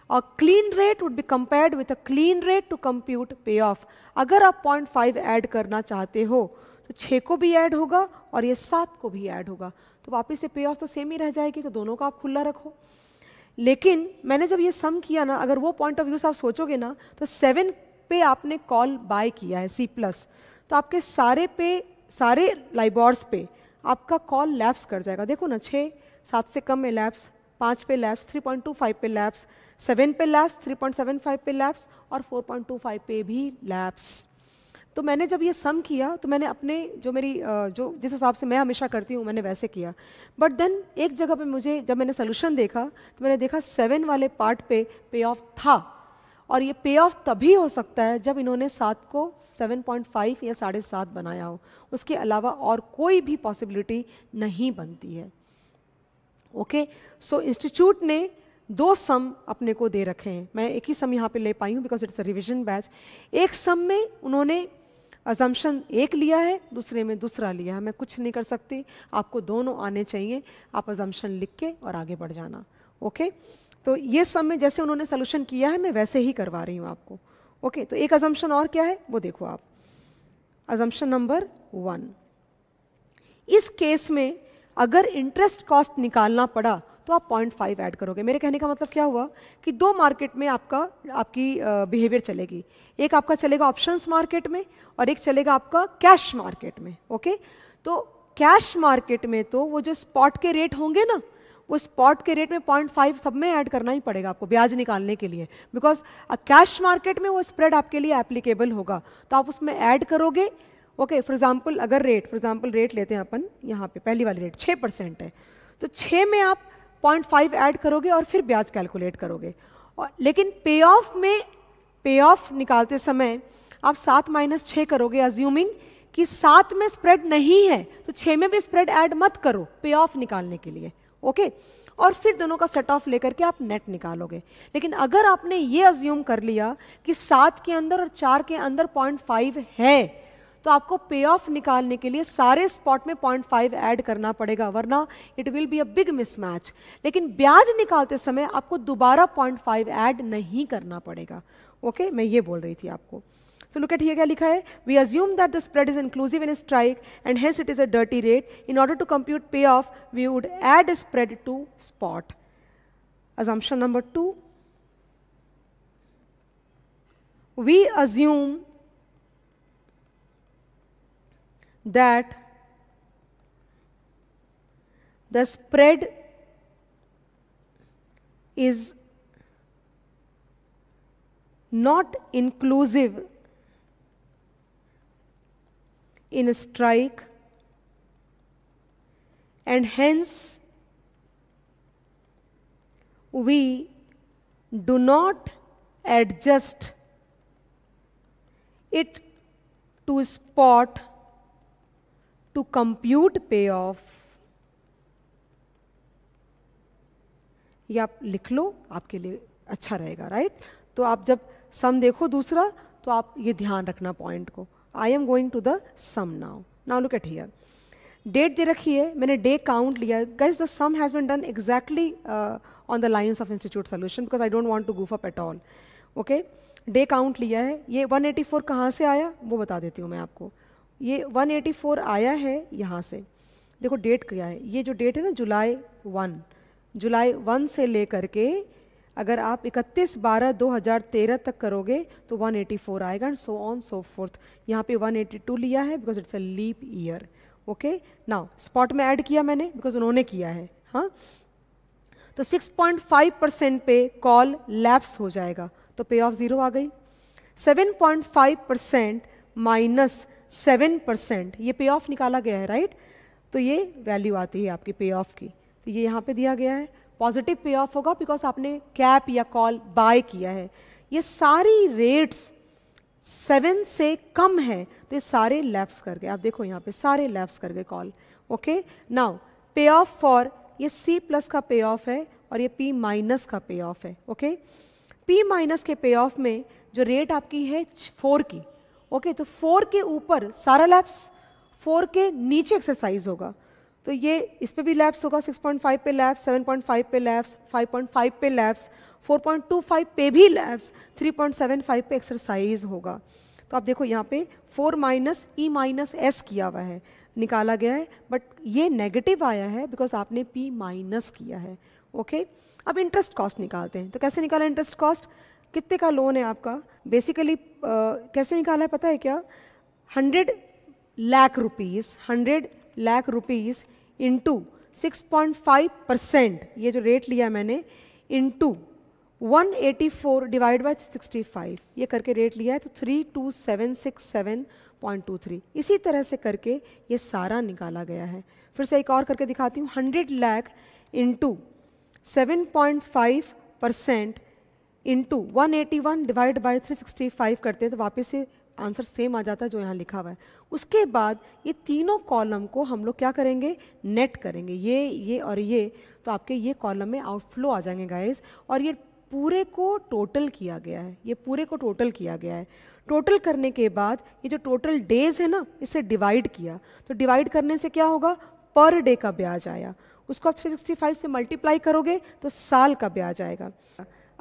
A clean rate would be compared with a clean rate to compute payoff. अगर आप 0.5 ऐड करना चाहते हो तो छः को भी ऐड होगा और ये सात को भी ऐड होगा तो वापस से पे ऑफ तो सेम ही रह जाएगी तो दोनों का आप खुला रखो लेकिन मैंने जब ये सम किया ना अगर वो पॉइंट ऑफ व्यू से आप सोचोगे ना तो सेवन पे आपने कॉल बाय किया है सी प्लस तो आपके सारे पे सारे लाइबॉर्स पे आपका कॉल लैप्स कर जाएगा देखो ना छः सात से कम है लैप्स पाँच पे लैब्स 3.25 पे लैब्स सेवन पे लैब्स 3.75 पे लैब्स और 4.25 पे भी लैब्स तो मैंने जब ये सम किया तो मैंने अपने जो मेरी जो जिस हिसाब से मैं हमेशा करती हूँ मैंने वैसे किया बट देन एक जगह पे मुझे जब मैंने सोल्यूशन देखा तो मैंने देखा सेवन वाले पार्ट पे पे ऑफ था और ये पे ऑफ तभी हो सकता है जब इन्होंने सात को 7.5 या साढ़े सात बनाया हो उसके अलावा और कोई भी पॉसिबिलिटी नहीं बनती है ओके सो इंस्टीट्यूट ने दो सम अपने को दे रखे हैं मैं एक ही सम यहाँ पे ले पाई हूँ because it's a revision batch एक सम में उन्होंने अजम्पन एक लिया है दूसरे में दूसरा लिया है मैं कुछ नहीं कर सकती आपको दोनों आने चाहिए आप अजम्पन लिख के और आगे बढ़ जाना ओके तो ये सम में जैसे उन्होंने सोल्यूशन किया है मैं वैसे ही करवा रही हूँ आपको ओके तो एक अजम्पन और क्या है वो देखो आप अजम्पन नंबर वन इस केस में अगर इंटरेस्ट कॉस्ट निकालना पड़ा तो आप पॉइंट फाइव ऐड करोगे मेरे कहने का मतलब क्या हुआ कि दो मार्केट में आपका आपकी बिहेवियर चलेगी एक आपका चलेगा ऑप्शंस मार्केट में और एक चलेगा आपका कैश मार्केट में ओके तो कैश मार्केट में तो वो जो स्पॉट के रेट होंगे ना वो स्पॉट के रेट में पॉइंट फाइव सब में ऐड करना ही पड़ेगा आपको ब्याज निकालने के लिए बिकॉज कैश मार्केट में वो स्प्रेड आपके लिए एप्लीकेबल होगा तो आप उसमें ऐड करोगे ओके फॉर एग्जांपल अगर रेट फॉर एग्जांपल रेट लेते हैं अपन यहाँ पे पहली वाली रेट छः परसेंट है तो छः में आप पॉइंट फाइव ऐड करोगे और फिर ब्याज कैलकुलेट करोगे और लेकिन पे ऑफ में पे ऑफ निकालते समय आप सात माइनस छः करोगे अज्यूमिंग कि सात में स्प्रेड नहीं है तो छः में भी स्प्रेड ऐड मत करो पे ऑफ निकालने के लिए ओके और फिर दोनों का सेट ऑफ लेकर के आप नेट निकालोगे लेकिन अगर आपने ये अज्यूम कर लिया कि सात के अंदर और चार के अंदर पॉइंट फाइव है तो आपको पे ऑफ निकालने के लिए सारे स्पॉट में पॉइंट फाइव ऐड करना पड़ेगा वरना it will be a big mismatch लेकिन ब्याज निकालते समय आपको दोबारा पॉइंट फाइव ऐड नहीं करना पड़ेगा ओके okay? मैं ये बोल रही थी आपको सो लुक एट ये क्या लिखा है we assume that the spread is inclusive in strike and hence it is a dirty rate in order to compute payoff we would add spread to spot assumption number two we assume that the spread is not inclusive in a strike and hence we do not adjust it to spot to compute payoff ये आप लिख लो आपके लिए अच्छा रहेगा राइट तो आप जब सम देखो दूसरा तो आप ये ध्यान रखना पॉइंट को I am going to the sum now now look at here date दे रखी है मैंने डे काउंट लिया guess the sum has been done exactly on the lines of institute solution because I don't want to goof up at all okay day count लिया है ये 184 कहाँ से आया वो बता देती हूँ मैं आपको ये 184 आया है यहाँ से देखो डेट क्या है ये जो डेट है ना जुलाई वन जुलाई वन से ले के अगर आप 31 बारह 2013 तक करोगे तो 184 आएगा and so on so fourth यहाँ पे 182 लिया है because it's a leap year okay now spot में ऐड किया मैंने बिकॉज उन्होंने किया है हाँ तो 6.5 परसेंट पे कॉल लैप्स हो जाएगा तो पे ऑफ ज़ीरो आ गई 7.5 परसेंट माइनस सेवन परसेंट ये पे ऑफ निकाला गया है राइट तो ये वैल्यू आती है आपकी पे ऑफ की तो ये यहाँ पे दिया गया है पॉजिटिव पे ऑफ होगा बिकॉज आपने कैप या कॉल बाय किया है ये सारी रेट्स सेवन से कम है तो ये सारे लैप्स कर गए आप देखो यहाँ पे सारे लैप्स कर गए call okay now pay off for ये सी प्लस का पे ऑफ है और ये पी माइनस का पे ऑफ है ओके पी माइनस के पे ऑफ में जो रेट आपकी है फोर की ओके तो फोर के ऊपर सारा लैप्स फोर के नीचे एक्सरसाइज होगा तो ये इस पर भी लैप्स होगा 6.5 पे लैप्स 7.5 पे लैप्स 5.5 पे लैप्स 4.25 पे भी लैप्स 3.75 पे एक्सरसाइज होगा तो आप देखो यहाँ पे 4 माइनस ई माइनस एस किया हुआ है निकाला गया है बट ये नेगेटिव आया है बिकॉज आपने पी माइनस किया है ओके okay? अब इंटरेस्ट कॉस्ट निकालते हैं तो कैसे निकाला इंटरेस्ट कॉस्ट कितने का लोन है आपका बेसिकली कैसे निकाला है पता है क्या hundred lakh rupees hundred lakh rupees into six point five percent ये जो रेट लिया मैंने into one eighty four divide by sixty five ये करके रेट लिया है तो three two two seven seven six point three इसी तरह से करके ये सारा निकाला गया है फिर से एक और करके दिखाती हूँ hundred lakh into seven point five percent into one eighty one divide by three sixty five करते हैं तो वापस से आंसर सेम आ जाता है जो यहाँ लिखा हुआ है उसके बाद ये तीनों कॉलम को हम लोग क्या करेंगे नेट करेंगे ये ये और ये तो आपके ये कॉलम में आउटफ्लो आ जाएंगे गाइज और ये पूरे को टोटल किया गया है ये पूरे को टोटल किया गया है टोटल करने के बाद ये जो टोटल डेज है ना इसे डिवाइड किया तो डिवाइड करने से क्या होगा पर डे का ब्याज आया उसको आप 365 से मल्टीप्लाई करोगे तो साल का ब्याज आएगा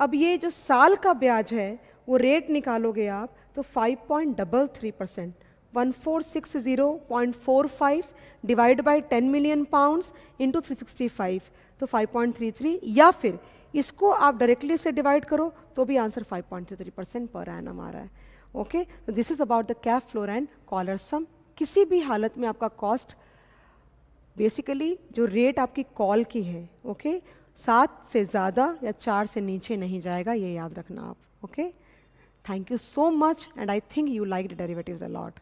अब ये जो साल का ब्याज है वो रेट निकालोगे आप तो five point double three percent one four six zero point four five divide by ten million pounds into three sixty five तो फाइव पॉइंट थ्री थ्री या फिर इसको आप डायरेक्टली से डिवाइड करो तो भी answer five point three three percent पर एनम आ रहा है ओके तो this is about the cap floor and collar some किसी भी हालत में आपका कॉस्ट बेसिकली जो रेट आपकी कॉल की है ओके okay? सात से ज़्यादा या चार से नीचे नहीं जाएगा ये याद रखना आप okay thank you so much and I think you like the derivatives allot